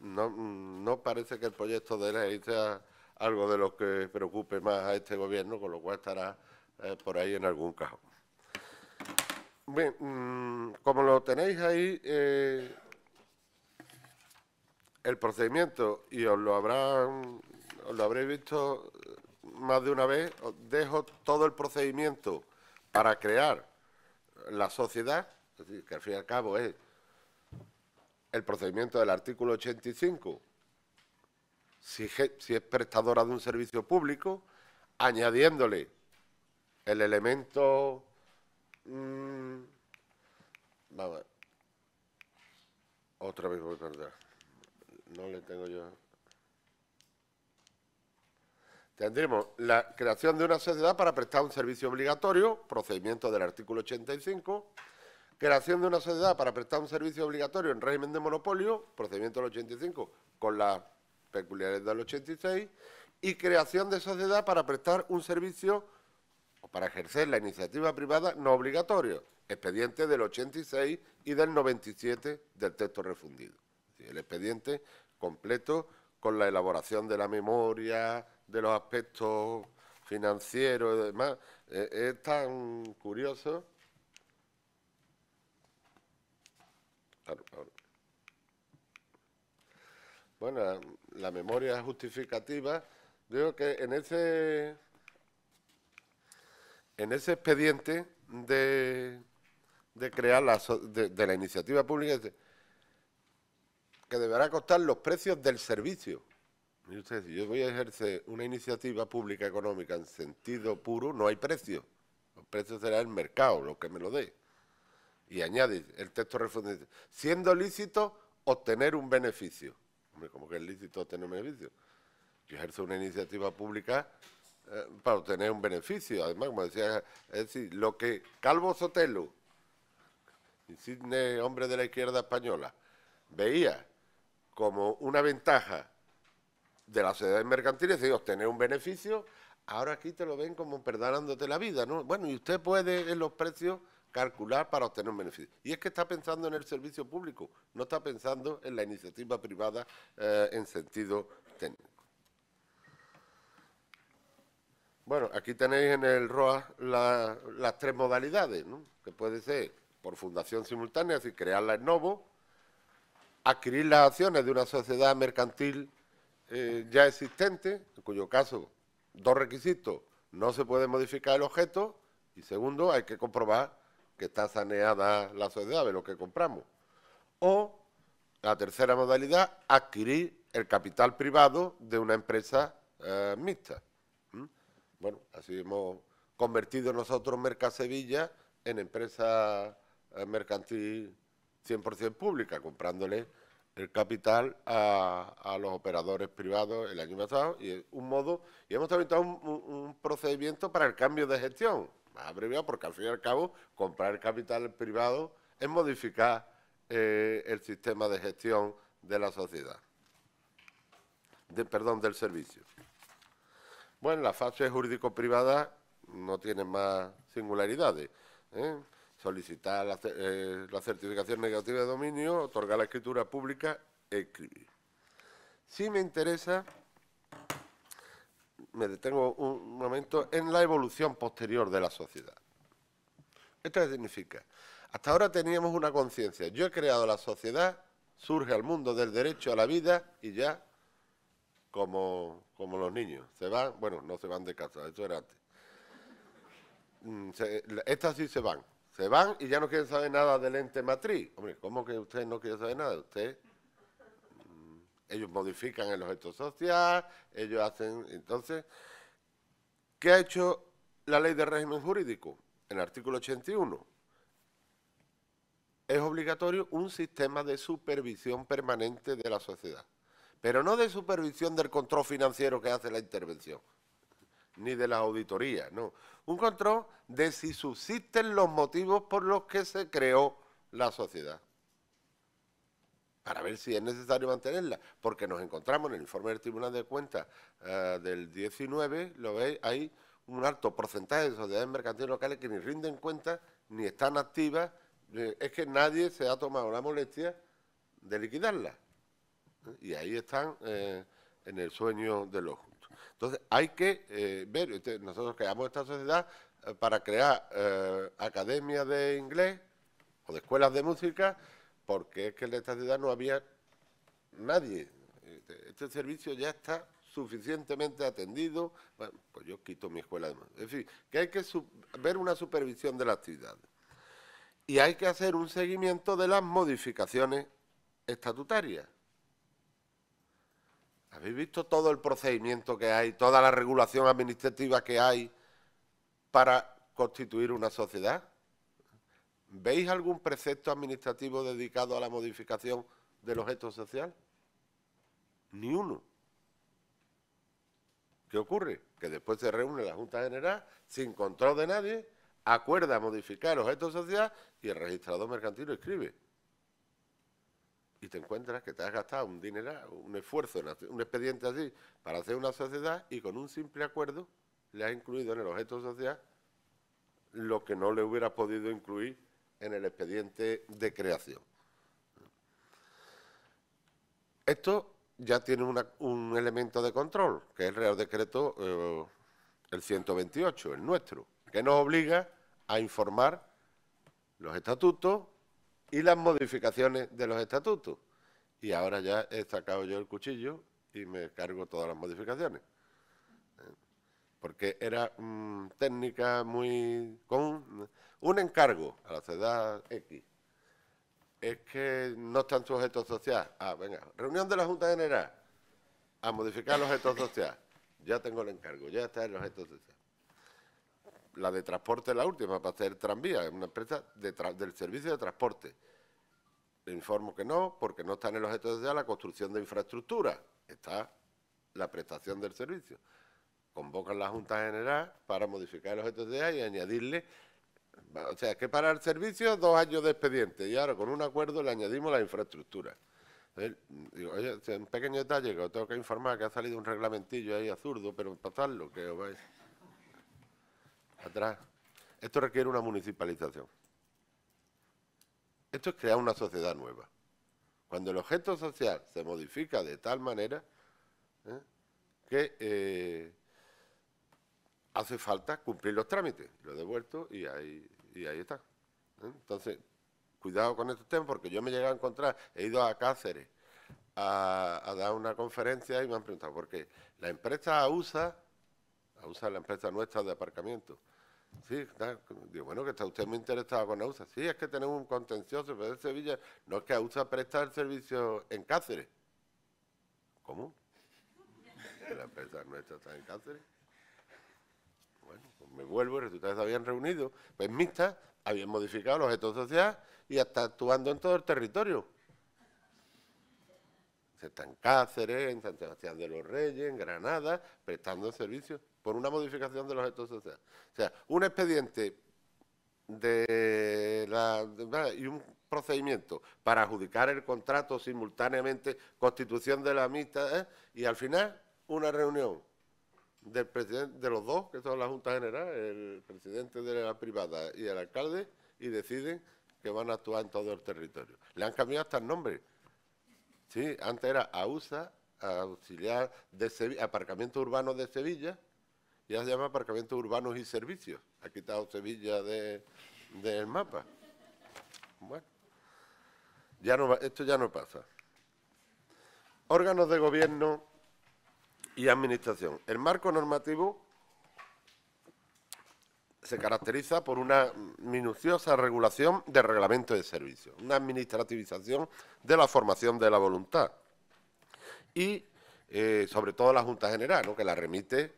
No, parece que el proyecto de ley sea algo de lo que preocupe más a este gobierno, con lo cual estará eh, por ahí en algún caso. Bien, mm, como lo tenéis ahí, eh, el procedimiento, y os lo, habrán, os lo habréis visto más de una vez, dejo todo el procedimiento para crear la sociedad, que al fin y al cabo es el procedimiento del artículo 85, si, es prestadora de un servicio público, añadiéndole el elemento... Mm, vamos Otra vez voy a perder. No le tengo yo... Tendremos la creación de una sociedad para prestar un servicio obligatorio, procedimiento del artículo 85. Creación de una sociedad para prestar un servicio obligatorio en régimen de monopolio, procedimiento del 85, con las peculiaridades del 86. Y creación de sociedad para prestar un servicio o para ejercer la iniciativa privada no obligatorio, expediente del 86 y del 97 del texto refundido. El expediente completo con la elaboración de la memoria, de los aspectos financieros y demás, eh, es tan curioso. Bueno, la, memoria justificativa, digo que en ese, en ese expediente de, crear la, de la iniciativa pública, que deberá costar los precios del servicio. Y usted, yo voy a ejercer una iniciativa pública económica en sentido puro, no hay precio. El precio será el mercado, lo que me lo dé. Y añade el texto refundido, siendo lícito obtener un beneficio. Hombre, ¿cómo que es lícito obtener un beneficio? Yo ejerzo una iniciativa pública eh, para obtener un beneficio. Además, como decía, es decir, lo que Calvo Sotelo, insigne hombre de la izquierda española, veía como una ventaja de sociedad mercantil, mercantiles y obtener un beneficio, ahora aquí te lo ven como perdonándote la vida, ¿no? Bueno, y usted puede en los precios calcular para obtener un beneficio. Y es que está pensando en el servicio público, no está pensando en la iniciativa privada eh, en sentido técnico. Bueno, aquí tenéis en el ROA las tres modalidades, ¿no? que puede ser por fundación simultánea, es crearla en novo, adquirir las acciones de una sociedad mercantil eh, ya existente, en cuyo caso, dos requisitos, no se puede modificar el objeto y segundo, hay que comprobar que está saneada la sociedad de lo que compramos. O la tercera modalidad, adquirir el capital privado de una empresa eh, mixta. Bueno, así hemos convertido nosotros Mercasevilla en empresa eh, mercantil 100% pública, comprándole el capital a, los operadores privados el año pasado y un modo y hemos también un, un, procedimiento para el cambio de gestión más abreviado porque al fin y al cabo comprar el capital privado es modificar eh, el sistema de gestión de la sociedad de, perdón del servicio bueno la fase jurídico privada no tiene más singularidades ¿eh? solicitar eh, la, certificación negativa de dominio, otorgar la escritura pública, escribir. Si me interesa, me detengo un momento en la evolución posterior de la sociedad. Esto significa, hasta ahora teníamos una conciencia, yo he creado la sociedad, surge al mundo del derecho a la vida y ya como, los niños, se van, bueno, no se van de casa, eso era antes. Mm, estas sí se van, se van y ya no quieren saber nada del ente matriz. Hombre, ¿cómo que usted no quiere saber nada? Usted, mm, ellos modifican el objeto social, ellos hacen... Entonces, ¿qué ha hecho la ley de régimen jurídico? En el artículo 81 es obligatorio un sistema de supervisión permanente de la sociedad, pero no de supervisión del control financiero que hace la intervención, ni de las auditorías, no. Un control de si subsisten los motivos por los que se creó la sociedad. Para ver si es necesario mantenerla, porque nos encontramos en el informe del Tribunal de Cuentas eh, del 19, lo veis, hay un alto porcentaje de sociedades mercantiles locales que ni rinden cuentas, ni están activas, eh, es que nadie se ha tomado la molestia de liquidarlas. ¿Eh? Y ahí están en el sueño del ojo. Entonces, hay que eh, ver, este, nosotros creamos esta sociedad eh, para crear eh, academias de inglés o de escuelas de música, porque es que en esta ciudad no había nadie. Este, este servicio ya está suficientemente atendido, bueno, pues yo quito mi escuela de música. Es decir, que hay que ver una supervisión de la actividad. Y hay que hacer un seguimiento de las modificaciones estatutarias ¿Habéis visto todo el procedimiento que hay, toda la regulación administrativa que hay para constituir una sociedad? ¿Veis algún precepto administrativo dedicado a la modificación del objeto social? Ni uno. ¿Qué ocurre? Que después se reúne la Junta General sin control de nadie, acuerda modificar el objeto social y el registrador mercantil escribe y te encuentras que te has gastado un dinero, un esfuerzo, un expediente así para hacer una sociedad y con un simple acuerdo le has incluido en el objeto social lo que no le hubieras podido incluir en el expediente de creación. Esto ya tiene un elemento de control, que es el Real Decreto eh, el 128, el nuestro, que nos obliga a informar los estatutos y las modificaciones de los estatutos. Y ahora ya he sacado yo el cuchillo y me cargo todas las modificaciones. Eh, porque era mm, técnica muy... común. un encargo a la ciudad X. Es que no están objetos sociales. Ah, venga, reunión de la Junta General a modificar los objetos sociales. Ya tengo el encargo, ya está los objeto social la de transporte es la última para hacer tranvía, es una empresa del servicio de transporte. Le informo que no, porque no está en el objeto de la construcción de infraestructura, está la prestación del servicio. Convocan la Junta General para modificar el objeto de y añadirle, o sea, que para el servicio dos años de expediente y ahora con un acuerdo le añadimos la infraestructura. un pequeño detalle que os tengo que informar que ha salido un reglamentillo ahí azurdo, pero pasarlo, que os vais atrás. Esto requiere una municipalización. Esto es crear una sociedad nueva. Cuando el objeto social se modifica de tal manera ¿eh? que eh, hace falta cumplir los trámites. Lo he devuelto y ahí, y ahí está. ¿eh? Entonces, cuidado con estos temas porque yo me he llegado a encontrar, he ido a Cáceres a, dar una conferencia y me han preguntado por qué. La empresa AUSA, AUSA es la empresa nuestra de aparcamiento, Sí, digo, bueno, que está usted muy interesado con AUSA. Sí, es que tenemos un contencioso, pero de Sevilla no es que AUSA presta el servicio en Cáceres. ¿Cómo? [laughs] La empresa nuestra está en Cáceres. Bueno, pues me vuelvo resulta que se habían reunido. Pues mixta, habían modificado los gestos sociales y está actuando en todo el territorio está en Cáceres, en San Sebastián de los Reyes, en Granada, prestando servicios por una modificación de los gestos sociales. O sea, un expediente de y un procedimiento para adjudicar el contrato simultáneamente, constitución de la mixta, ¿eh? y al final una reunión del presidente de los dos, que son la Junta General, el presidente de la privada y el alcalde, y deciden que van a actuar en todo el territorio. Le han cambiado hasta el nombre. Sí, antes era AUSA, Auxiliar de Aparcamiento Urbano de Sevilla, y ahora se llama Aparcamiento Urbanos y Servicios. Ha quitado Sevilla del mapa. Bueno, esto ya no pasa. Órganos de gobierno y administración. El marco normativo se caracteriza por una minuciosa regulación del reglamento de servicio, una administrativización de la formación de la voluntad y eh, sobre todo la Junta General, ¿no? que la remite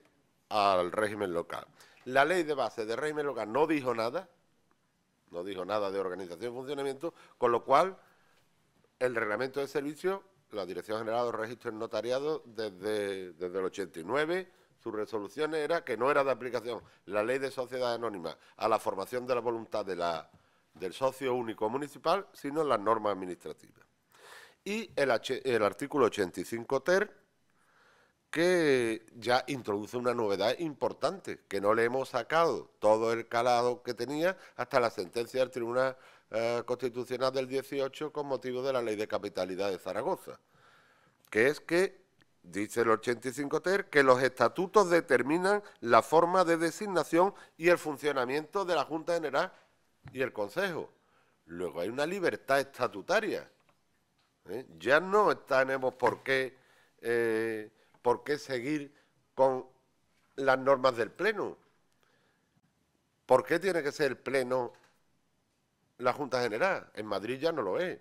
al régimen local. La ley de base del régimen local no dijo nada, no dijo nada de organización y funcionamiento, con lo cual el reglamento de servicio, la Dirección General de Registro y Notariado desde, desde el 89 su resolución era que no era de aplicación la ley de sociedad anónima a la formación de la voluntad del socio único municipal, sino las normas administrativas. Y el, artículo 85 ter, que ya introduce una novedad importante, que no le hemos sacado todo el calado que tenía hasta la sentencia del Tribunal eh, Constitucional del 18 con motivo de la Ley de Capitalidad de Zaragoza, que es que Dice el 85 TER que los estatutos determinan la forma de designación y el funcionamiento de la Junta General y el Consejo. Luego hay una libertad estatutaria. ¿eh? Ya no tenemos por qué, eh, por qué seguir con las normas del Pleno. ¿Por qué tiene que ser el Pleno la Junta General? En Madrid ya no lo es.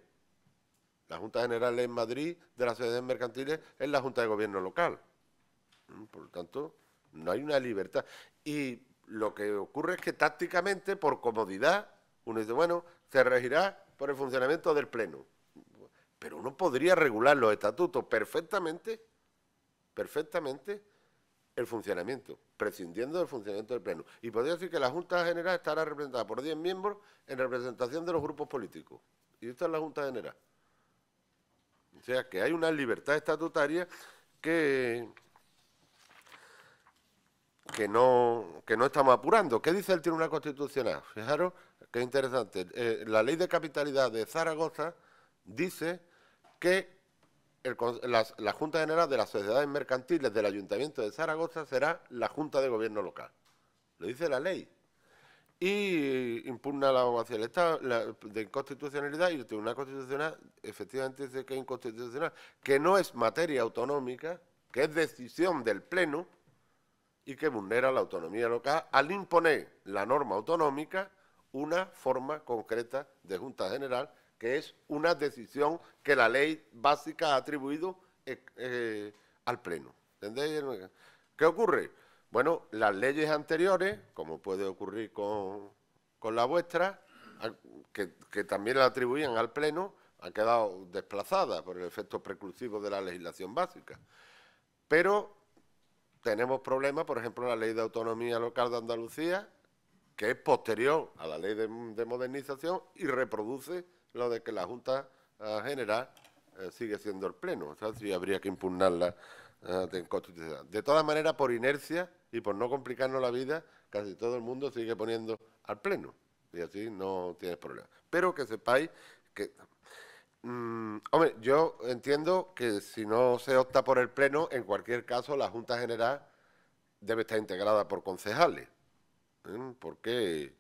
La Junta General en Madrid de las sociedades mercantiles es la Junta de Gobierno local. Mm, por lo tanto, no hay una libertad. Y lo que ocurre es que tácticamente, por comodidad, uno dice, bueno, se regirá por el funcionamiento del Pleno. Pero uno podría regular los estatutos perfectamente, perfectamente, el funcionamiento, prescindiendo del funcionamiento del Pleno. Y podría decir que la Junta General estará representada por 10 miembros en representación de los grupos políticos. Y esta es la Junta General. O sea, que hay una libertad estatutaria que, que, no, estamos apurando. ¿Qué dice el Tribunal Constitucional? Fijaros, qué interesante. Eh, la ley de capitalidad de Zaragoza dice que la, Junta General de las Sociedades Mercantiles del Ayuntamiento de Zaragoza será la Junta de Gobierno Local. Lo dice la ley y eh, impugna la abogacía del Estado de inconstitucionalidad y el Tribunal Constitucional efectivamente dice que es inconstitucional, que no es materia autonómica, que es decisión del Pleno y que vulnera la autonomía local al imponer la norma autonómica una forma concreta de Junta General, que es una decisión que la ley básica ha atribuido eh, eh, al Pleno. ¿Entendéis? ¿Qué ocurre? Bueno, las leyes anteriores, como puede ocurrir con, la vuestra, que, también la atribuían al Pleno, han quedado desplazadas por el efecto preclusivo de la legislación básica. Pero tenemos problemas, por ejemplo, la ley de autonomía local de Andalucía, que es posterior a la ley de, modernización y reproduce lo de que la Junta eh, General eh, sigue siendo el Pleno. O sea, sí habría que impugnarla eh, de inconstitucionalidad. De todas maneras, por inercia, y por no complicarnos la vida, casi todo el mundo sigue poniendo al pleno. Y así no tienes problema. Pero que sepáis que... Mm, hombre, yo entiendo que si no se opta por el pleno, en cualquier caso la Junta General debe estar integrada por concejales. ¿eh? ¿Por qué?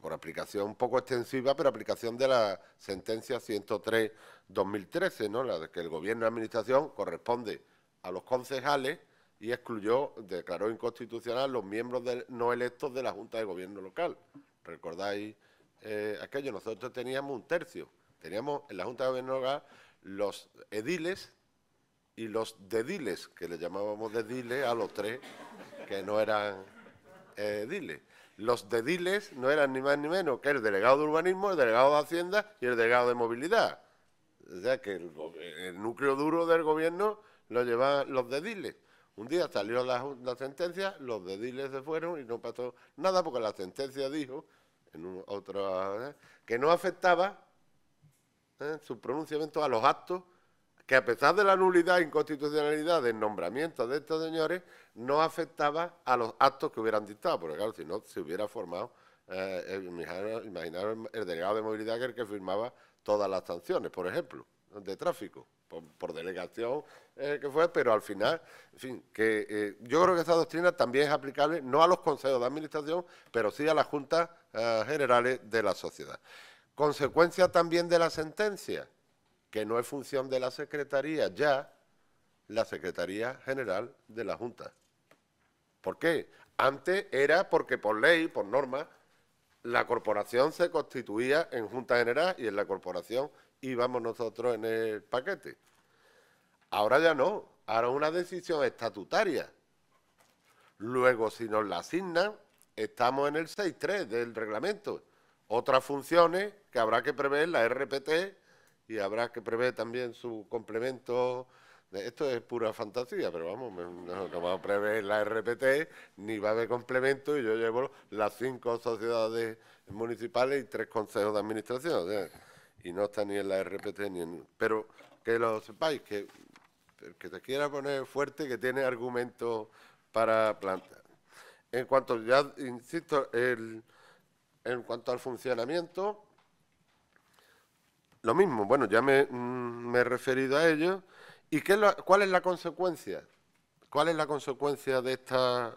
por aplicación un poco extensiva, pero aplicación de la sentencia 103-2013, ¿no? la de que el Gobierno de Administración corresponde a los concejales y excluyó, declaró inconstitucional los miembros no electos de la Junta de Gobierno local. ¿Recordáis eh, aquello? Nosotros teníamos un tercio. Teníamos en la Junta de Gobierno local los ediles y los dediles, que le llamábamos dediles a los tres que no eran eh, ediles. Los dediles no eran ni más ni menos que el delegado de urbanismo, el delegado de Hacienda y el delegado de movilidad. O sea que el núcleo duro del gobierno lo llevaban los dediles. Un día salió la, sentencia, los dediles se fueron y no pasó nada porque la sentencia dijo, en ¿eh? que no afectaba ¿eh? su pronunciamiento a los actos que a pesar de la nulidad e inconstitucionalidad del nombramiento de estos señores, no afectaba a los actos que hubieran dictado, porque claro, si no se hubiera formado, eh, eh el delegado de movilidad que el que firmaba todas las sanciones, por ejemplo, de tráfico por, delegación eh, que fue, pero al final, en fin, que eh, yo creo que esa doctrina también es aplicable no a los consejos de administración, pero sí a las juntas eh, generales de la sociedad. Consecuencia también de la sentencia, que no es función de la Secretaría ya, la Secretaría General de la Junta. ¿Por qué? Antes era porque por ley, por norma, la corporación se constituía en Junta General y en la corporación íbamos nosotros en el paquete. Ahora ya no, ahora una decisión estatutaria. Luego, si nos la asignan, estamos en el 6.3 del reglamento. Otras funciones que habrá que prever la RPT y habrá que prever también su complemento. Esto es pura fantasía, pero vamos, no, no vamos a prever la RPT, ni va a haber complemento, y yo llevo las cinco sociedades municipales y tres consejos de administración y no está ni en la RPT ni en... Pero que lo sepáis, que el que te quiera poner fuerte, que tiene argumentos para plantar. En cuanto, ya insisto, en cuanto al funcionamiento, lo mismo, bueno, ya me, mm, he referido a ello. ¿Y qué cuál es la consecuencia? ¿Cuál es la consecuencia de esta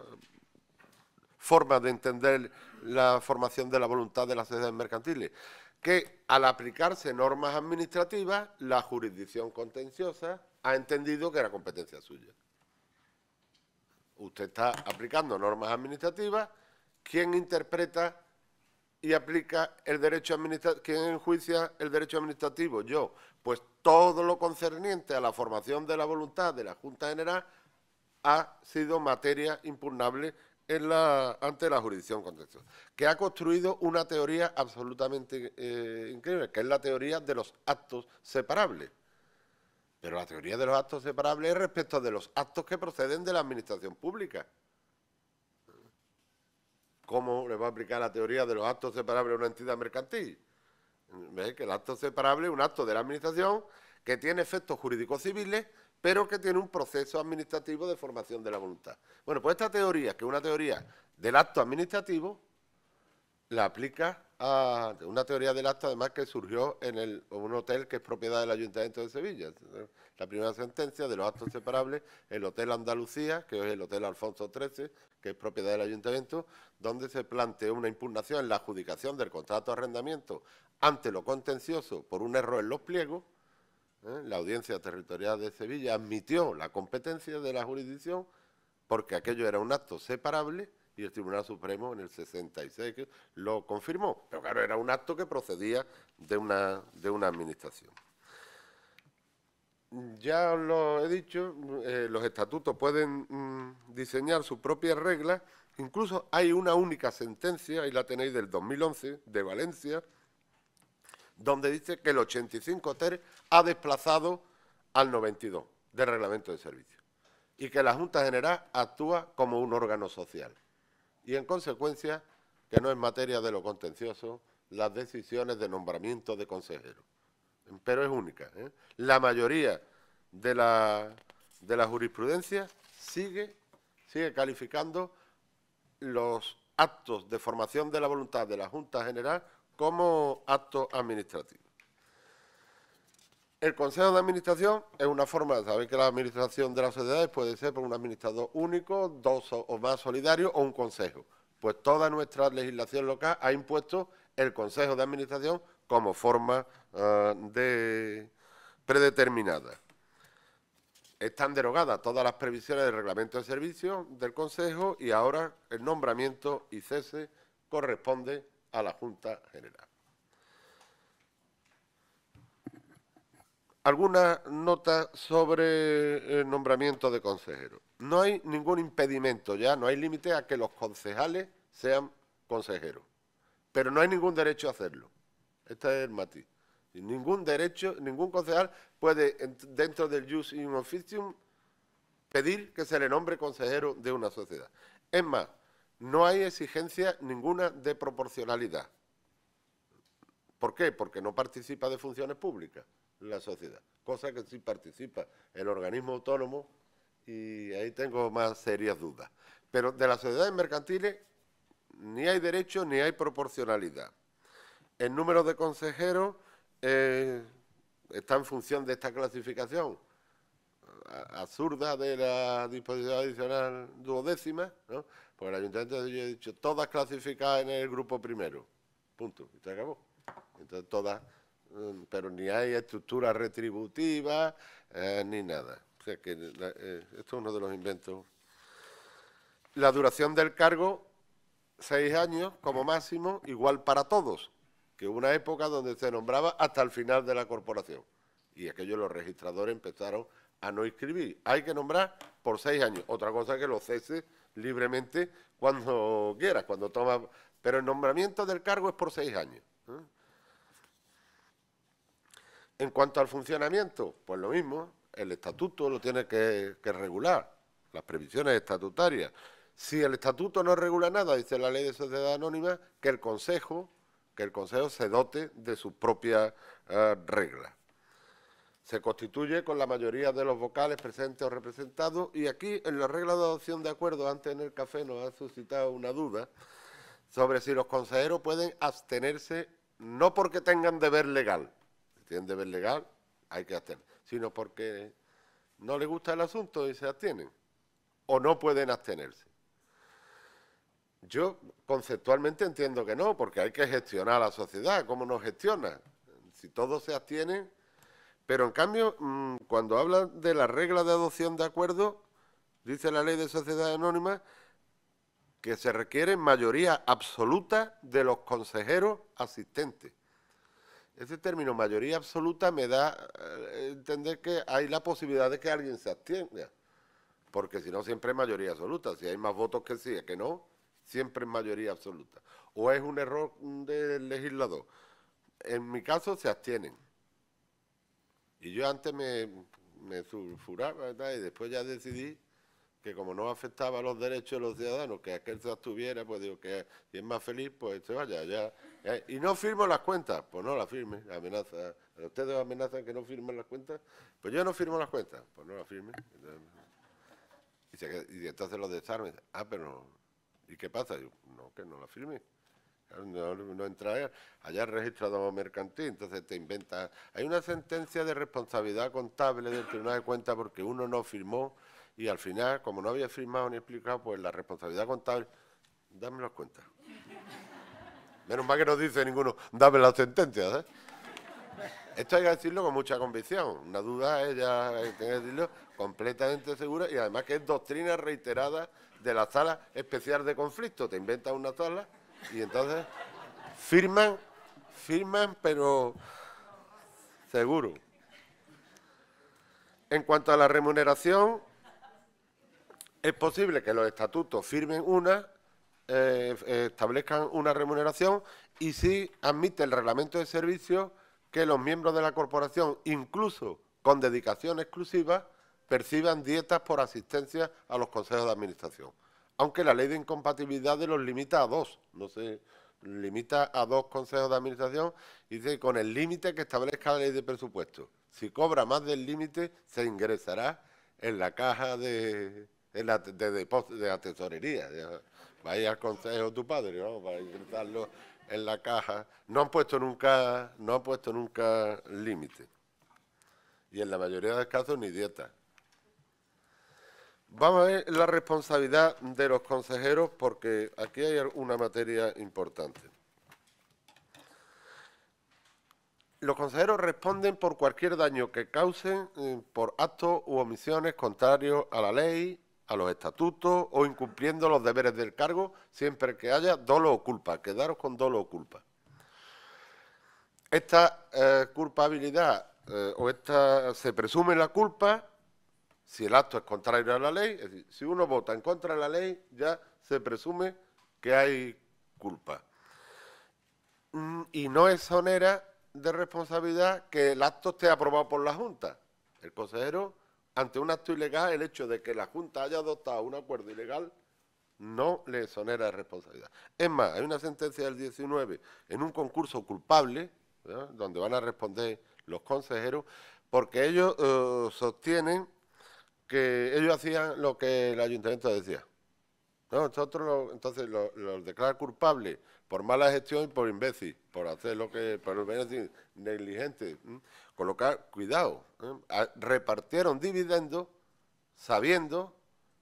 forma de entender la formación de la voluntad de las sociedades mercantiles? que al aplicarse normas administrativas, la jurisdicción contenciosa ha entendido que era competencia suya. Usted está aplicando normas administrativas, ¿quién interpreta y aplica el derecho administrativo? ¿Quién enjuicia el derecho administrativo? Yo. Pues todo lo concerniente a la formación de la voluntad de la Junta General ha sido materia impugnable la, ante la jurisdicción contextual, que ha construido una teoría absolutamente eh, increíble, que es la teoría de los actos separables. Pero la teoría de los actos separables es respecto de los actos que proceden de la administración pública. ¿Cómo le va a aplicar la teoría de los actos separables a una entidad mercantil? ve Que el acto separable es un acto de la administración que tiene efectos jurídicos civiles pero que tiene un proceso administrativo de formación de la voluntad. Bueno, pues esta teoría, que es una teoría del acto administrativo, la aplica a una teoría del acto, además, que surgió en un hotel que es propiedad del Ayuntamiento de Sevilla. La primera sentencia de los actos separables, el Hotel Andalucía, que es el Hotel Alfonso XIII, que es propiedad del Ayuntamiento, donde se planteó una impugnación en la adjudicación del contrato de arrendamiento ante lo contencioso por un error en los pliegos ¿eh? la Audiencia Territorial de Sevilla admitió la competencia de la jurisdicción porque aquello era un acto separable y el Tribunal Supremo en el 66 lo confirmó. Pero claro, era un acto que procedía de una, administración. Ya os lo he dicho, eh, los estatutos pueden mm, diseñar sus propias reglas. Incluso hay una única sentencia, ahí la tenéis del 2011, de Valencia, donde dice que el 85 TER ha desplazado al 92 del reglamento de servicio y que la Junta General actúa como un órgano social y, en consecuencia, que no es materia de lo contencioso las decisiones de nombramiento de consejeros. Pero es única. ¿eh? La mayoría de la, jurisprudencia sigue calificando los actos de formación de la voluntad de la Junta General como acto administrativo. El Consejo de Administración es una forma, de saber que la administración de las sociedades puede ser por un administrador único, dos o más solidarios o un consejo. Pues toda nuestra legislación local ha impuesto el Consejo de Administración como forma ah, predeterminada. Están derogadas todas las previsiones del reglamento de servicio del Consejo y ahora el nombramiento y cese corresponde a la Junta General. Alguna nota sobre el nombramiento de consejero. No hay ningún impedimento ya, no hay límite a que los concejales sean consejeros, pero no hay ningún derecho a hacerlo. Este es el matiz. Ningún derecho, ningún concejal puede, dentro del jus in officium, pedir que se le nombre consejero de una sociedad. Es más, no hay exigencia ninguna de proporcionalidad. ¿Por qué? Porque no participa de funciones públicas la sociedad, cosa que sí participa el organismo autónomo y ahí tengo más serias dudas. Pero de las sociedades mercantiles ni hay derecho ni hay proporcionalidad. El número de consejeros eh, está en función de esta clasificación absurda de la disposición adicional duodécima, ¿no? Pues el ayuntamiento yo he dicho, todas clasificadas en el grupo primero. Punto. Y se acabó. Entonces todas, mm, pero ni hay estructura retributiva eh, ni nada. O sea que eh, esto es uno de los inventos. La duración del cargo, seis años como máximo, igual para todos. Que una época donde se nombraba hasta el final de la corporación. Y aquellos los registradores empezaron a no inscribir. Hay que nombrar por seis años. Otra cosa es que los cese libremente cuando quieras, cuando toma. Pero el nombramiento del cargo es por seis años. ¿eh? En cuanto al funcionamiento, pues lo mismo, el estatuto lo tiene que, regular, las previsiones estatutarias. Si el estatuto no regula nada, dice la ley de sociedad anónima, que el Consejo, que el Consejo se dote de sus propias regla. Eh, reglas se constituye con la mayoría de los vocales presentes o representados y aquí en la regla de adopción de acuerdo, antes en el café nos ha suscitado una duda sobre si los consejeros pueden abstenerse no porque tengan deber legal, si tienen deber legal hay que abstenerse, sino porque no les gusta el asunto y se abstienen o no pueden abstenerse. Yo conceptualmente entiendo que no, porque hay que gestionar a la sociedad, ¿cómo nos gestiona? Si todos se abstienen, pero en cambio, mm, cuando hablan de la regla de adopción de acuerdo, dice la ley de sociedad anónima que se requiere mayoría absoluta de los consejeros asistentes. Ese término mayoría absoluta me da eh, entender que hay la posibilidad de que alguien se abstenga, porque si no siempre es mayoría absoluta, si hay más votos que sí, que no, siempre es mayoría absoluta. O es un error mm, del legislador. En mi caso se abstienen y yo antes me, me sulfuraba, Y después ya decidí que como no afectaba los derechos de los ciudadanos, que aquel se abstuviera, pues digo que si es más feliz, pues se vaya ya. Eh, y no firmo las cuentas, pues no las firme, amenaza. Ustedes amenazan que no firmen las cuentas, pues yo no firmo las cuentas, pues no las firme. Y, y entonces los desarmes, ah, pero ¿y qué pasa? Yo, no, que no las firme. No, entra allá registrado mercantil, entonces te inventas. Hay una sentencia de responsabilidad contable del Tribunal de Cuentas porque uno no firmó y al final, como no había firmado ni explicado, pues la responsabilidad contable, dame las cuentas. Menos mal que no dice ninguno, dame las sentencias. ¿eh? Esto hay que decirlo con mucha convicción. Una duda ella tiene que decirlo completamente segura y además que es doctrina reiterada de la sala especial de conflicto. Te inventas una sala y entonces firman, firman, pero seguro. En cuanto a la remuneración, es posible que los estatutos firmen una, eh, establezcan una remuneración y sí admite el reglamento de servicio que los miembros de la corporación, incluso con dedicación exclusiva, perciban dietas por asistencia a los consejos de administración aunque la ley de incompatibilidad de los limita a dos, no se limita a dos consejos de administración y dice con el límite que establezca la ley de presupuesto. Si cobra más del límite, se ingresará en la caja de, de, de tesorería. Vaya al consejo tu padre, ¿no? Para ingresarlo en la caja. No han puesto nunca, no han puesto nunca límite. Y en la mayoría de los casos ni dieta. Vamos a ver la responsabilidad de los consejeros porque aquí hay una materia importante. Los consejeros responden por cualquier daño que causen eh, por actos u omisiones contrarios a la ley, a los estatutos o incumpliendo los deberes del cargo, siempre que haya dolo o culpa. Quedaros con dolo o culpa. Esta eh, culpabilidad eh, o esta se presume la culpa si el acto es contrario a la ley, es decir, si uno vota en contra de la ley, ya se presume que hay culpa. Mm, y no es exonera de responsabilidad que el acto esté aprobado por la Junta. El consejero, ante un acto ilegal, el hecho de que la Junta haya adoptado un acuerdo ilegal no le exonera de responsabilidad. Es más, hay una sentencia del 19 en un concurso culpable, donde van a responder los consejeros, porque ellos eh, sostienen que ellos hacían lo que el ayuntamiento decía. nosotros entonces los, declara declaran culpables por mala gestión y por imbécil, por hacer lo que, por decir, negligente. Colocar, cuidado, ah, repartieron dividendos sabiendo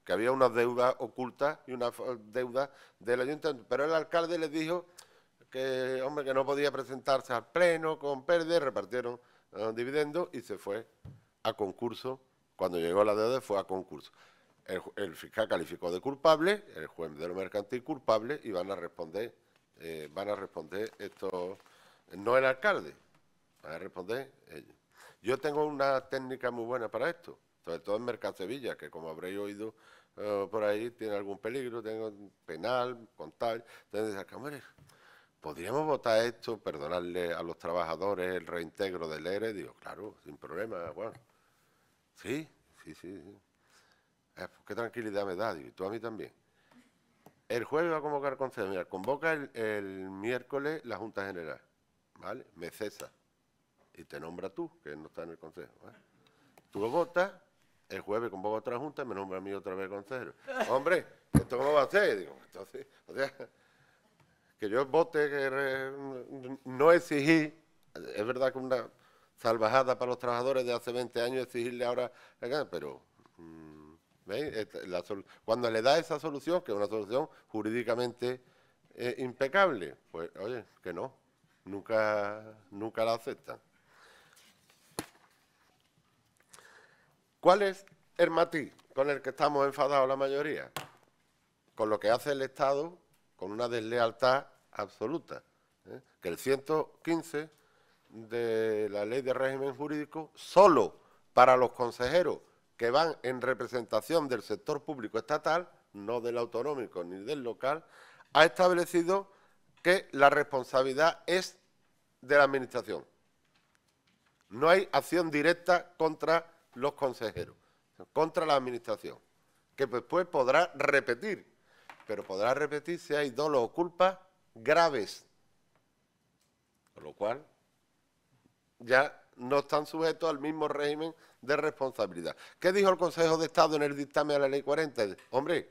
que había una deuda oculta y una deuda del ayuntamiento. Pero el alcalde les dijo que, hombre, que no podía presentarse al pleno con pérdida, repartieron ah, dividendos y se fue a concurso cuando llegó la deuda fue a concurso. El, fiscal calificó de culpable, el juez de lo mercantil culpable y van a responder, eh, van a responder esto no el alcalde, van a responder ellos. Yo tengo una técnica muy buena para esto, sobre todo en Mercantevilla, que como habréis oído eh, por ahí, tiene algún peligro, tengo penal, contar, entonces dice, ¿podríamos votar esto, perdonarle a los trabajadores el reintegro del ERE? Digo, claro, sin problema, Bueno. Sí, sí, sí. Eh, pues, qué tranquilidad me da, y tú a mí también. El jueves va a convocar consejo, mira, convoca el, miércoles la Junta General, ¿vale? Me cesa y te nombra tú, que no está en el consejo, Tú votas, el jueves convoca otra junta y me nombra a mí otra vez consejo. Hombre, ¿esto cómo va a ser? Digo, entonces, o sea, que yo vote, que no exigí, es verdad que una salvajada para los trabajadores de hace 20 años exigirle ahora, pero mm, ¿veis? Este, cuando le da esa solución, que es una solución jurídicamente eh, impecable, pues oye, que no, nunca, nunca la aceptan. ¿Cuál es el matiz con el que estamos enfadados la mayoría? Con lo que hace el Estado, con una deslealtad absoluta. ¿eh? Que el 115 de la ley de régimen jurídico solo para los consejeros que van en representación del sector público estatal, no del autonómico ni del local, ha establecido que la responsabilidad es de la Administración. No hay acción directa contra los consejeros, contra la Administración, que después podrá repetir, pero podrá repetir si hay dolo o culpas graves. Con lo cual, ya no están sujetos al mismo régimen de responsabilidad. ¿Qué dijo el Consejo de Estado en el dictamen de la Ley 40? Hombre,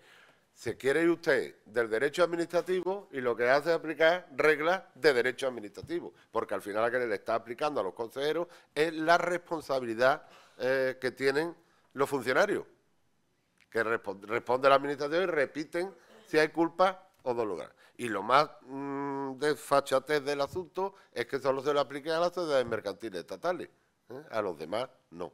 se quiere ir usted del derecho administrativo y lo que hace es aplicar reglas de derecho administrativo, porque al final a que le está aplicando a los consejeros es la responsabilidad eh, que tienen los funcionarios, que responde, la administración y repiten si hay culpa lugar. Y lo más mm, desfachatez del asunto es que solo se lo aplique a las sociedades mercantiles estatales, ¿eh? a los demás no.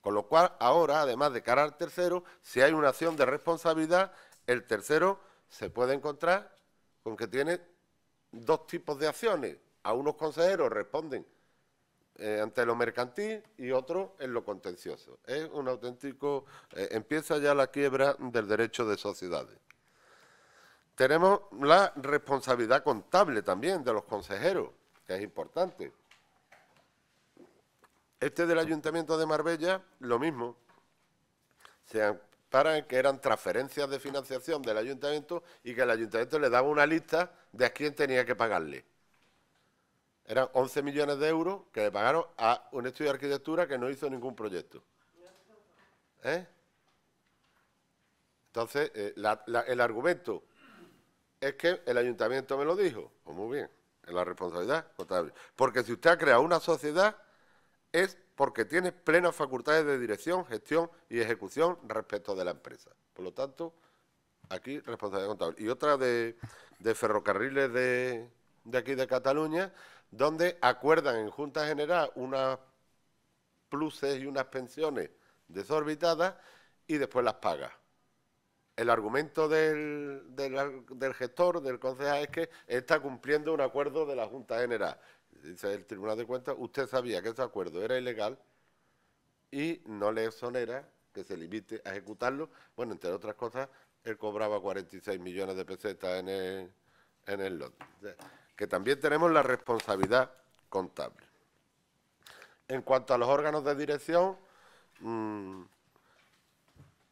Con lo cual, ahora, además de cara al tercero, si hay una acción de responsabilidad, el tercero se puede encontrar con que tiene dos tipos de acciones. A unos consejeros responden eh, ante lo mercantil y otros en lo contencioso. Es un auténtico... Eh, empieza ya la quiebra del derecho de sociedades. Tenemos la responsabilidad contable también de los consejeros, que es importante. Este del Ayuntamiento de Marbella, lo mismo. Se para que eran transferencias de financiación del Ayuntamiento y que el Ayuntamiento le daba una lista de a quién tenía que pagarle. Eran 11 millones de euros que le pagaron a un estudio de arquitectura que no hizo ningún proyecto. ¿Eh? Entonces, eh, el argumento es que el ayuntamiento me lo dijo. Pues muy bien, en la responsabilidad contable. Porque si usted ha creado una sociedad, es porque tiene plenas facultades de dirección, gestión y ejecución respecto de la empresa. Por lo tanto, aquí responsabilidad contable. Y otra de, ferrocarriles de, de aquí de Cataluña, donde acuerdan en Junta General unas pluses y unas pensiones desorbitadas y después las paga el argumento del, gestor, del concejal, es que está cumpliendo un acuerdo de la Junta General. Dice el Tribunal de Cuentas, usted sabía que ese acuerdo era ilegal y no le exonera que se limite a ejecutarlo. Bueno, entre otras cosas, él cobraba 46 millones de pesetas en el, en lote. que también tenemos la responsabilidad contable. En cuanto a los órganos de dirección, mm,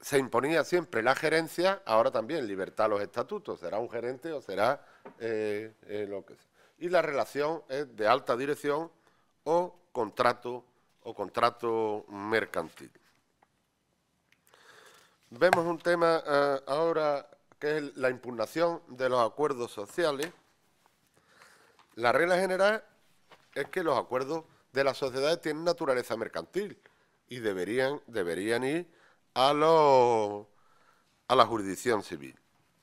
se imponía siempre la gerencia, ahora también libertad a los estatutos, será un gerente o será eh, eh, lo que sea. Y la relación es de alta dirección o contrato o contrato mercantil. Vemos un tema eh, ahora que es la impugnación de los acuerdos sociales. La regla general es que los acuerdos de las sociedades tienen naturaleza mercantil y deberían, deberían ir a, la jurisdicción civil.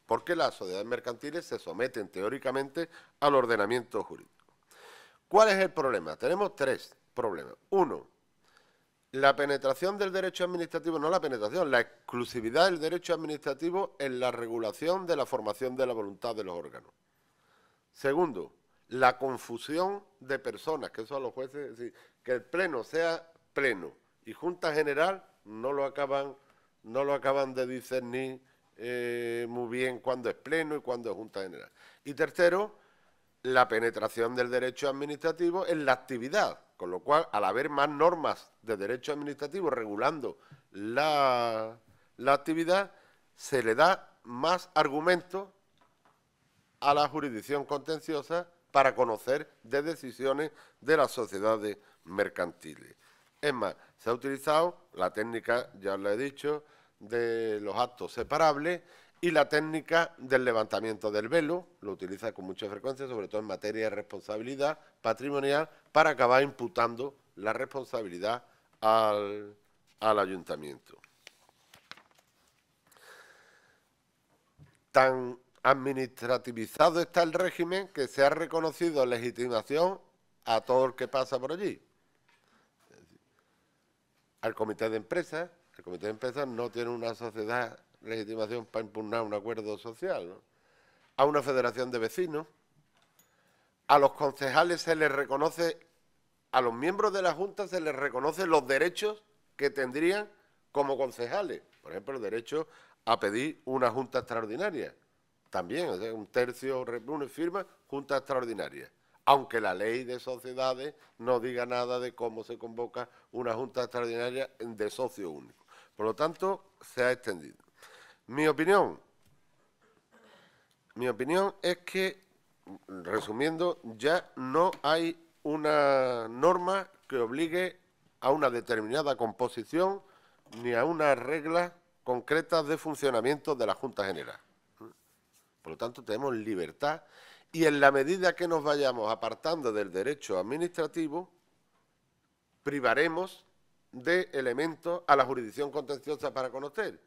Porque las sociedades mercantiles se someten teóricamente al ordenamiento jurídico. ¿Cuál es el problema? Tenemos tres problemas. Uno, la penetración del derecho administrativo, no la penetración, la exclusividad del derecho administrativo en la regulación de la formación de la voluntad de los órganos. Segundo, la confusión de personas, que eso a los jueces, que el pleno sea pleno y junta general no lo acaban, no lo acaban de decir ni eh, muy bien cuando es pleno y cuando es Junta General. Y tercero, la penetración del derecho administrativo en la actividad, con lo cual, al haber más normas de derecho administrativo regulando la, actividad, se le da más argumento a la jurisdicción contenciosa para conocer de decisiones de las sociedades mercantiles. Es más, se ha utilizado la técnica, ya lo he dicho, de los actos separables y la técnica del levantamiento del velo, lo utiliza con mucha frecuencia, sobre todo en materia de responsabilidad patrimonial, para acabar imputando la responsabilidad al, al ayuntamiento. Tan administrativizado está el régimen que se ha reconocido legitimación a todo el que pasa por allí al comité de empresas. El comité de empresas no tiene una sociedad legitimación para impugnar un acuerdo social. A una federación de vecinos. A los concejales se les reconoce, a los miembros de la Junta se les reconoce los derechos que tendrían como concejales. Por ejemplo, el derecho a pedir una junta extraordinaria. También, o sea, un tercio, firma, junta extraordinaria aunque la ley de sociedades no diga nada de cómo se convoca una junta extraordinaria de socio único. Por lo tanto, se ha extendido. Mi opinión, mi opinión es que, resumiendo, ya no hay una norma que obligue a una determinada composición ni a unas reglas concretas de funcionamiento de la Junta General. Por lo tanto, tenemos libertad y en la medida que nos vayamos apartando del derecho administrativo, privaremos de elementos a la jurisdicción contenciosa para conocer.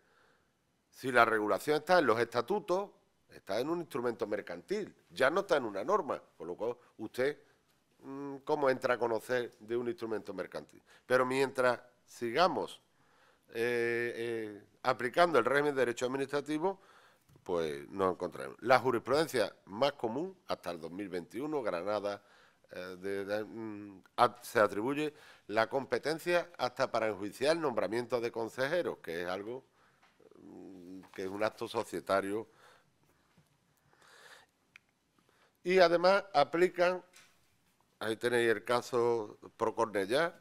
Si la regulación está en los estatutos, está en un instrumento mercantil, ya no está en una norma, con lo cual usted, mm, ¿cómo entra a conocer de un instrumento mercantil? Pero mientras sigamos eh, eh, aplicando el régimen de derecho administrativo, pues nos encontraremos. La jurisprudencia más común hasta el 2021, Granada, eh, mm, se atribuye la competencia hasta para enjuiciar nombramientos de consejeros, que es algo mm, que es un acto societario. Y además aplican, ahí tenéis el caso Procornellá,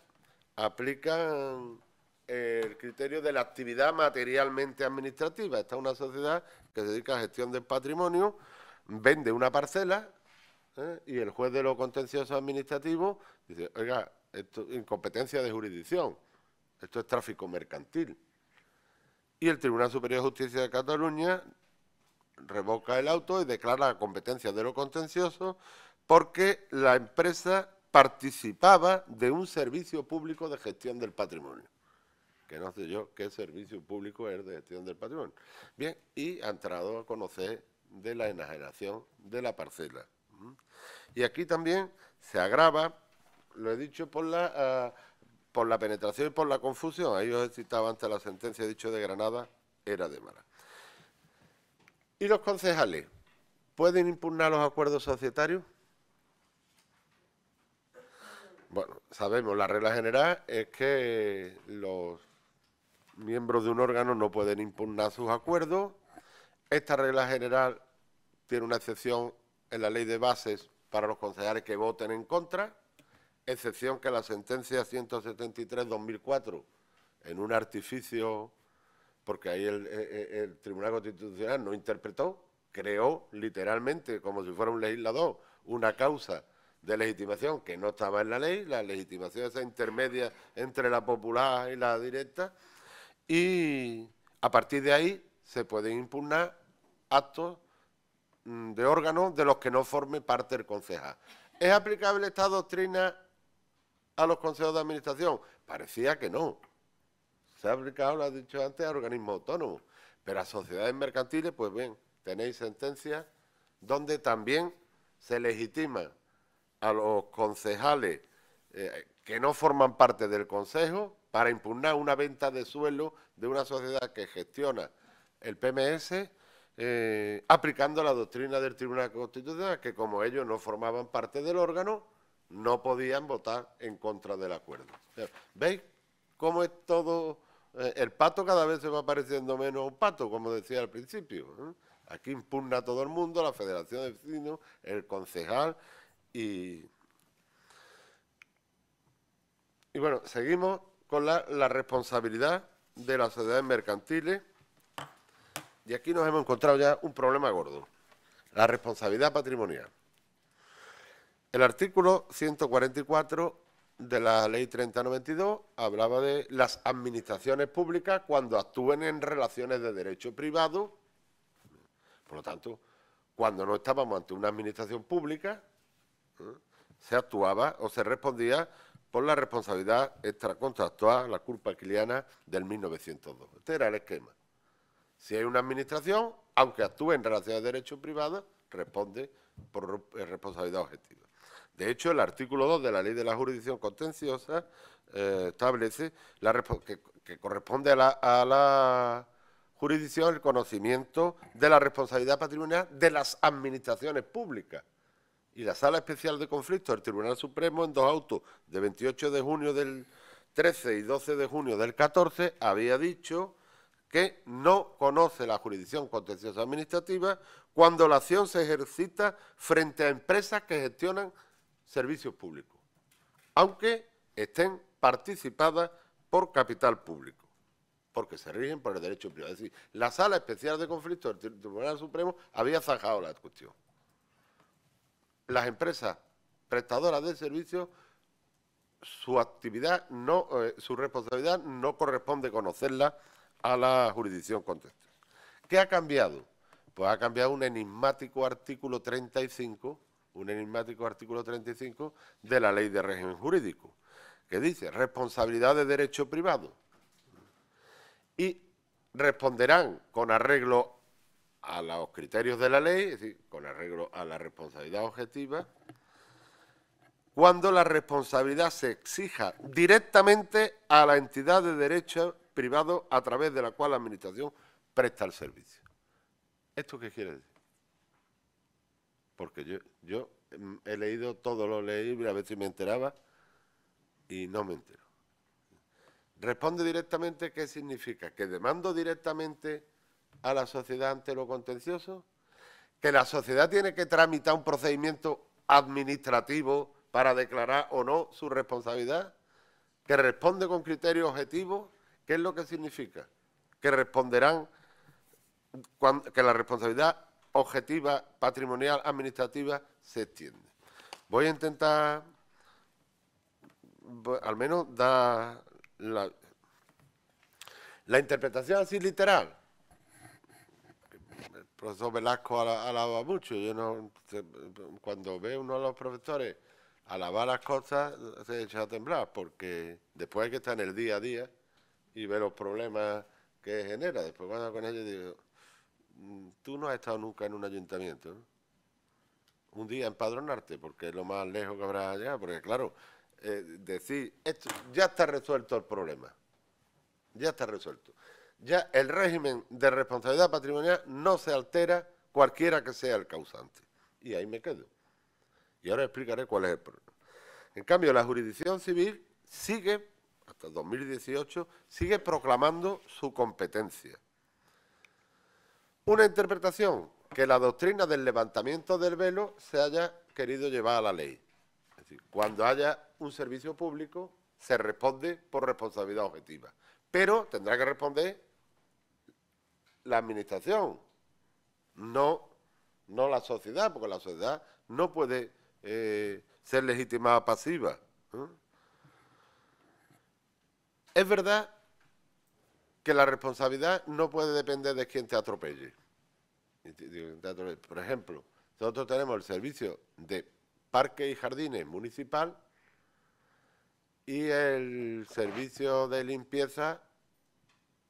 aplican el criterio de la actividad materialmente administrativa. Esta es una sociedad que se dedica a gestión del patrimonio, vende una parcela ¿eh? y el juez de lo contencioso administrativo dice, oiga, esto es incompetencia de jurisdicción, esto es tráfico mercantil. Y el Tribunal Superior de Justicia de Cataluña revoca el auto y declara la competencia de lo contencioso porque la empresa participaba de un servicio público de gestión del patrimonio que no sé yo qué servicio público es de gestión del patrimonio. Bien, y ha entrado a conocer de la enajenación de la parcela. Y aquí también se agrava, lo he dicho, por la, ah, por la penetración y por la confusión. Ahí os he citado antes la sentencia, he dicho, de Granada, era de Mala. ¿Y los concejales? ¿Pueden impugnar los acuerdos societarios? Bueno, sabemos, la regla general es que los miembros de un órgano no pueden impugnar sus acuerdos. Esta regla general tiene una excepción en la ley de bases para los concejales que voten en contra, excepción que la sentencia 173-2004, en un artificio, porque ahí eh, eh, el, Tribunal Constitucional no interpretó, creó literalmente, como si fuera un legislador, una causa de legitimación que no estaba en la ley, la legitimación esa intermedia entre la popular y la directa, y a partir de ahí se pueden impugnar actos mm, de órganos de los que no forme parte el concejal. ¿Es aplicable esta doctrina a los consejos de administración? Parecía que no. Se ha aplicado, lo ha dicho antes, a organismos autónomos. Pero a sociedades mercantiles, pues bien, tenéis sentencias donde también se legitima a los concejales eh, que no forman parte del consejo para impugnar una venta de suelo de una sociedad que gestiona el PMS eh, aplicando la doctrina del Tribunal Constitucional, que como ellos no formaban parte del órgano, no podían votar en contra del acuerdo. ¿Veis cómo es todo? Eh, el pato cada vez se va apareciendo menos un pato, como decía al principio. ¿eh? Aquí impugna a todo el mundo, la Federación de Vecinos, el concejal y... Y bueno, seguimos con la, responsabilidad de las sociedades mercantiles. ¿eh? Y aquí nos hemos encontrado ya un problema gordo, la responsabilidad patrimonial. El artículo 144 de la Ley 3092 hablaba de las administraciones públicas cuando actúen en relaciones de derecho privado. Por lo tanto, cuando no estábamos ante una administración pública, ¿eh? se actuaba o se respondía por la responsabilidad extracontractual, la culpa quiliana del 1902. Este era el esquema. Si hay una administración, aunque actúe en relación a derecho privado, responde por eh, responsabilidad objetiva. De hecho, el artículo 2 de la Ley de la Jurisdicción Contenciosa eh, establece que, corresponde a la jurisdicción el conocimiento de la responsabilidad patrimonial de las administraciones públicas y la Sala Especial de Conflictos del Tribunal Supremo en dos autos de 28 de junio del 13 y 12 de junio del 14 había dicho que no conoce la jurisdicción contenciosa administrativa cuando la acción se ejercita frente a empresas que gestionan servicios públicos, aunque estén participadas por capital público, porque se rigen por el derecho privado. Es decir, la Sala Especial de Conflictos del Tribunal Supremo había zanjado la cuestión las empresas prestadoras de servicios, su actividad, no, eh, su responsabilidad no corresponde conocerla a la jurisdicción contexto. ¿Qué ha cambiado? Pues ha cambiado un enigmático artículo 35, un enigmático artículo 35 de la Ley de Régimen Jurídico, que dice responsabilidad de derecho privado. Y responderán con arreglo a los criterios de la ley, es decir, con arreglo a la responsabilidad objetiva, cuando la responsabilidad se exija directamente a la entidad de derecho privado a través de la cual la Administración presta el servicio. ¿Esto qué quiere decir? Porque yo, mm, he leído todo lo leíble, a veces me enteraba y no me entero. Responde directamente, ¿qué significa? Que demando directamente a la sociedad ante lo contencioso? ¿Que la sociedad tiene que tramitar un procedimiento administrativo para declarar o no su responsabilidad? ¿Que responde con criterios objetivos? ¿Qué es lo que significa? Que responderán, que la responsabilidad objetiva, patrimonial, administrativa se extiende. Voy a intentar, al menos, dar la interpretación así literal el profesor Velasco alaba mucho. Yo no, cuando ve uno de los profesores alabar las cosas, se echa a temblar, porque después hay que estar en el día a día y ver los problemas que genera. Después cuando con ellos digo, mm, tú no has estado nunca en un ayuntamiento, Un día empadronarte, porque es lo más lejos que habrá allá, porque claro, eh, decir, esto, ya está resuelto el problema, ya está resuelto ya el régimen de responsabilidad patrimonial no se altera cualquiera que sea el causante. Y ahí me quedo. Y ahora explicaré cuál es el problema. En cambio, la jurisdicción civil sigue, hasta 2018, sigue proclamando su competencia. Una interpretación que la doctrina del levantamiento del velo se haya querido llevar a la ley. Es decir, cuando haya un servicio público, se responde por responsabilidad objetiva, pero tendrá que responder la administración, no, no la sociedad, porque la sociedad no puede eh, ser legitimada pasiva. ¿eh? Es verdad que la responsabilidad no puede depender de quien te atropelle. Por ejemplo, nosotros tenemos el servicio de parques y jardines municipal y el servicio de limpieza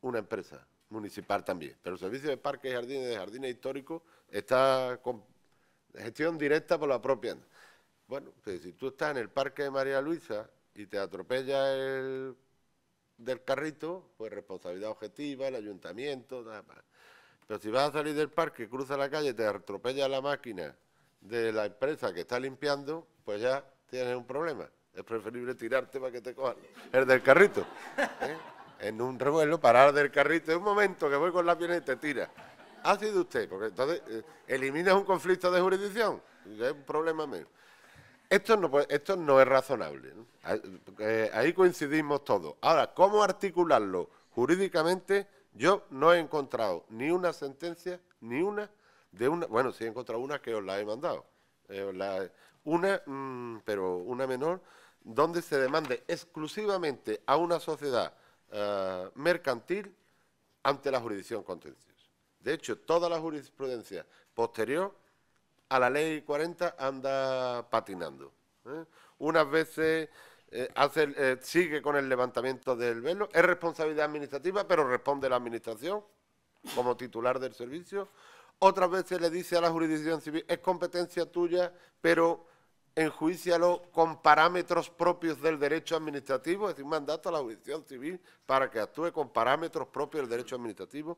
una empresa municipal también. Pero el servicio de parques y jardines de jardines históricos está con gestión directa por la propia. Bueno, pues si tú estás en el parque de María Luisa y te atropella el del carrito, pues responsabilidad objetiva, el ayuntamiento, nada más. Pero si vas a salir del parque, cruza la calle, y te atropella la máquina de la empresa que está limpiando, pues ya tienes un problema. Es preferible tirarte para que te cojan el del carrito. ¿eh? en un revuelo, parar del carrito, de un momento que voy con la pierna y te tira. Ha sido usted, porque entonces eh, eliminas un conflicto de jurisdicción, que es un problema menos. Esto no, esto no es razonable. Ah, eh, ahí coincidimos todos. Ahora, ¿cómo articularlo jurídicamente? Yo no he encontrado ni una sentencia, ni una de una. Bueno, sí he encontrado una que os la he mandado. Eh, una, mm, pero una menor, donde se demande exclusivamente a una sociedad eh, mercantil ante la jurisdicción contenciosa. De hecho, toda la jurisprudencia posterior a la ley 40 anda patinando. ¿eh? Unas veces eh, sigue con el levantamiento del velo, es responsabilidad administrativa, pero responde la administración como titular del servicio. Otras veces le dice a la jurisdicción civil, es competencia tuya, pero enjuícialo con parámetros propios del derecho administrativo, es decir, mandato a la audición civil para que actúe con parámetros propios del derecho administrativo.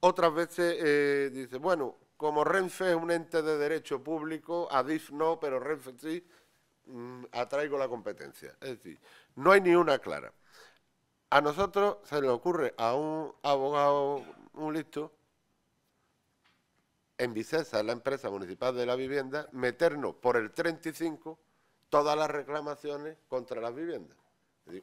Otras veces eh, dice, bueno, como Renfe es un ente de derecho público, ADIF no, pero Renfe sí, mm, atraigo la competencia. Es decir, no hay ni una clara. A nosotros se le ocurre a un abogado, un listo, en Vicesa, la empresa municipal de la vivienda, meternos por el 35 todas las reclamaciones contra las viviendas.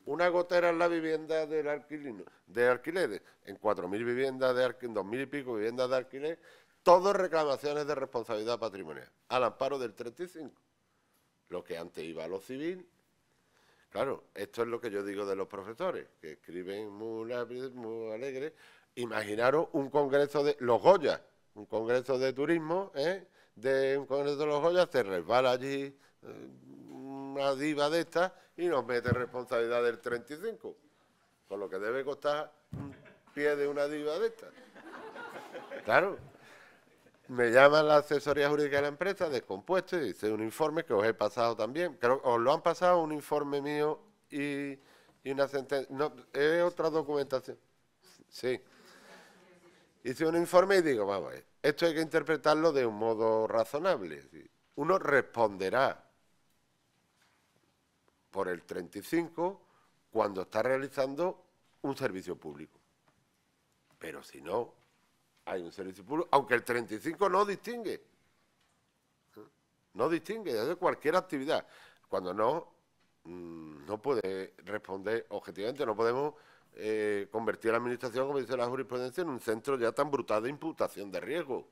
una gotera en la vivienda del alquilino, de alquileres, en 4.000 viviendas, de en 2.000 y pico viviendas de alquiler, todas reclamaciones de responsabilidad patrimonial, al amparo del 35. Lo que antes iba a lo civil, claro, esto es lo que yo digo de los profesores, que escriben muy, muy alegres. Imaginaros un congreso de los Goya, un congreso de turismo, ¿eh? de un congreso de los Joyas, se resbala allí eh, una diva de estas y nos mete responsabilidad del 35, con lo que debe costar un pie de una diva de estas. Claro. Me llama la asesoría jurídica de la empresa, descompuesto, y dice un informe que os he pasado también. Creo os lo han pasado un informe mío y, y una sentencia. No, es otra documentación. Sí hice un informe y digo, vamos, esto hay que interpretarlo de un modo razonable. Uno responderá por el 35 cuando está realizando un servicio público. Pero si no, hay un servicio público, aunque el 35 no distingue. No distingue de cualquier actividad. Cuando no, mm, no puede responder objetivamente, no podemos eh, convertir la Administración, como dice la jurisprudencia, en un centro ya tan brutal de imputación de riesgo.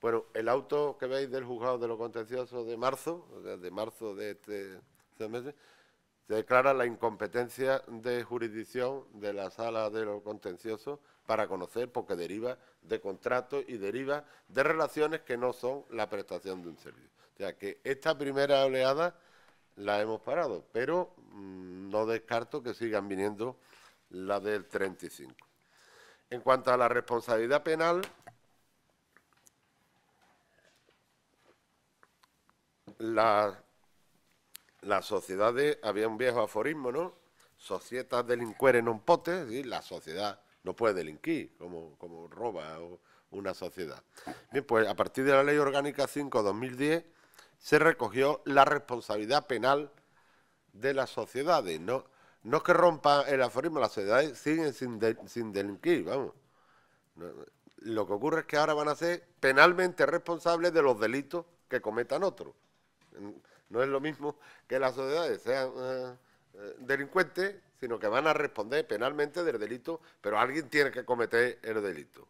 Bueno, el auto que veis del juzgado de lo contencioso de marzo, de marzo este, de este, mes, se declara la incompetencia de jurisdicción de la sala de lo contencioso para conocer, porque deriva de contratos y deriva de relaciones que no son la prestación de un servicio. O sea que esta primera oleada la hemos parado, pero mm, no descarto que sigan viniendo la del 35. En cuanto a la responsabilidad penal, las la sociedades, había un viejo aforismo, ¿no? Societas delincueren non potes, la sociedad no puede delinquir, como, como roba una sociedad. Bien, pues a partir de la Ley Orgánica 5-2010 se recogió la responsabilidad penal de las sociedades, ¿no? No es que rompa el aforismo, las sociedades siguen sin, sin delinquir, vamos. lo que ocurre es que ahora van a ser penalmente responsables de los delitos que cometan otros. No es lo mismo que las sociedades sean eh, eh, delincuentes, sino que van a responder penalmente del delito, pero alguien tiene que cometer el delito.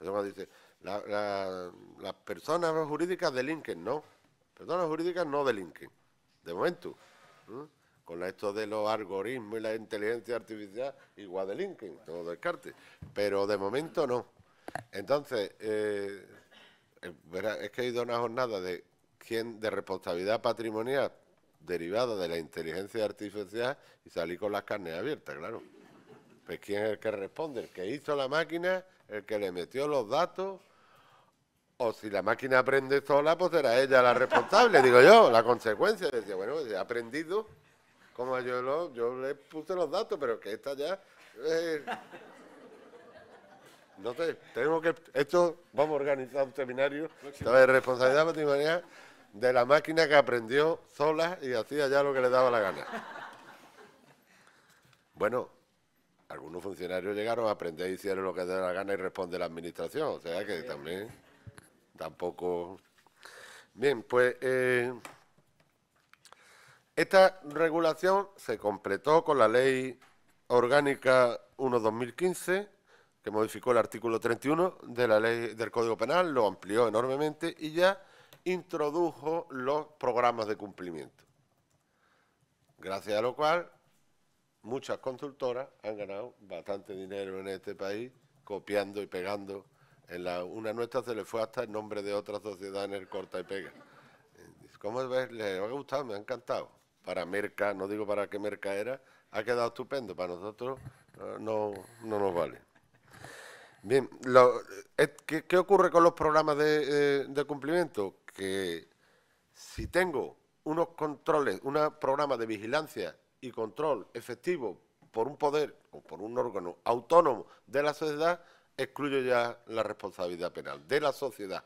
Entonces, dice, las personas jurídicas delinquen, no. Personas jurídicas no delinquen, de momento con esto de los algoritmos y la inteligencia artificial, igual de LinkedIn, todo descarte. Pero de momento no. Entonces, eh, eh, es que he ido a una jornada de, ¿quién, de responsabilidad patrimonial derivada de la inteligencia artificial y salí con las carnes abiertas, claro. Pues quién es el que responde, el que hizo la máquina, el que le metió los datos, o si la máquina aprende sola, pues será ella la responsable, digo yo, la consecuencia. Decía, bueno, se ha aprendido como yo, lo, yo le puse los datos, pero que está ya... Eh, no sé, tenemos que... Esto, vamos a organizar un seminario de responsabilidad patrimonial de la máquina que aprendió sola y hacía ya lo que le daba la gana. Bueno, algunos funcionarios llegaron a aprender, y hicieron lo que les daba la gana y responde la administración. O sea que también tampoco... Bien, pues... Eh, esta regulación se completó con la Ley Orgánica 1-2015, que modificó el artículo 31 de la ley del Código Penal, lo amplió enormemente y ya introdujo los programas de cumplimiento. Gracias a lo cual, muchas consultoras han ganado bastante dinero en este país copiando y pegando. En la, una nuestra se le fue hasta el nombre de otra sociedad en el corta y pega. ¿Cómo ves? Les ha gustado, me ha encantado para Merca, no digo para qué Merca era, ha quedado estupendo. Para nosotros eh, no, nos vale. Bien, eh, ¿qué, ocurre con los programas eh, de, cumplimiento? Que si tengo unos controles, un programa de vigilancia y control efectivo por un poder o por un órgano autónomo de la sociedad, excluyo ya la responsabilidad penal de la sociedad.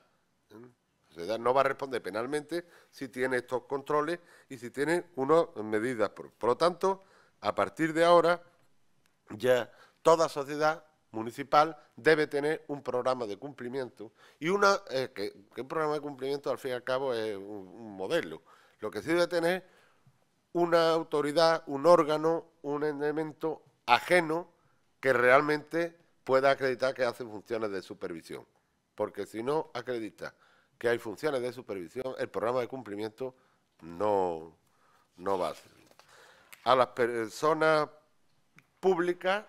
¿Mm? La sociedad no va a responder penalmente si tiene estos controles y si tiene unas medidas. Por, lo tanto, a partir de ahora, ya toda sociedad municipal debe tener un programa de cumplimiento y eh, un programa de cumplimiento al fin y al cabo es un, un modelo. Lo que sí debe tener una autoridad, un órgano, un elemento ajeno que realmente pueda acreditar que hace funciones de supervisión. Porque si no acredita que hay funciones de supervisión, el programa de cumplimiento no, no va a ser. A las personas públicas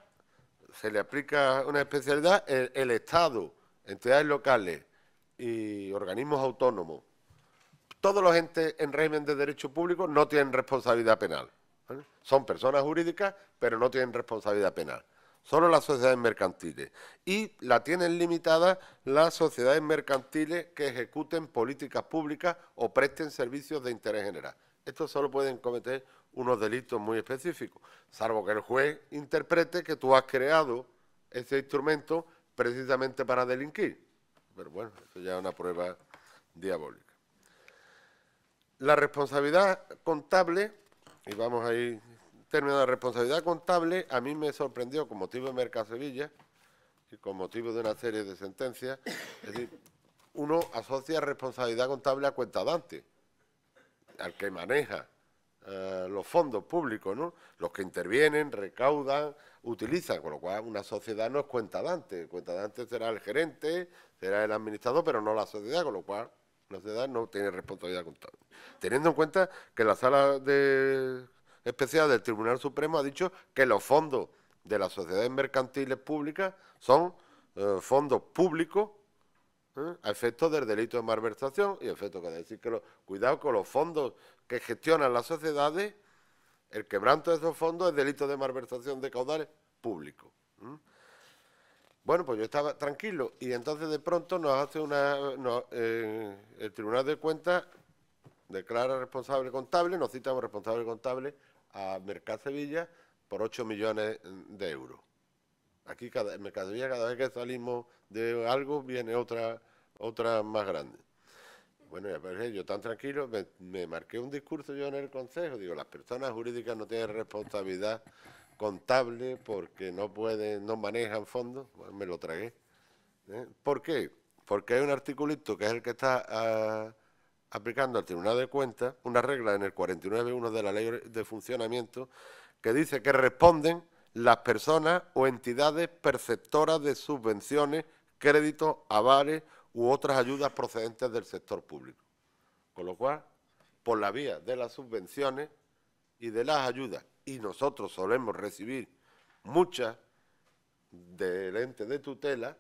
se le aplica una especialidad, el, Estado, entidades locales y organismos autónomos, todos los entes en régimen de derecho público no tienen responsabilidad penal. Son personas jurídicas, pero no tienen responsabilidad penal solo las sociedades mercantiles. Y la tienen limitada las sociedades mercantiles que ejecuten políticas públicas o presten servicios de interés general. Estos solo pueden cometer unos delitos muy específicos, salvo que el juez interprete que tú has creado ese instrumento precisamente para delinquir. Pero bueno, eso ya es una prueba diabólica. La responsabilidad contable, y vamos a ir término de responsabilidad contable, a mí me sorprendió con motivo de Mercasevilla y con motivo de una serie de sentencias, es decir, uno asocia responsabilidad contable a cuenta dante, al que maneja eh, los fondos públicos, ¿no? los que intervienen, recaudan, utilizan, con lo cual una sociedad no es cuenta dante, cuenta dante será el gerente, será el administrador, pero no la sociedad, con lo cual la sociedad no tiene responsabilidad contable. Teniendo en cuenta que la sala de Especial del Tribunal Supremo ha dicho que los fondos de las sociedades mercantiles públicas son eh, fondos públicos ¿eh? a efectos del delito de malversación y efectos que decir que cuidado con los fondos que gestionan las sociedades, el quebranto de esos fondos es delito de malversación de caudales públicos. Bueno, pues yo estaba tranquilo y entonces de pronto nos hace una, eh, el Tribunal de Cuentas declara responsable contable, nos citamos como responsable contable a Sevilla por 8 millones de euros. Aquí cada, en cada vez que salimos de algo viene otra, otra más grande. Bueno, yo tan tranquilo, me, marqué un discurso yo en el Consejo, digo, las personas jurídicas no tienen responsabilidad contable porque no pueden, no manejan fondos, me lo tragué. ¿eh? ¿Por qué? Porque hay un articulito que es el que está aplicando al Tribunal de Cuentas una regla en el 49.1 de la Ley de Funcionamiento que dice que responden las personas o entidades perceptoras de subvenciones, créditos, avales u otras ayudas procedentes del sector público. Con lo cual, por la vía de las subvenciones y de las ayudas, y nosotros solemos recibir muchas del ente de tutela,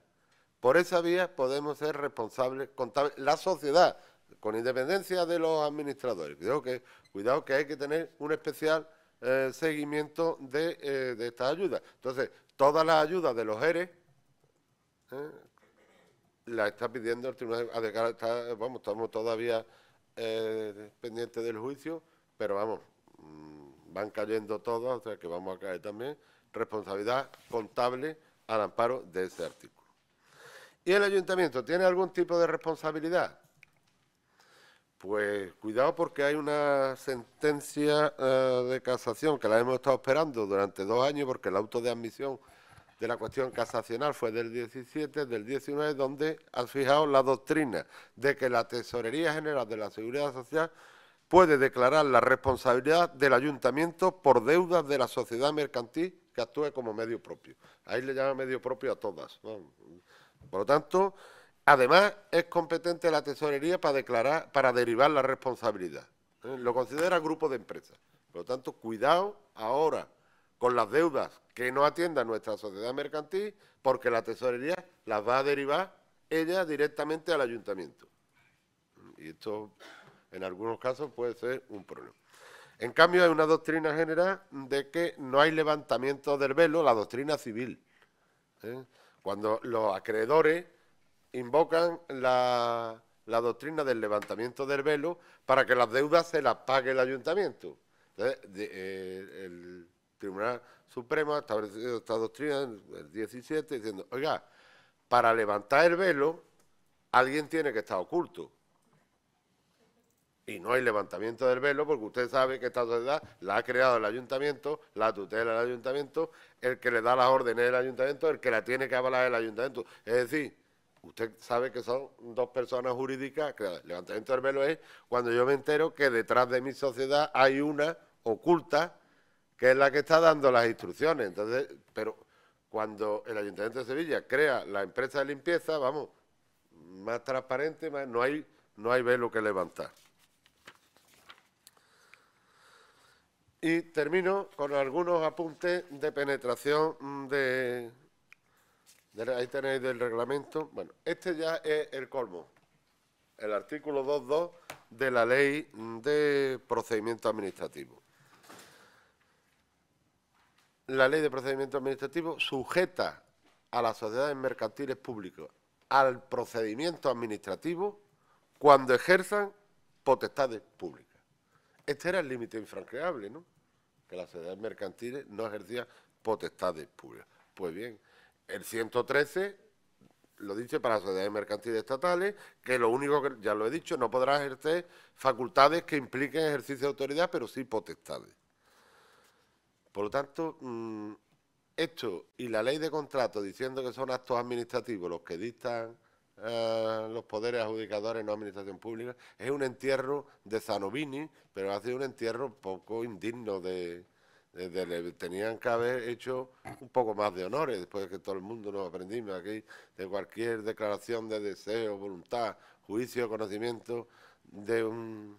por esa vía podemos ser responsables, la sociedad con independencia de los administradores. que, cuidado que hay que tener un especial eh, seguimiento eh, de, estas ayudas. Entonces, todas las ayudas de los ERE la eh, las está pidiendo el Tribunal Vamos, estamos todavía pendientes del juicio, pero vamos, mm, van cayendo todas, o sea que vamos a caer también. Responsabilidad contable al amparo de ese artículo. ¿Y el ayuntamiento tiene algún tipo de responsabilidad? Pues cuidado porque hay una sentencia eh, de casación que la hemos estado esperando durante dos años porque el auto de admisión de la cuestión casacional fue del 17, del 19, donde han fijado la doctrina de que la Tesorería General de la Seguridad Social puede declarar la responsabilidad del ayuntamiento por deudas de la sociedad mercantil que actúe como medio propio. Ahí le llama medio propio a todas. Por lo tanto, Además, es competente la tesorería para declarar, para derivar la responsabilidad. ¿eh? Lo considera grupo de empresas. Por lo tanto, cuidado ahora con las deudas que no atienda nuestra sociedad mercantil, porque la tesorería las va a derivar ella directamente al ayuntamiento. Y esto, en algunos casos, puede ser un problema. En cambio, hay una doctrina general de que no hay levantamiento del velo, la doctrina civil. ¿eh? Cuando los acreedores invocan la, la doctrina del levantamiento del velo para que las deudas se las pague el ayuntamiento. Entonces, eh, el Tribunal Supremo ha establecido esta doctrina en el 17 diciendo, oiga, para levantar el velo alguien tiene que estar oculto. Y no hay levantamiento del velo porque usted sabe que esta sociedad la ha creado el ayuntamiento, la tutela el ayuntamiento, el que le da las órdenes del ayuntamiento, el que la tiene que avalar el ayuntamiento. Es decir, Usted sabe que son dos personas jurídicas, que el levantamiento del velo es cuando yo me entero que detrás de mi sociedad hay una oculta que es la que está dando las instrucciones. Entonces, pero cuando el Ayuntamiento de Sevilla crea la empresa de limpieza, vamos, más transparente, no hay velo que levantar. Y termino con algunos apuntes de penetración mm, de ahí tenéis el reglamento. Bueno, este ya es el colmo. El artículo 2.2 de la ley de procedimiento administrativo. La ley de procedimiento administrativo sujeta a las sociedades mercantiles públicas al procedimiento administrativo cuando ejerzan potestades públicas. Este era el límite infranqueable, ¿no? Que las sociedades mercantiles no ejercían potestades públicas. Pues bien, el 113 lo dice para sociedades mercantiles estatales, que lo único que, ya lo he dicho, no podrá ejercer facultades que impliquen ejercicio de autoridad, pero sí potestades. Por lo tanto, mm, esto y la ley de contrato diciendo que son actos administrativos los que dictan eh, los poderes adjudicadores, no administración pública, es un entierro de Zanovini, pero hace un entierro poco indigno de, eh, le tenían que haber hecho un poco más de honores, después de que todo el mundo nos aprendimos aquí, de cualquier declaración de deseo, voluntad, juicio, conocimiento de un,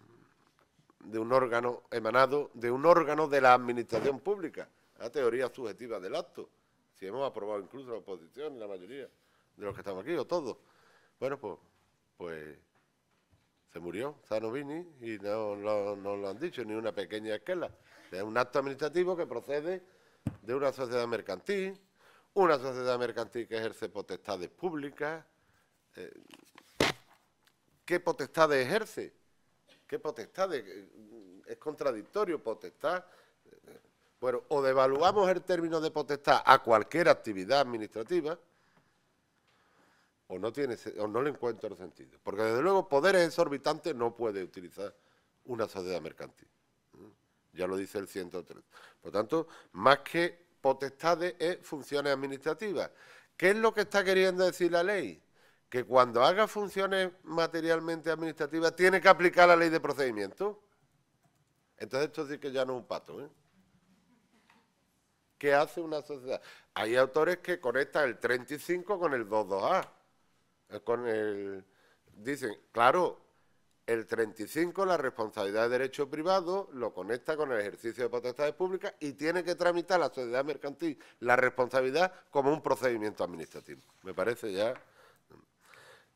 de un órgano emanado, de un órgano de la administración pública, la teoría subjetiva del acto. Si hemos aprobado incluso la oposición, la mayoría de los que estamos aquí, o todos. Bueno, pues, pues se murió Zanovini y no, nos no lo han dicho, ni una pequeña esquela. Es un acto administrativo que procede de una sociedad mercantil, una sociedad mercantil que ejerce potestades públicas. Eh, ¿Qué potestades ejerce? ¿Qué potestades? Eh, es contradictorio, potestad. Bueno, o devaluamos el término de potestad a cualquier actividad administrativa, o no, o no le encuentro sentido. Porque desde luego poderes exorbitantes no puede utilizar una sociedad mercantil ya lo dice el 103. Por tanto, más que potestades es funciones administrativas. ¿Qué es lo que está queriendo decir la ley? Que cuando haga funciones materialmente administrativas tiene que aplicar la ley de procedimiento. Entonces esto sí que ya no es un pato. ¿eh? ¿Qué hace una sociedad? Hay autores que conectan el 35 con el 22A. dicen, claro, el 35, la responsabilidad de derecho privado, lo conecta con el ejercicio de potestades públicas y tiene que tramitar la sociedad mercantil la responsabilidad como un procedimiento administrativo. Me parece ya...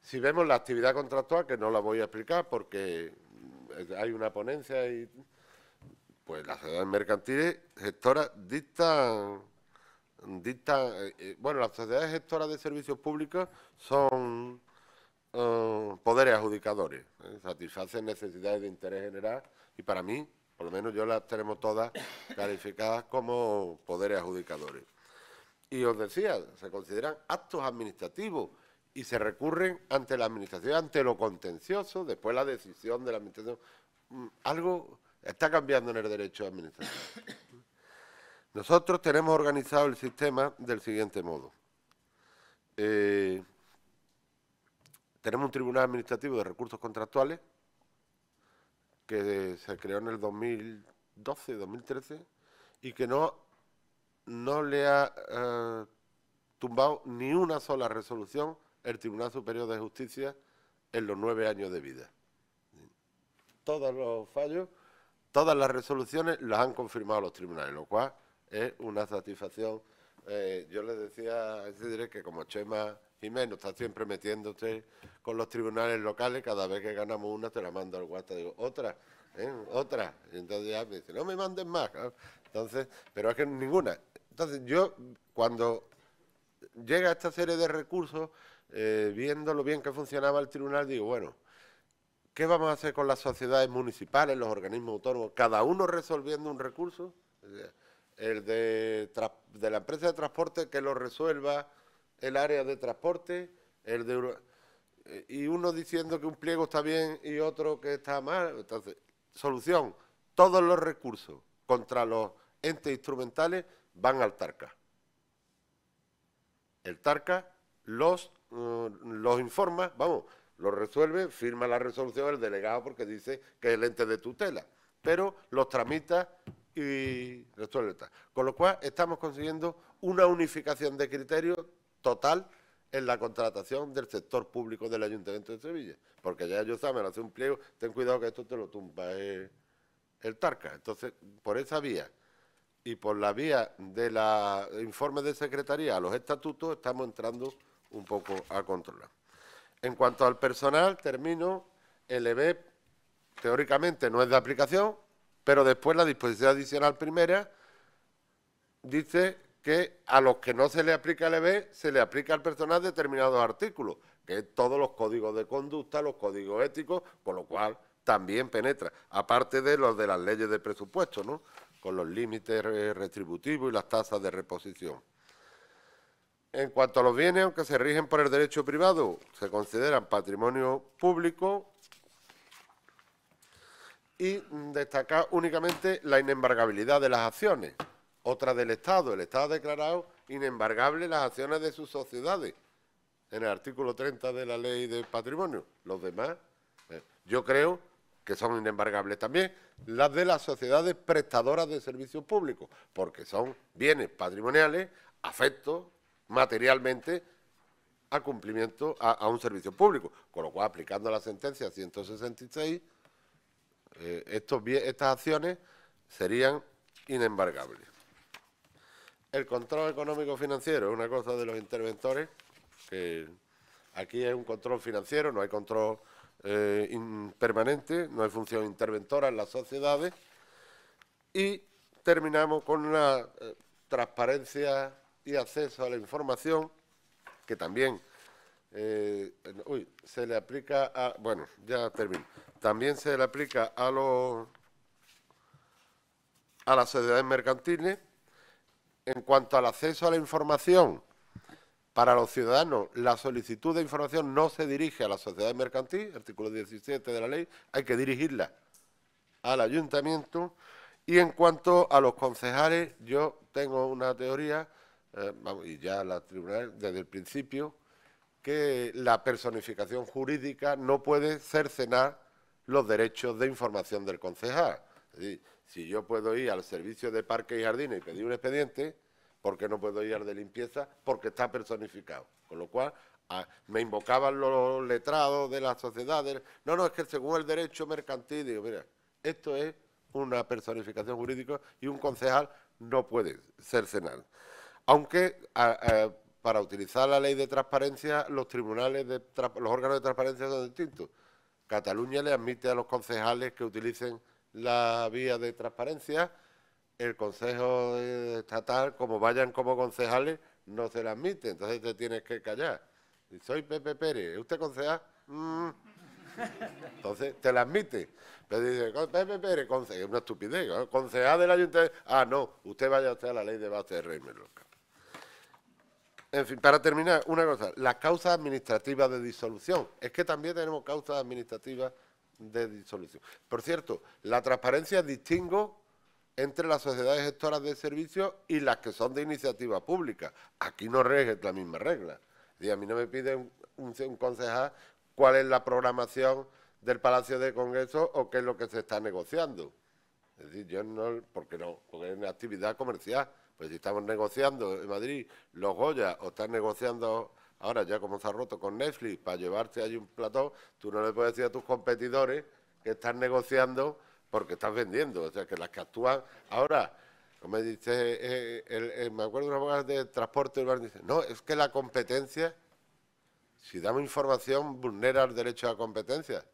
Si vemos la actividad contractual, que no la voy a explicar porque hay una ponencia y... Pues las sociedades mercantiles gestoras dictan dicta, eh, eh, bueno, las sociedades gestoras de servicios públicos son eh, poderes adjudicadores, ¿eh? satisfacen necesidades de interés general y para mí, por lo menos yo las tenemos todas calificadas como poderes adjudicadores. Y os decía, se consideran actos administrativos y se recurren ante la Administración, ante lo contencioso, después la decisión de la Administración. Mm, algo está cambiando en el derecho administrativo. Nosotros tenemos organizado el sistema del siguiente modo. Eh, tenemos un Tribunal Administrativo de Recursos Contractuales que se creó en el 2012, 2013 y que no, no le ha eh, tumbado ni una sola resolución el Tribunal Superior de Justicia en los nueve años de vida. Todos los fallos, todas las resoluciones las han confirmado los tribunales, lo cual es una satisfacción. Eh, yo les decía a directo que como Chema Jiménez, está siempre metiéndote con los tribunales locales, cada vez que ganamos una te la mando al guata, digo, otra, ¿eh? otra. entonces ya me dice, no me manden más. Entonces, pero es que ninguna. Entonces yo, cuando llega esta serie de recursos, eh, viendo lo bien que funcionaba el tribunal, digo, bueno, ¿qué vamos a hacer con las sociedades municipales, los organismos autónomos, cada uno resolviendo un recurso? El de la empresa de transporte que lo resuelva, el área de transporte, el de eh, y uno diciendo que un pliego está bien y otro que está mal. Entonces, solución, todos los recursos contra los entes instrumentales van al TARCA. El TARCA los, mm, los informa, vamos, los resuelve, firma la resolución el delegado porque dice que es el ente de tutela, pero los tramita y resuelve. Con lo cual estamos consiguiendo una unificación de criterios total en la contratación del sector público del Ayuntamiento de Sevilla. Porque ya ellos saben, hace un pliego, ten cuidado que esto te lo tumba eh, el Tarca. Entonces, por esa vía y por la vía de la informe de secretaría a los estatutos, estamos entrando un poco a controlar. En cuanto al personal, termino, el EBEP teóricamente no es de aplicación, pero después la disposición adicional primera dice que a los que no se le aplica el EB, se le aplica al personal determinados artículos, que es todos los códigos de conducta, los códigos éticos, con lo cual también penetra, aparte de los de las leyes de presupuesto, ¿no? con los límites retributivos y las tasas de reposición. En cuanto a los bienes, aunque se rigen por el derecho privado, se consideran patrimonio público y destaca únicamente la inembargabilidad de las acciones. Otra del Estado. El Estado ha declarado inembargables las acciones de sus sociedades en el artículo 30 de la ley de patrimonio. Los demás, eh, yo creo que son inembargables también las de las sociedades prestadoras de servicios públicos, porque son bienes patrimoniales afectos materialmente a cumplimiento a, un servicio público. Con lo cual, aplicando la sentencia 166, eh, estas acciones serían inembargables. El control económico financiero es una cosa de los interventores, que aquí hay un control financiero, no hay control eh, permanente, no hay función interventora en las sociedades. Y terminamos con la eh, transparencia y acceso a la información, que también eh, se le aplica a... Bueno, ya termino. También se le aplica a los a las sociedades mercantiles en cuanto al acceso a la información para los ciudadanos, la solicitud de información no se dirige a la sociedad mercantil, artículo 17 de la ley, hay que dirigirla al ayuntamiento. Y en cuanto a los concejales, yo tengo una teoría, eh, y ya la tribunal desde el principio, que la personificación jurídica no puede cercenar los derechos de información del concejal. Es decir, si yo puedo ir al servicio de parques y jardines y pedir un expediente, ¿por qué no puedo ir al de limpieza? Porque está personificado. Con lo cual, me invocaban los letrados de las sociedades. No, no, es que según el derecho mercantil, digo, mira, esto es una personificación jurídica y un concejal no puede ser senal. Aunque para utilizar la ley de transparencia, los tribunales, los órganos de transparencia son distintos. Cataluña le admite a los concejales que utilicen la vía de transparencia, el Consejo Estatal, como vayan como concejales, no se la admite, entonces te tienes que callar. soy Pepe Pérez, ¿usted concejal? Mm. Entonces te la admite. Pero dice, Pepe Pérez, concejal, es una estupidez, concejal del ayuntamiento. Ah, no, usted vaya usted a la ley de base de Rey En fin, para terminar, una cosa, las causas administrativas de disolución. Es que también tenemos causas administrativas de disolución. Por cierto, la transparencia distingo entre las sociedades gestoras de servicios y las que son de iniciativa pública. Aquí no rege la misma regla. Y a mí no me pide un, concejal cuál es la programación del Palacio de Congreso o qué es lo que se está negociando. Es decir, yo no, porque no, porque es una actividad comercial. Pues si estamos negociando en Madrid los Goya o están negociando Ahora ya como se ha roto con Netflix para llevarte allí un plató, tú no le puedes decir a tus competidores que estás negociando porque estás vendiendo. O sea, que las que actúan ahora, como me dice, eh, eh, eh, me acuerdo de una abogado de transporte urbano, dice, no, es que la competencia, si damos información, vulnera el derecho a competencia.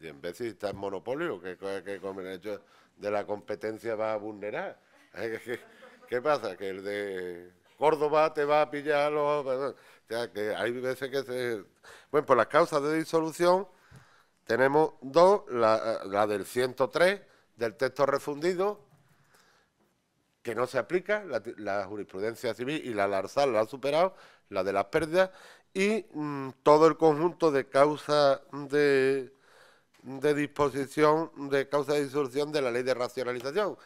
Y en vez de estar en monopolio, que, que con el derecho de la competencia va a vulnerar. [laughs] ¿Qué pasa? Que el de Córdoba te va a pillar los... O sea, que hay veces que se... Bueno, pues las causas de disolución tenemos dos, la, del 103 del texto refundido, que no se aplica, la, jurisprudencia civil y la Larsal la ha superado, la de las pérdidas, y mm, todo el conjunto de causas de, de disposición, de causa de disolución de la ley de racionalización,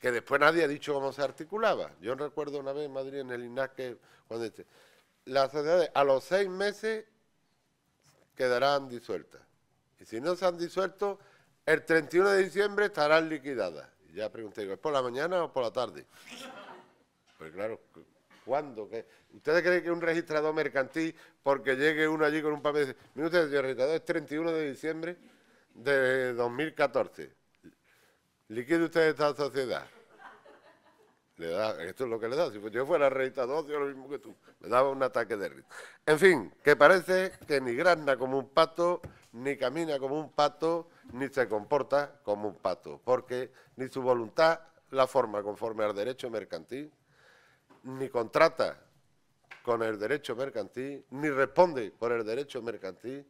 que después nadie ha dicho cómo se articulaba. Yo recuerdo una vez en Madrid, en el INAC, que cuando las sociedades a los seis meses quedarán disueltas. Y si no se han disuelto, el 31 de diciembre estarán liquidadas. ya pregunté, ¿es por la mañana o por la tarde? Pues claro, ¿cuándo? ¿Ustedes creen que un registrador mercantil, porque llegue uno allí con un papel, dice, mire usted, señor registrador, es 31 de diciembre de 2014? liquide usted esta sociedad. esto es lo que le da. Si yo fuera rey yo lo mismo que tú. Me daba un ataque de risa. En fin, que parece que ni grana como un pato, ni camina como un pato, ni se comporta como un pato. Porque ni su voluntad la forma conforme al derecho mercantil, ni contrata con el derecho mercantil, ni responde por el derecho mercantil,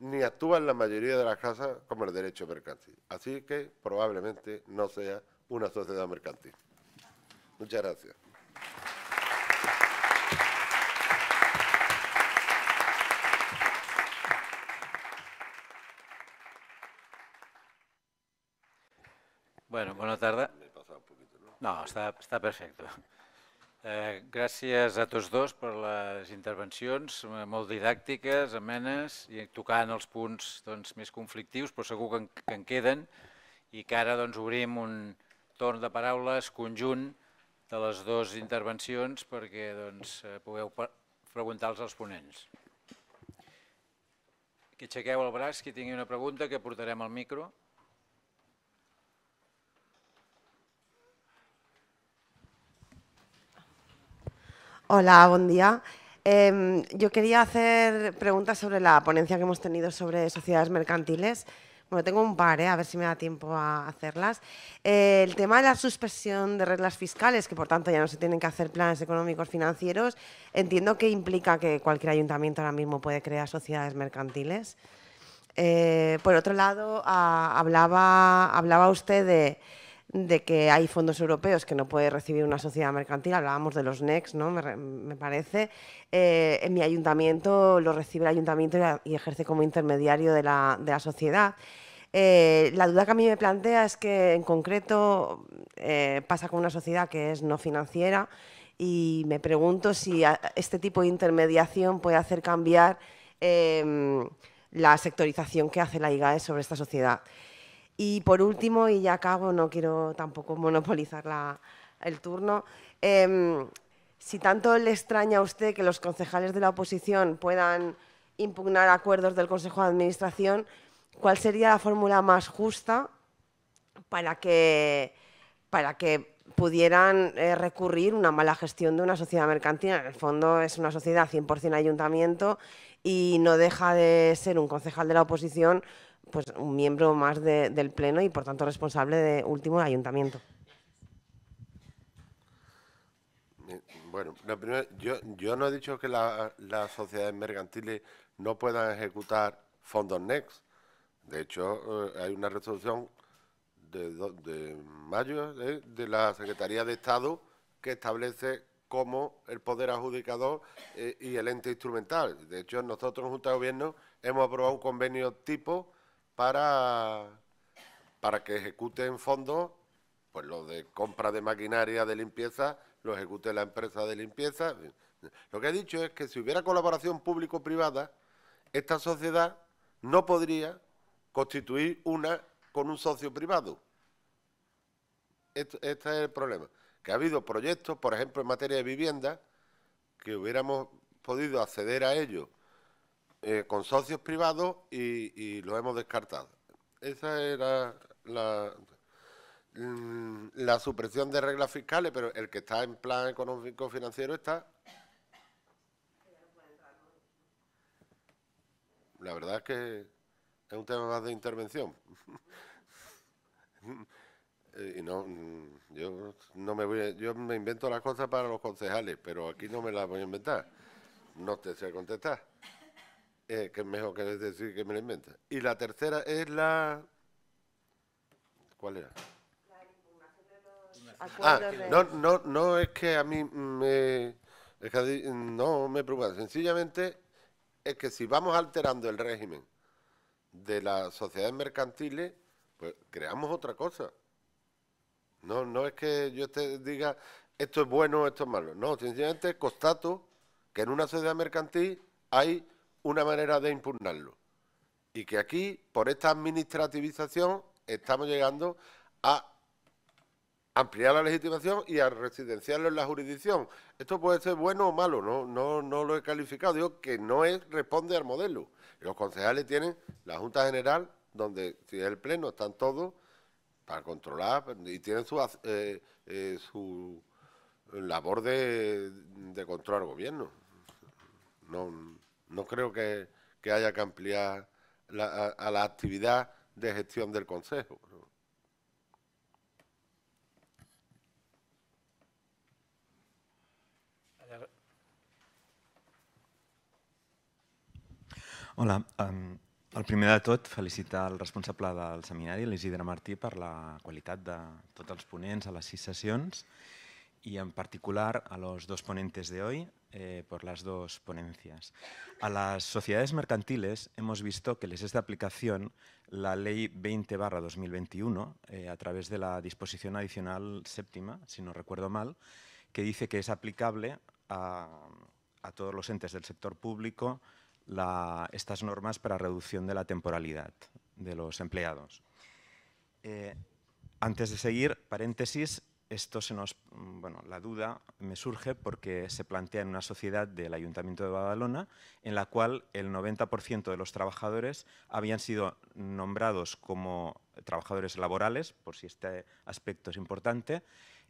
ni en la mayoría de las casas como el derecho mercantil. Así que probablemente no sea una sociedad mercantil. Muchas gracias. Bueno, buenas tardes. No, está perfecto. Eh, gràcies a tots dos per les intervencions, eh, molt didàctiques, amenes, i tocant els punts doncs, més conflictius, però segur que en, queden, i que ara doncs, obrim un torn de paraules conjunt de les dues intervencions perquè doncs, eh, pugueu preguntar-los als ponents. Que aixequeu el braç, qui tingui una pregunta, que portarem al micro. Hola, buen día. Em, yo quería hacer preguntas sobre la ponencia que hemos tenido sobre sociedades mercantiles. Bueno, tengo un par, ¿eh? a ver si me da tiempo a hacerlas. Eh, el tema de la suspensión de reglas fiscales, que por tanto ya no se tienen que hacer planes económicos financieros, entiendo que implica que cualquier ayuntamiento ahora mismo puede crear sociedades mercantiles. Eh, por otro lado, ah, hablaba, hablaba usted de de que hay fondos europeos que no puede recibir una sociedad mercantil, hablábamos de los NEX, ¿no? me, parece, eh, en mi ayuntamiento lo recibe el ayuntamiento y, ejerce como intermediario de la, sociedad. Eh, la duda que a mí me plantea es que en concreto eh, pasa con una sociedad que es no financiera y me pregunto si este tipo de intermediación puede hacer cambiar em, la sectorización que hace la IGAE sobre esta sociedad. Y por último, y ya acabo, no quiero tampoco monopolizar el turno, em, si tanto le extraña a usted que los concejales de la oposición puedan impugnar acuerdos del Consejo de Administración, ¿cuál sería la fórmula más justa para que, para que pudieran eh, recurrir una mala gestión de una sociedad mercantil? En el fondo es una sociedad 100% ayuntamiento y no deja de ser un concejal de la oposición pues un miembro más del Pleno y por tanto responsable de último ayuntamiento. Bueno, yo, no he dicho que las sociedades mercantiles no puedan ejecutar fondos NEXT... De hecho, eh, hay una resolución de, mayo eh, de, la Secretaría de Estado que establece cómo el poder adjudicador eh, y el ente instrumental. De hecho, nosotros en Junta de Gobierno hemos aprobado un convenio tipo para, para que ejecuten fondos, pues lo de compra de maquinaria de limpieza lo ejecute la empresa de limpieza. Lo que he dicho es que si hubiera colaboración público-privada, esta sociedad no podría constituir una con un socio privado. este, es el problema. Que ha habido proyectos, por ejemplo, en materia de vivienda, que hubiéramos podido acceder a ellos eh, con socios privados y, lo hemos descartado. Esa era la, mm, la supresión de reglas fiscales, pero el que está en plan económico financiero está. La verdad es que es un tema más de intervención. [laughs] Eh, y no, mm, yo no me voy, yo me invento las cosas para los concejales, pero aquí no me las voy a inventar. No te sé contestar. Eh, que es mejor que decir que me lo inventa. Y la tercera es la... ¿Cuál era? La ah, de Ah, no, no, no es que a mí me... no me preocupa. Sencillamente es que si vamos alterando el régimen de las sociedades mercantiles, pues creamos otra cosa. No, no es que yo te diga esto es bueno, esto es malo. No, sencillamente constato que en una sociedad mercantil hay una manera de impugnarlo. Y que aquí, por esta administrativización, estamos llegando a ampliar la legitimación y a residenciarlo en la jurisdicción. Esto puede ser bueno o malo, no, no, no lo he calificado, digo que no es, responde al modelo. Los concejales tienen la Junta General, donde si es el Pleno, están todos para controlar y tienen su, eh, eh, su labor de, controlar control gobierno. No, No creo que, que haya que ampliar la, a, a, la actividad de gestión del Consejo. Hola. Um, el primer de tot, felicitar el responsable del seminari, l'Isidre Martí, per la qualitat de tots els ponents a les sis sessions y en particular a los dos ponentes de hoy eh, por las dos ponencias. A las sociedades mercantiles hemos visto que les es de aplicación la Ley 20-2021 eh, a través de la disposición adicional séptima, si no recuerdo mal, que dice que es aplicable a, a todos los entes del sector público la, estas normas para reducción de la temporalidad de los empleados. Eh, antes de seguir, paréntesis, esto se nos, mm, bueno, la duda me surge porque se plantea en una sociedad del Ayuntamiento de Badalona en la cual el 90% de los trabajadores habían sido nombrados como trabajadores laborales, por si este aspecto es importante,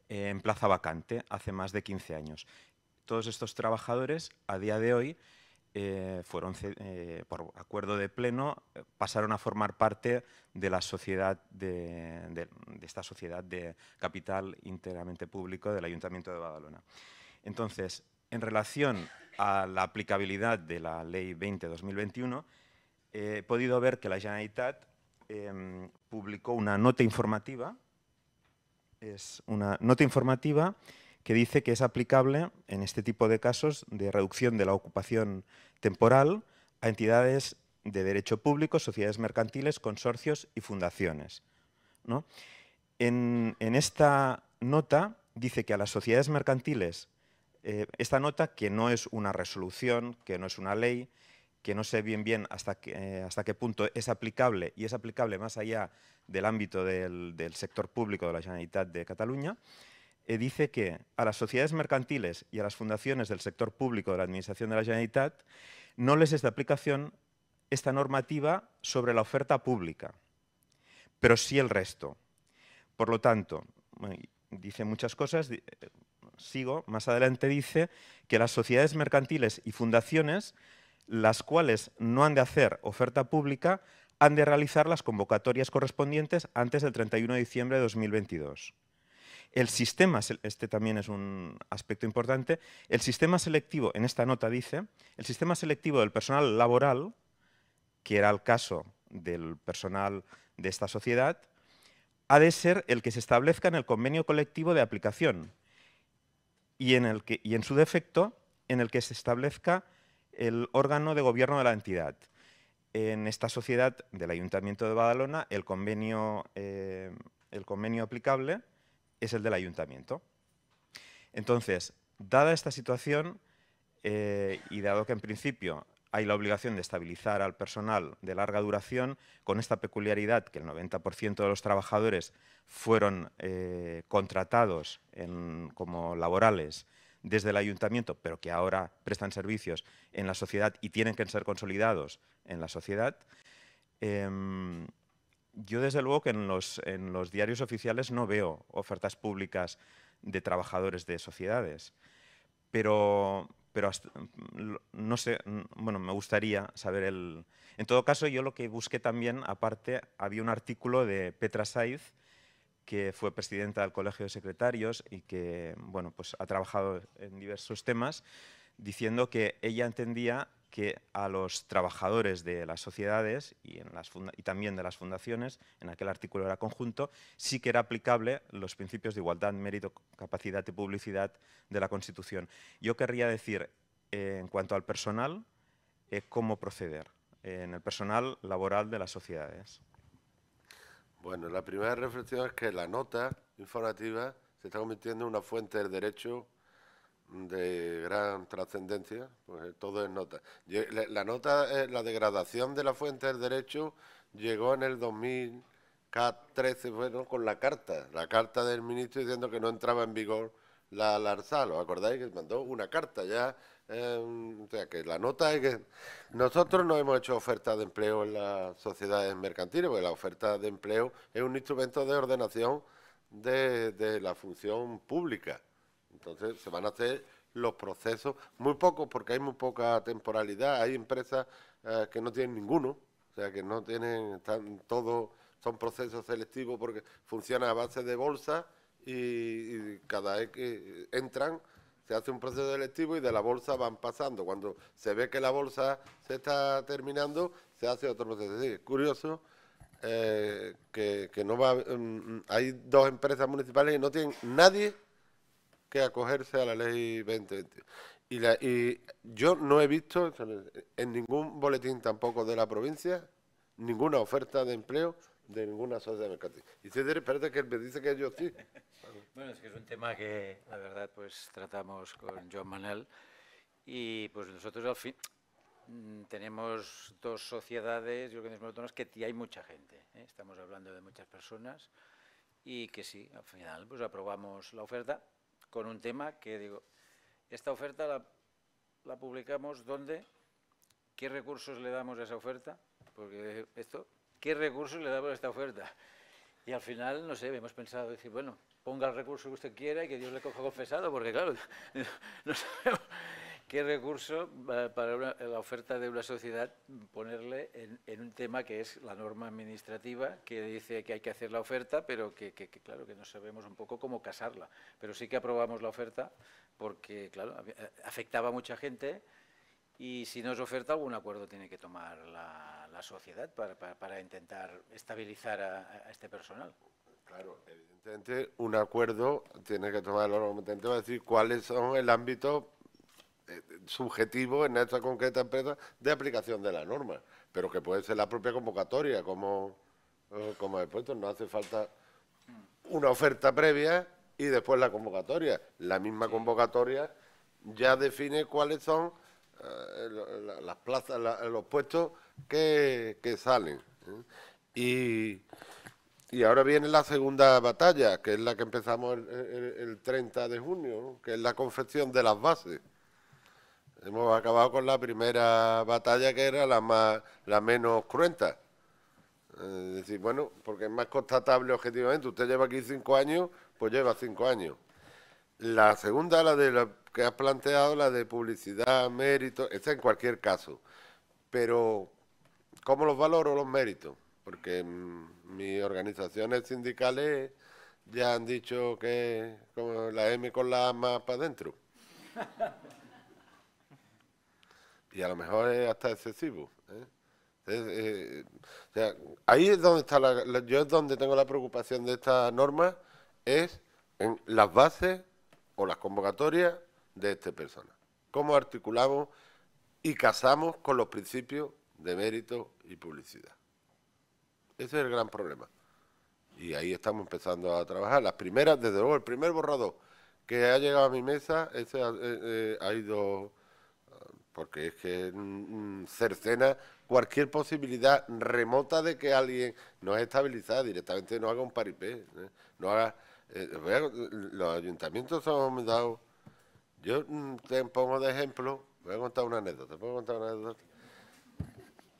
en plaza vacante hace más de 15 años. Todos estos trabajadores a día de hoy eh, fueron, eh, por acuerdo de pleno, eh, pasaron a formar parte de la sociedad de, esta sociedad de capital íntegramente público del Ayuntamiento de Badalona. Entonces, en relación a la aplicabilidad de la Ley 20-2021, he podido ver que la Generalitat em, publicó una nota informativa, es una nota informativa que dice que es aplicable en este tipo de casos de reducción de la ocupación temporal a entidades de derecho público, sociedades mercantiles, consorcios y fundaciones. ¿no? En, en, esta nota dice que a las sociedades mercantiles, eh, esta nota que no es una resolución, que no es una ley, que no sé bien bien hasta, hasta qué punto es aplicable y es aplicable más allá del ámbito del, del sector público de la Generalitat de Cataluña, eh, dice que a las sociedades mercantiles y a las fundaciones del sector público de la Administración de la Generalitat no les es de aplicación esta normativa sobre la oferta pública, pero sí el resto. Por lo tanto, dice muchas cosas, eh, sigo, más adelante dice que las sociedades mercantiles y fundaciones, las cuales no han de hacer oferta pública, han de realizar las convocatorias correspondientes antes del 31 de diciembre de 2022. El sistema, este también es un aspecto importante, el sistema selectivo, en esta nota dice, el sistema selectivo del personal laboral, que era el caso del personal de esta sociedad, ha de ser el que se establezca en el convenio colectivo de aplicación y en, su defecto en el que se establezca el órgano de gobierno de la entidad. En esta sociedad del Ayuntamiento de Badalona, el convenio eh, aplicable es el del ayuntamiento. Entonces, dada esta situación eh, y dado que en principio hay la obligación de estabilizar al personal de larga duración, con esta peculiaridad que el 90% de los trabajadores fueron eh, contratados como laborales desde el ayuntamiento, pero que ahora prestan servicios en la sociedad y tienen que ser consolidados en la sociedad, em, yo desde luego que en los, diarios oficiales no veo ofertas públicas de trabajadores de sociedades, pero, no sé, bueno, me gustaría saber el... En todo caso, yo lo que busqué también, aparte, había un artículo de Petra Saiz, que fue presidenta del Colegio de Secretarios y que, bueno, pues ha trabajado en diversos temas, diciendo que ella entendía que a los trabajadores de las sociedades y, también de las fundaciones, en aquel artículo era conjunto, sí que era aplicable los principios de igualdad, mérito, capacidad y publicidad de la Constitución. Yo querría decir, eh, en cuanto al personal, eh, cómo proceder eh, en el personal laboral de las sociedades. Bueno, la primera reflexión es que la nota informativa se está convirtiendo en una fuente de derecho de gran trascendencia, pues eh, todo es nota. La nota, eh, la degradación de la fuente del derecho llegó en el 2013, bueno, con la carta, la carta del ministro diciendo que no entraba en vigor la Larzal, ¿os acordáis que mandó una carta ya? Eh, o sea, que la nota es que nosotros no hemos hecho oferta de empleo en las sociedades mercantiles, porque la oferta de empleo es un instrumento de ordenación de, de la función pública. Entonces se van a hacer los procesos, muy pocos porque hay muy poca temporalidad, hay empresas eh, que no tienen ninguno, o sea que no tienen, están todos, son procesos selectivos porque funciona a base de bolsa y, cada vez que entran se hace un proceso selectivo y de la bolsa van pasando. Cuando se ve que la bolsa se está terminando, se hace otro proceso. Es, curioso eh, que, no va, mm, mm, hay dos empresas municipales y no tienen nadie que acogerse a la ley 2020. Y, y yo no he visto en ningún boletín tampoco de la provincia ninguna oferta de empleo de ninguna sociedad mercantil. Y Ceder, espérate que me dice que yo sí. [laughs] bueno, es que es un tema que, la verdad, pues tratamos con John Manel y pues nosotros al fin mm, tenemos dos sociedades y organismos que hay mucha gente. ¿eh? Estamos hablando de muchas personas y que sí, al final pues aprobamos la oferta con un tema que digo, esta oferta la, publicamos ¿dónde? ¿Qué recursos le damos a esa oferta? Porque esto, ¿qué recursos le damos a esta oferta? Y al final, no sé, hemos pensado decir, bueno, ponga el recurso que usted quiera y que Dios le coja confesado, porque claro, [laughs] no sabemos, ¿Qué recurso para la oferta de una sociedad ponerle en, un tema que es la norma administrativa, que dice que hay que hacer la oferta, pero que, claro, que no sabemos un poco cómo casarla? Pero sí que aprobamos la oferta porque, claro, eh, afectaba a mucha gente y si no es oferta, algún acuerdo tiene que tomar la, sociedad para, intentar estabilizar a, este personal. Claro, evidentemente un acuerdo tiene que tomar el órgano competente decir cuáles son el ámbito subjetivo en esta concreta empresa de aplicación de la norma, pero que puede ser la propia convocatoria, como, eh, como he puesto, no hace falta una oferta previa y después la convocatoria. La misma convocatoria ya define cuáles son eh, las plazas, los puestos que, que salen. ¿eh? Y, y, ahora viene la segunda batalla, que es la que empezamos el, el, 30 de junio, que es la confección de las bases. Hemos acabado con la primera batalla que era la más la menos cruenta. Es eh, decir, bueno, porque es más constatable objetivamente. Usted lleva aquí cinco años, pues lleva cinco años. La segunda, la de la que has planteado, la de publicidad, mérito, está en cualquier caso. Pero, ¿cómo los valoro los méritos? Porque mm, mis organizaciones sindicales ya han dicho que como la M con la A más para adentro. [laughs] y a lo mejor es hasta excesivo. ¿eh? Eh, ahí es donde está yo es donde tengo la preocupación de esta norma es en las bases o las convocatorias de este persona. Cómo articulamos y casamos con los principios de mérito y publicidad. Ese es el gran problema. Y ahí estamos empezando a trabajar. Las primeras, desde luego, el primer borrador que ha llegado a mi mesa, ese ha eh, ido porque es que cercena mm, mm, cualquier posibilidad remota de que alguien es estabilizada directamente no haga un paripé, ¿eh? no haga... Eh, los ayuntamientos son dado... Yo mm, te pongo de ejemplo, voy a contar una anécdota, ¿puedo contar una anécdota?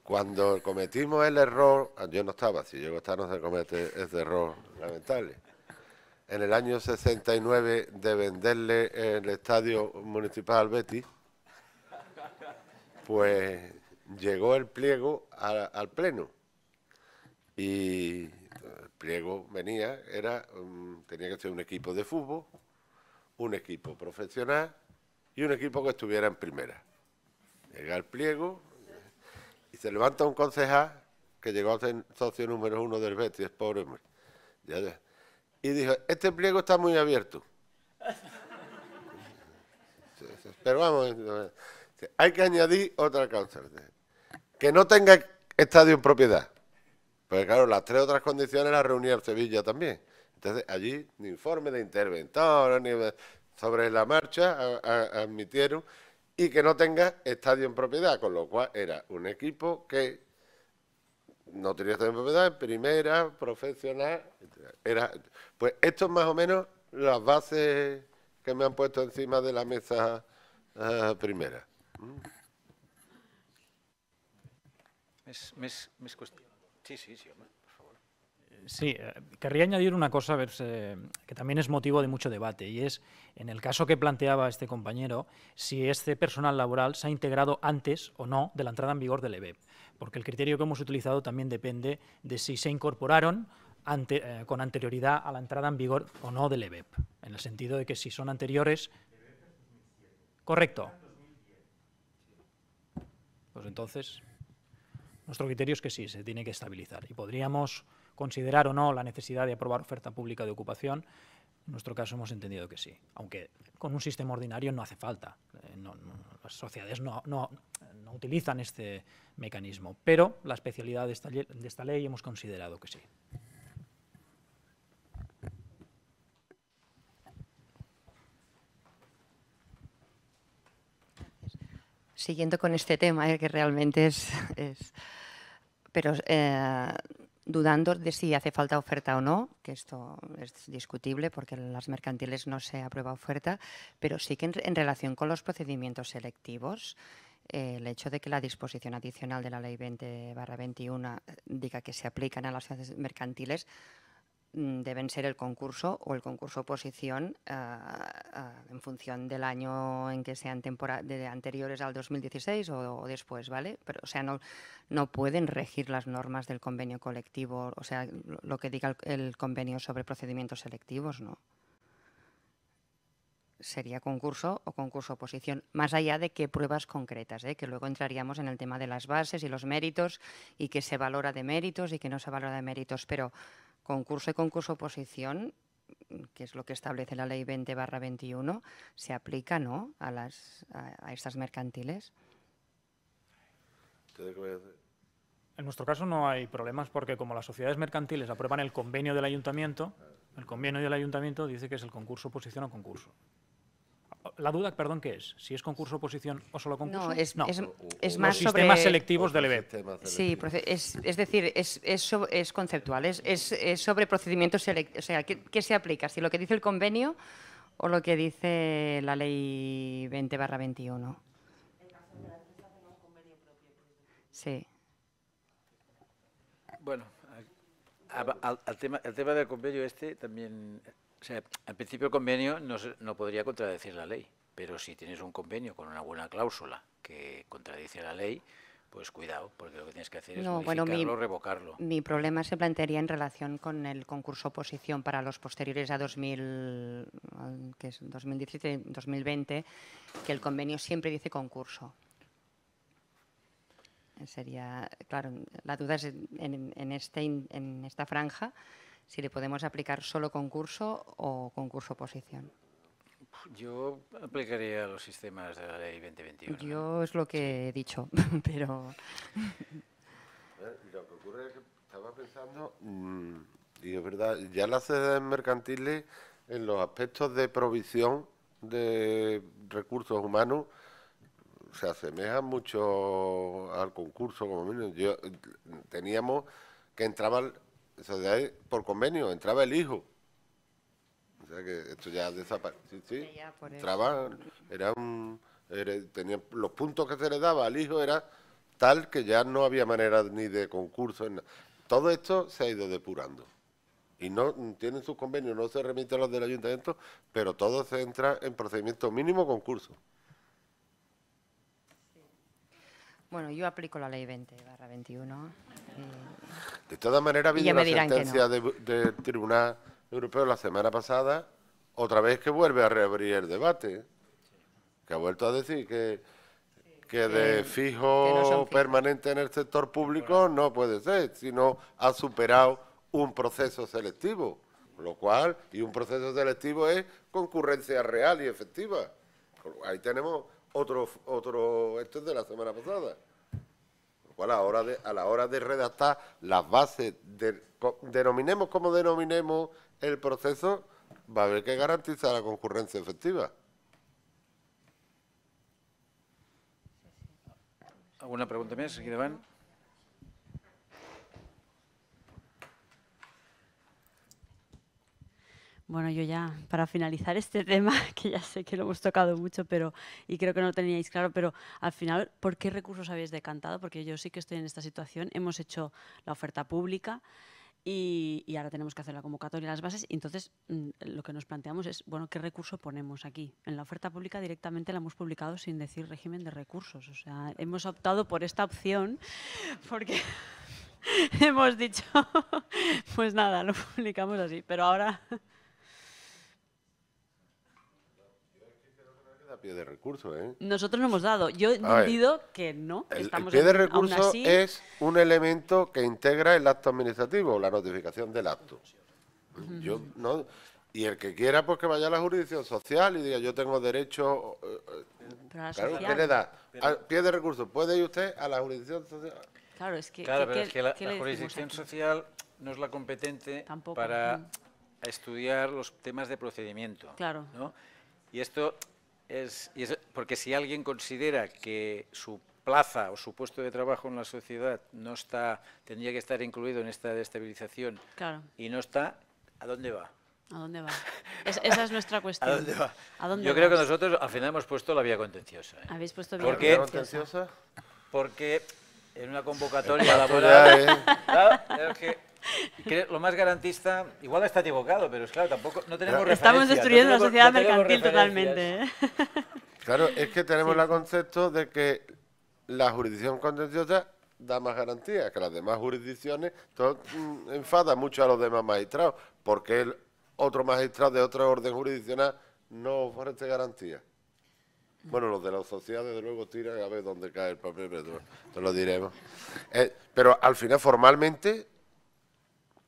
Cuando cometimos el error, ah, yo no estaba, si yo estaba no se comete ese error lamentable, en el año 69 de venderle el estadio municipal al Betis, pues llegó el pliego al pleno y el pliego venía, era, mm, tenía que ser un equipo de fútbol, un equipo profesional y un equipo que estuviera en primera. Llega el pliego y se levanta un concejal que llegó a ser socio número uno del Betis, pobre Y dijo, este pliego está muy abierto. [laughs] Pero vamos. Este, hay que añadir otra cáncer Que no tenga estadio en propiedad. Porque claro, las tres otras condiciones las reunía Sevilla también. Entonces allí ni informe de interventor, ni sobre la marcha admitieron y que no tenga estadio en propiedad, con lo cual era un equipo que no tenía estadio en propiedad, primera, profesional, era pues esto es más o menos las bases que me han puesto encima de la mesa eh, primera sí, sí, sí, Sí, eh, querría añadir una cosa eh, que también es motivo de mucho debate y es, en el caso que planteaba este compañero, si este personal laboral se ha integrado antes o no de la entrada en vigor del EBEP, porque el criterio que hemos utilizado también depende de si se incorporaron ante, eh, con anterioridad a la entrada en vigor o no del EBEP, en el sentido de que si son anteriores... Correcto. Pues entonces, nuestro criterio es que sí, se tiene que estabilizar. Y podríamos considerar o no la necesidad de aprobar oferta pública de ocupación. En nuestro caso hemos entendido que sí, aunque con un sistema ordinario no hace falta. Eh, las sociedades no, utilizan este mecanismo, pero la especialidad de esta ley hemos considerado que sí. siguiendo con este tema, eh, que realmente es... [laughs] pero eh, dudando de si hace falta oferta o no, que esto es discutible porque en las mercantiles no se aprueba oferta, pero sí que en, relación con los procedimientos selectivos, eh, el hecho de que la disposición adicional de la Ley 20-21 diga que se aplican a las mercantiles, Mm, deben ser el concurso o el concurso oposición eh, eh, en función del año en que sean de anteriores al 2016 o, después, ¿vale? Pero, o sea, no, no pueden regir las normas del convenio colectivo, o sea, lo, que diga el, convenio sobre procedimientos selectivos, ¿no? Sería concurso o concurso oposición, más allá de qué pruebas concretas, ¿eh? que luego entraríamos en el tema de las bases y los méritos y que se valora de méritos y que no se valora de méritos, pero concurso y concurso oposición, que es lo que establece la ley 20 21, se aplica ¿no? a, a estas mercantiles. En nuestro caso no hay problemas porque como las sociedades mercantiles aprueban el convenio del ayuntamiento, el convenio del ayuntamiento dice que es el concurso, oposición o concurso. La duda, perdón, ¿qué es? ¿Si es concurso oposición o solo concurso? No, es, no. es, más Los sistemas selectivos del evento. E e sí, es, es, decir, es, es, conceptual, es, sobre procedimientos selectivos. O sea, ¿qué, ¿qué, se aplica? ¿Si lo que dice el convenio o lo que dice la ley 20 21? Pues, sí. Bueno, al, al, al tema, el tema del convenio este también o sea, al principio el convenio no, podría contradecir la ley, pero si tienes un convenio con una buena cláusula que contradice la ley, pues cuidado, porque lo que tienes que hacer es modificarlo, revocarlo. Mi problema se plantearía en relación con el concurso oposición para los posteriores a 2000, que es 2017, 2020, que el convenio siempre dice concurso. Sería, claro, la duda es en, en, este, en esta franja si le podemos aplicar solo concurso o concurso-oposición. Yo aplicaría los sistemas de la ley 2021. Yo es lo que he dicho, [laughs] pero... Eh, lo que ocurre es que estaba pensando, mm, y es verdad, ya las sociedades mercantiles en los aspectos de provisión de recursos humanos se asemejan mucho al concurso, como mínimo. teníamos que entraban por convenio, entraba el hijo. O sea que esto ya desapareció. Sí, sí. los puntos que se le daba al hijo era tal que ya no había manera ni de concurso. Todo esto se ha ido depurando. Y no tienen sus convenios, no se remiten a los del ayuntamiento, pero todo se entra en procedimiento mínimo concurso. Bueno, yo aplico la ley 20 21. Eh. De todas maneras, habido una sentencia del Tribunal Europeo la semana pasada, otra vez que vuelve a reabrir el debate, que ha vuelto a decir que, que de fijo permanente en el sector público no puede ser, sino ha superado un proceso selectivo, lo cual, y un proceso selectivo es concurrencia real y efectiva. Ahí tenemos otro, otro, esto es de la semana pasada. Lo cual a la hora de, a la hora de redactar las bases, denominemos como denominemos el proceso, va a haber que garantizar la concurrencia efectiva. ¿Alguna pregunta más, señor van Bueno, yo ya, para finalizar este [laughs] tema, que ya sé que lo hemos tocado mucho pero y creo que no lo teníais claro, pero al final, ¿por qué recursos habéis decantado? Porque yo sí que estoy en esta situación, hemos hecho la oferta pública y, ahora tenemos que hacer la convocatoria y las bases. Y entonces, mm, lo que nos planteamos es, bueno, ¿qué recurso ponemos aquí? En la oferta pública directamente la hemos publicado sin decir régimen de recursos. O sea, hemos optado por esta opción [laughs] porque... [laughs] hemos dicho, pues nada, lo publicamos así, pero ahora de recurso, ¿eh? Nosotros no hemos dado. Yo he entendido que no. el, pie de recurso es un elemento que integra el acto administrativo, la notificación del acto. Yo no... Y el que quiera, pues que vaya a la jurisdicción social y diga, yo tengo derecho... Eh, eh, claro, ¿qué le da? pie de recurso, ¿puede ir usted a la jurisdicción social? Claro, es que, es que la, jurisdicción social no es la competente para mm. estudiar los temas de procedimiento. Claro. Y esto es, porque si alguien considera que su plaza o su puesto de trabajo en la sociedad no está, tendría que estar incluido en esta destabilización y no está, ¿a dónde va? ¿A dónde va? esa es nuestra [laughs] cuestión. ¿A dónde va? Yo creo que nosotros al final hemos puesto la vía contenciosa. ¿eh? ¿Habéis puesto vía contenciosa? Porque en una convocatoria laboral... [laughs] lo más garantista, igual está equivocado, pero es claro, tampoco no tenemos Estamos destruyendo la sociedad mercantil totalmente. ¿eh? [laughs] Claro, es que tenemos el concepto de que la jurisdicción contenciosa da más garantías que las demás jurisdicciones. Todo mm, enfada mucho a los demás magistrados, porque el otro magistrado de otra orden jurisdiccional no ofrece garantía. Bueno, los de la sociedad, desde luego, tiran a ver dónde cae el papel, pero te lo diremos. Eh, pero al final, formalmente,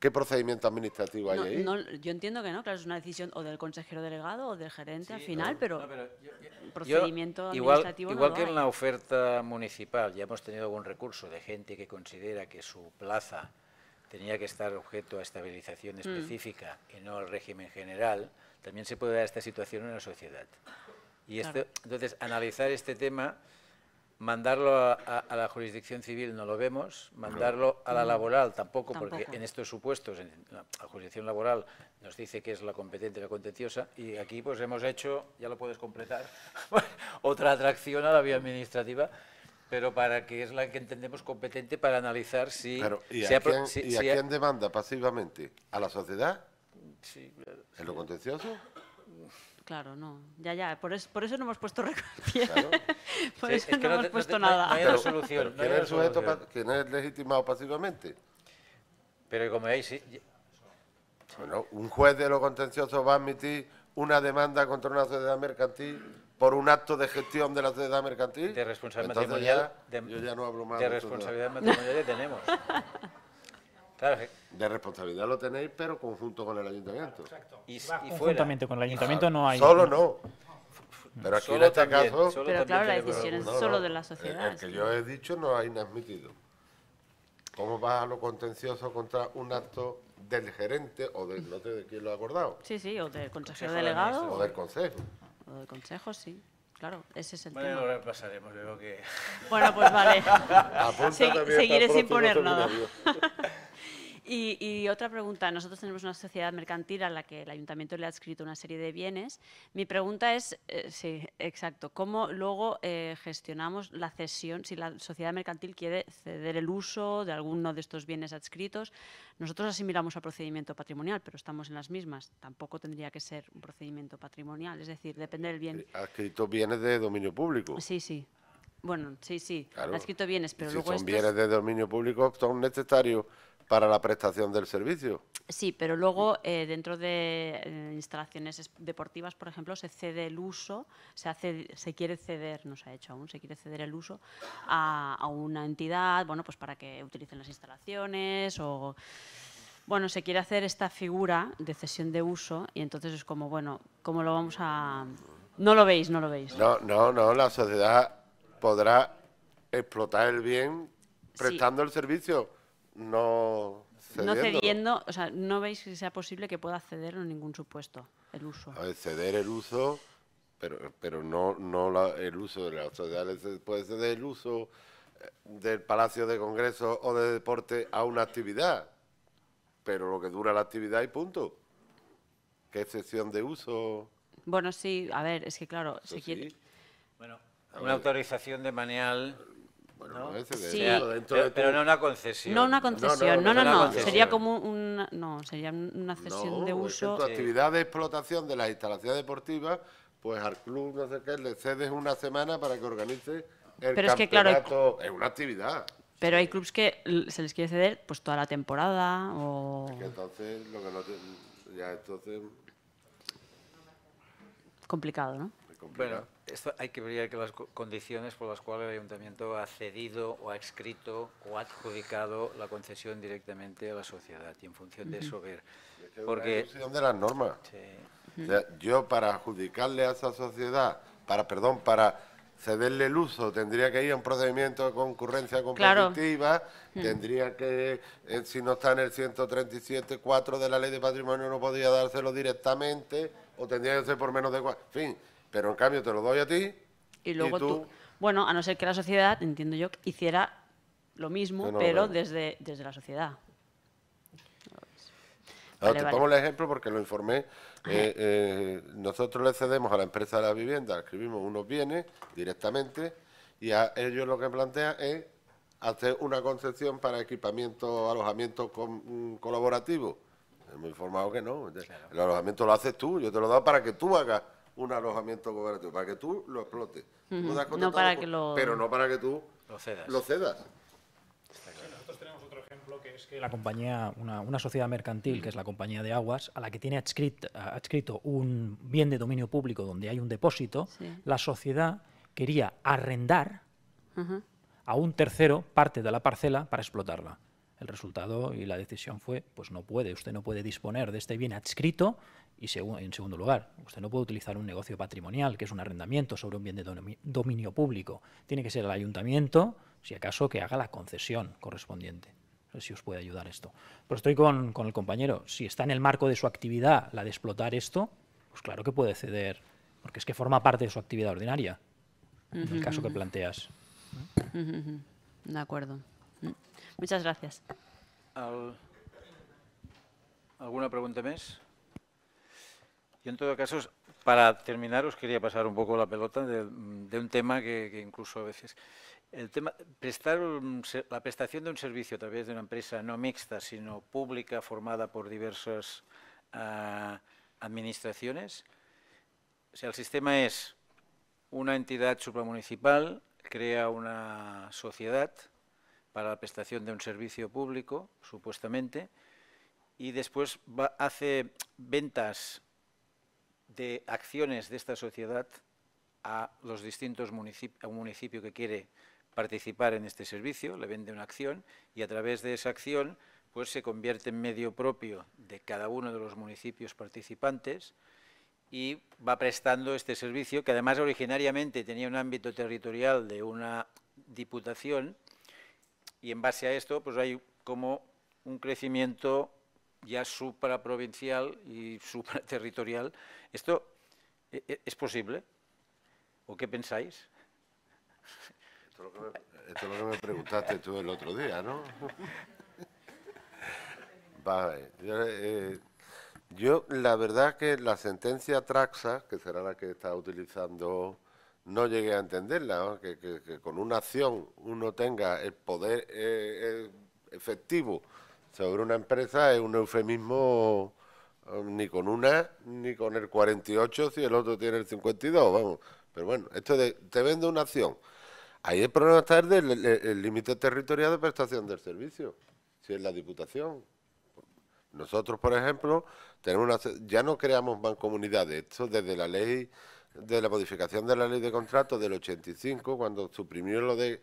¿Qué procedimiento administrativo hay ahí? yo entiendo que no, claro, es una decisión o del consejero delegado o del gerente al final, pero, procedimiento administrativo Igual, igual que en la oferta municipal ya hemos tenido algún recurso de gente que considera que su plaza tenía que estar objeto a estabilización mm. específica y no al régimen general, también se puede dar esta situación en la sociedad. Y esto, entonces, analizar este tema Mandarlo a, la jurisdicción civil no lo vemos, mandarlo a la laboral tampoco, porque en estos supuestos, en la, jurisdicción laboral nos dice que es la competente la contenciosa, y aquí pues hemos hecho, ya lo puedes completar, [laughs] otra atracción a la vía administrativa, pero para que es la que entendemos competente para analizar si... se a, quién, demanda pasivamente? ¿A la sociedad? ¿En lo contencioso? Claro, no. Ya, ya. Por, por eso no hemos puesto [laughs] recortes. [laughs] por eso no, hemos puesto nada. No hay una solución. ¿Quién sujeto que no es legitimado pasivamente. Pero como veis, Sí, Bueno, un juez de lo contencioso va a admitir una demanda contra una sociedad mercantil por un acto de gestión de la sociedad mercantil. De responsabilidad matrimonial. yo ya no hablo más. De responsabilidad matrimonial ya tenemos. [laughs] de responsabilidad lo tenéis, pero conjunto con el ayuntamiento. Exacto. Y, y conjuntamente con el ayuntamiento no hay. Solo no. Mm. Pero aquí en este caso. Pero claro, la decisión es solo de la eh, sociedad. El, que yo he dicho no ha inadmitido. ¿Cómo vas a lo contencioso contra un acto del gerente o del, no de quién lo ha acordado? Sí, sí, o del consejero delegado. o del consejo. O del consejo, sí. Claro, ese es el tema. Bueno, luego que... Bueno, pues vale. Si seguiré sin poner nada [laughs] Y, otra pregunta. Nosotros tenemos una sociedad mercantil a la que el ayuntamiento le ha adscrito una serie de bienes. Mi pregunta es, eh, sí, exacto, ¿cómo luego eh, gestionamos la cesión? Si la sociedad mercantil quiere ceder el uso de alguno de estos bienes adscritos, nosotros asimilamos a procedimiento patrimonial, pero estamos en las mismas. Tampoco tendría que ser un procedimiento patrimonial, es decir, depende del bien. adscrito bienes de dominio público. Sí, sí. Bueno, sí, sí, adscrito bienes, pero luego... Son bienes de dominio público, son necesarios para la prestación del servicio. Sí, pero luego eh, dentro de eh, instalaciones deportivas, por ejemplo, se cede el uso, se, hace, se quiere ceder, no se ha hecho aún, se quiere ceder el uso a, una entidad, bueno, pues para que utilicen las instalaciones o... Bueno, se quiere hacer esta figura de cesión de uso y entonces es como, bueno, ¿cómo lo vamos a...? No lo veis, no lo veis. No, no, no, la sociedad podrá explotar el bien prestando el servicio no cediendo. o sea, no veis que sea posible que pueda ceder en ningún supuesto el uso. A ceder el uso, pero, pero no, no el uso de las autoridades, puede ceder el uso eh, del Palacio de Congreso o de Deporte a una actividad, pero lo que dura la actividad y punto. ¿Qué excepción de uso? Bueno, sí, a ver, es que claro, si quiere... Bueno, una autorización de manial pero, no una concesión. No una concesión, no, no, no. sería como una, no, sería una cesión de uso. En actividad de explotación de las instalaciones deportivas, pues al club, no sé qué, le cedes una semana para que organice el pero Es, que, claro, es una actividad. Pero hay clubes que se les quiere ceder pues toda la temporada o... entonces lo que no... Ya entonces... Complicado, ¿no? Bueno, esto hay que ver que las condiciones por las cuales el ayuntamiento ha cedido o ha escrito o ha adjudicado la concesión directamente a la sociedad y en función de eso ver. Porque de las normas. yo para adjudicarle a esa sociedad, para perdón, para cederle el uso, tendría que ir a un procedimiento de concurrencia competitiva, mm. tendría que, eh, si no está en el 137.4 de la Ley de Patrimonio, no podría dárselo directamente, o tendría que ser por menos de... En fin, pero en cambio te lo doy a ti. Y luego tú... Bueno, a no ser que la sociedad, entiendo yo, hiciera lo mismo, pero Desde, desde la sociedad. te pongo el ejemplo porque lo informé. Eh, eh, nosotros le cedemos a la empresa de la vivienda, escribimos unos bienes directamente y a ellos lo que plantean es hacer una concepción para equipamiento, alojamiento con, mm, colaborativo. Hemos informado que no. El alojamiento lo haces tú, yo te lo doy para que tú hagas un alojamiento cooperativo, para que tú lo explotes. no para que lo... Pero no para que tú lo cedas. Lo cedas. nosotros tenemos otro ejemplo que es que la compañía, una, sociedad mercantil, que es la compañía de aguas, a la que tiene adscrito, adscrito un bien de dominio público donde hay un depósito, la sociedad quería arrendar a un tercero parte de la parcela para explotarla. El resultado y la decisión fue, pues no puede, usted no puede disponer de este bien adscrito y en segundo lugar, usted no puede utilizar un negocio patrimonial, que es un arrendamiento sobre un bien de dominio público. Tiene que ser el ayuntamiento, si acaso, que haga la concesión correspondiente. No sé si os puede ayudar esto. Pero estoy con, el compañero. Si está en el marco de su actividad la de explotar esto, pues claro que puede ceder, porque es que forma parte de su actividad ordinaria, en el caso que planteas. de acuerdo. Muchas gracias. ¿Alguna pregunta más? Yo en todo caso, para terminar, os quería pasar un poco la pelota de, mm, un tema que, incluso a veces... El tema, prestar la prestación de un servicio a través de una empresa no mixta, sino pública, formada por diversas ah, administraciones. O sea, el sistema es una entidad supramunicipal crea una sociedad para la prestación de un servicio público, supuestamente, y después hace ventas de acciones de esta sociedad a los distintos municipios, a un municipio que quiere participar en este servicio, le vende una acción y a través de esa acción pues se convierte en medio propio de cada uno de los municipios participantes y va prestando este servicio, que además originariamente tenía un ámbito territorial de una diputación, y en base a esto pues hay como un crecimiento ya supraprovincial y supraterritorial. ¿Esto e, e, es posible? ¿O qué pensáis? Esto es, lo que me, preguntaste tú el otro día, ¿no? [laughs] Vale, eh, yo, la verdad que la sentencia Traxa, que será la que está utilizando, no llegué a entenderla, que, con una acción uno tenga el poder eh, eh, efectivo sobre una empresa es un eufemismo um, ni con una ni con el 48 si el otro tiene el 52, vamos. Pero bueno, esto de te vendo una acción. Ahí el problema está el límite territorial de prestación del servicio, si es la Diputación. Nosotros, por ejemplo, tenemos ya no creamos bancomunidades. esto desde la ley de la modificación de la ley de contratos del 85, cuando suprimió lo de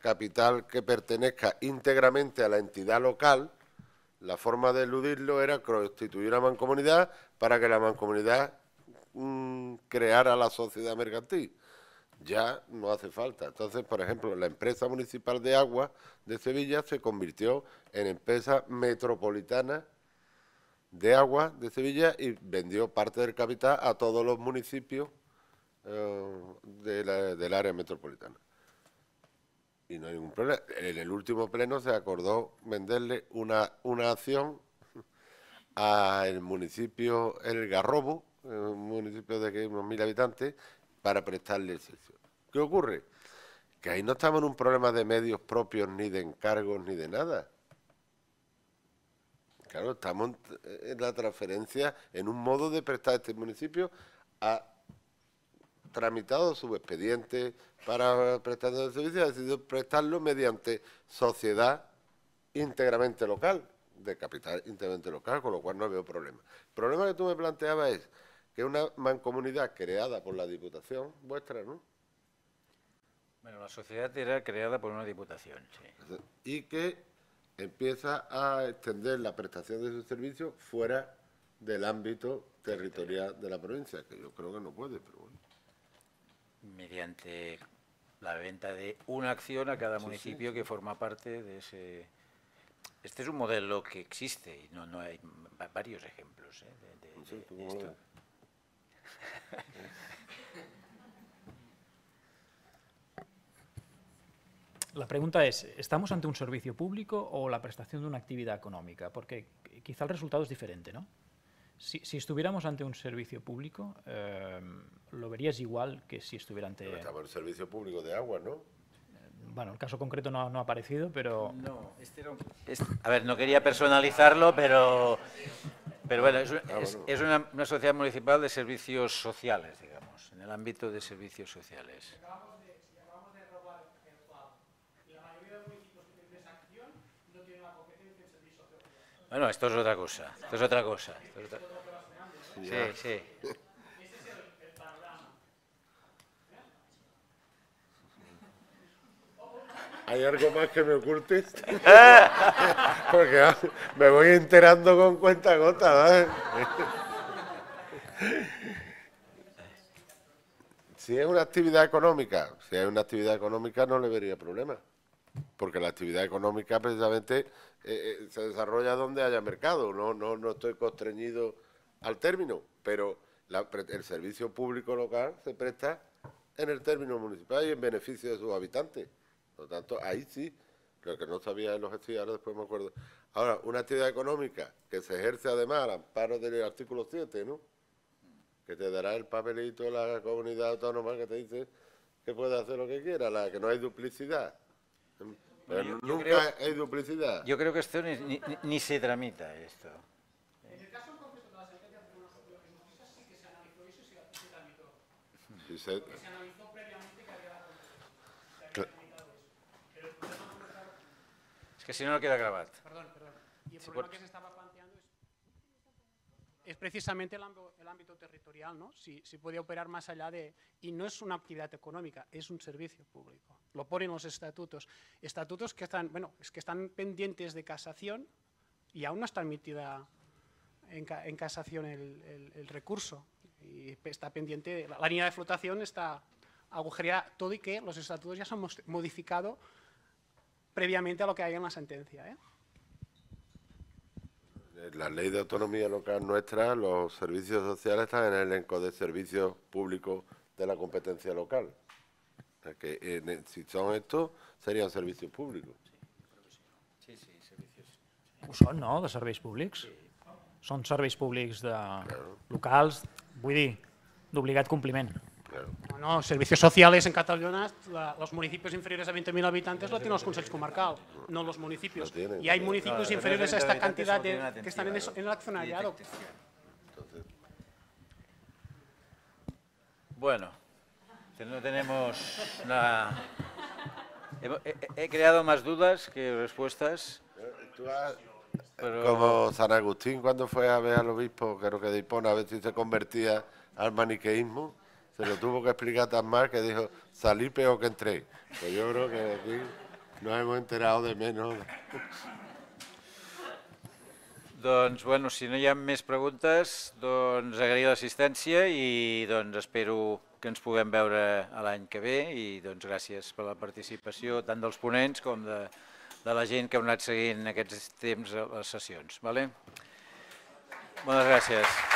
capital que pertenezca íntegramente a la entidad local, la forma de eludirlo era constituir una mancomunidad para que la mancomunidad mm, creara la sociedad mercantil. Ya no hace falta. Entonces, por ejemplo, la empresa municipal de agua de Sevilla se convirtió en empresa metropolitana de agua de Sevilla y vendió parte del capital a todos los municipios eh, del área metropolitana y no hay ningún problema. En el último pleno se acordó venderle una, una acción [laughs] al municipio El Garrobo, un municipio de que unos mil habitantes, para prestarle el servicio. ¿Qué ocurre? Que ahí no estamos en un problema de medios propios, ni de encargos, ni de nada. Claro, estamos en la transferencia, en un modo de prestar este municipio a tramitado su expediente para prestación de servicios, ha decidido prestarlo mediante sociedad íntegramente local, de capital íntegramente local, con lo cual no veo problema. El problema que tú me planteabas es que una mancomunidad creada por la Diputación vuestra, ¿no? Bueno, la sociedad era creada por una Diputación, sí. Y que empieza a extender la prestación de sus servicios fuera del ámbito territorial de la provincia, que yo creo que no puede, pero mediante la venta de una acción a cada municipio que forma parte de ese... Este es un modelo que existe y no, hay varios ejemplos ¿eh? de esto. La pregunta es, ¿estamos ante un servicio público o la prestación de una actividad económica? Porque quizá el resultado es diferente, ¿no? Si, estuviéramos ante un servicio público, eh, lo verías igual que si estuviera ante... Pero el servicio público de agua, ¿no? Eh, bueno, el caso concreto no, ha aparecido, pero... No, este era un... a ver, no quería personalizarlo, pero... Pero ah, bueno, es, una, una sociedad municipal de servicios sociales, digamos, en el ámbito de servicios sociales. Bueno, esto es otra cosa. Esto es otra cosa. Sí, sí. ¿Hay algo más que me ocultes? [laughs] Porque ah, me voy enterando con cuenta gota. ¿eh? si es una actividad económica, si es una actividad económica no le vería problema porque la actividad económica precisamente eh, eh, se desarrolla donde haya mercado, no, no, no estoy constreñido al término, pero el servicio público local se presta en el término municipal y en beneficio de sus habitantes. Por lo tanto, ahí sí, lo que no sabía en los estudiantes, después me acuerdo. Ahora, una actividad económica que se ejerce además al amparo del artículo 7, ¿no? Que te dará el papelito de la comunidad autónoma que te dice que puede hacer lo que quiera, la que no hay duplicidad. Pero yo, nunca creo, hay duplicidad. Yo creo que esto ni, ni, se tramita esto. En el caso concreto de la sentencia del Tribunal Superior de sí que se analizó eso y se, se tramitó. Sí, se... Porque se analizó previamente que había, que había tramitado eso. Pero Es que si no, no queda grabado. Perdón, perdón. Y el si problema que se estaba es precisamente el, ámbito territorial, ¿no? Si, si podía operar más allá de... Y no es una actividad económica, es un servicio público. Lo ponen los estatutos. Estatutos que están, bueno, es que están pendientes de casación y aún no está admitida en, casación el, recurso. Y está pendiente, la, la línea de flotación está agujereada todo y que los estatutos ya se han modificado previamente a lo que hay en la sentencia, ¿eh? la ley de autonomía local nuestra, los servicios sociales están en el elenco de servicios públicos de la competencia local. Eh, si son estos, serían servicios públicos. Sí, sí, servicios. Pues no?, de servicios públicos? ¿Son servicios públicos de locals, bueno, No, servicios sociales en Cataluña, los municipios inferiores a 20.000 habitantes lo tienen los consejos comarcales, no los municipios. y hay municipios ah, inferiores a esta cantidad que están en, la en el accionariado. Bueno, no tenemos He, creado más dudas que respuestas. Eh, como San Agustín, cuando fue a ver al obispo, creo que de a ver si se convertía al maniqueísmo. se lo tuvo que explicar tan mal que dijo, salí peor que entré. Pues yo creo que aquí nos hemos enterado de menos. Doncs, bueno, si no hi ha més preguntes, doncs agrair l'assistència i doncs espero que ens puguem veure l'any que ve i doncs gràcies per la participació tant dels ponents com de, de la gent que ha anat seguint aquests temps les sessions. Vale? Moltes gràcies.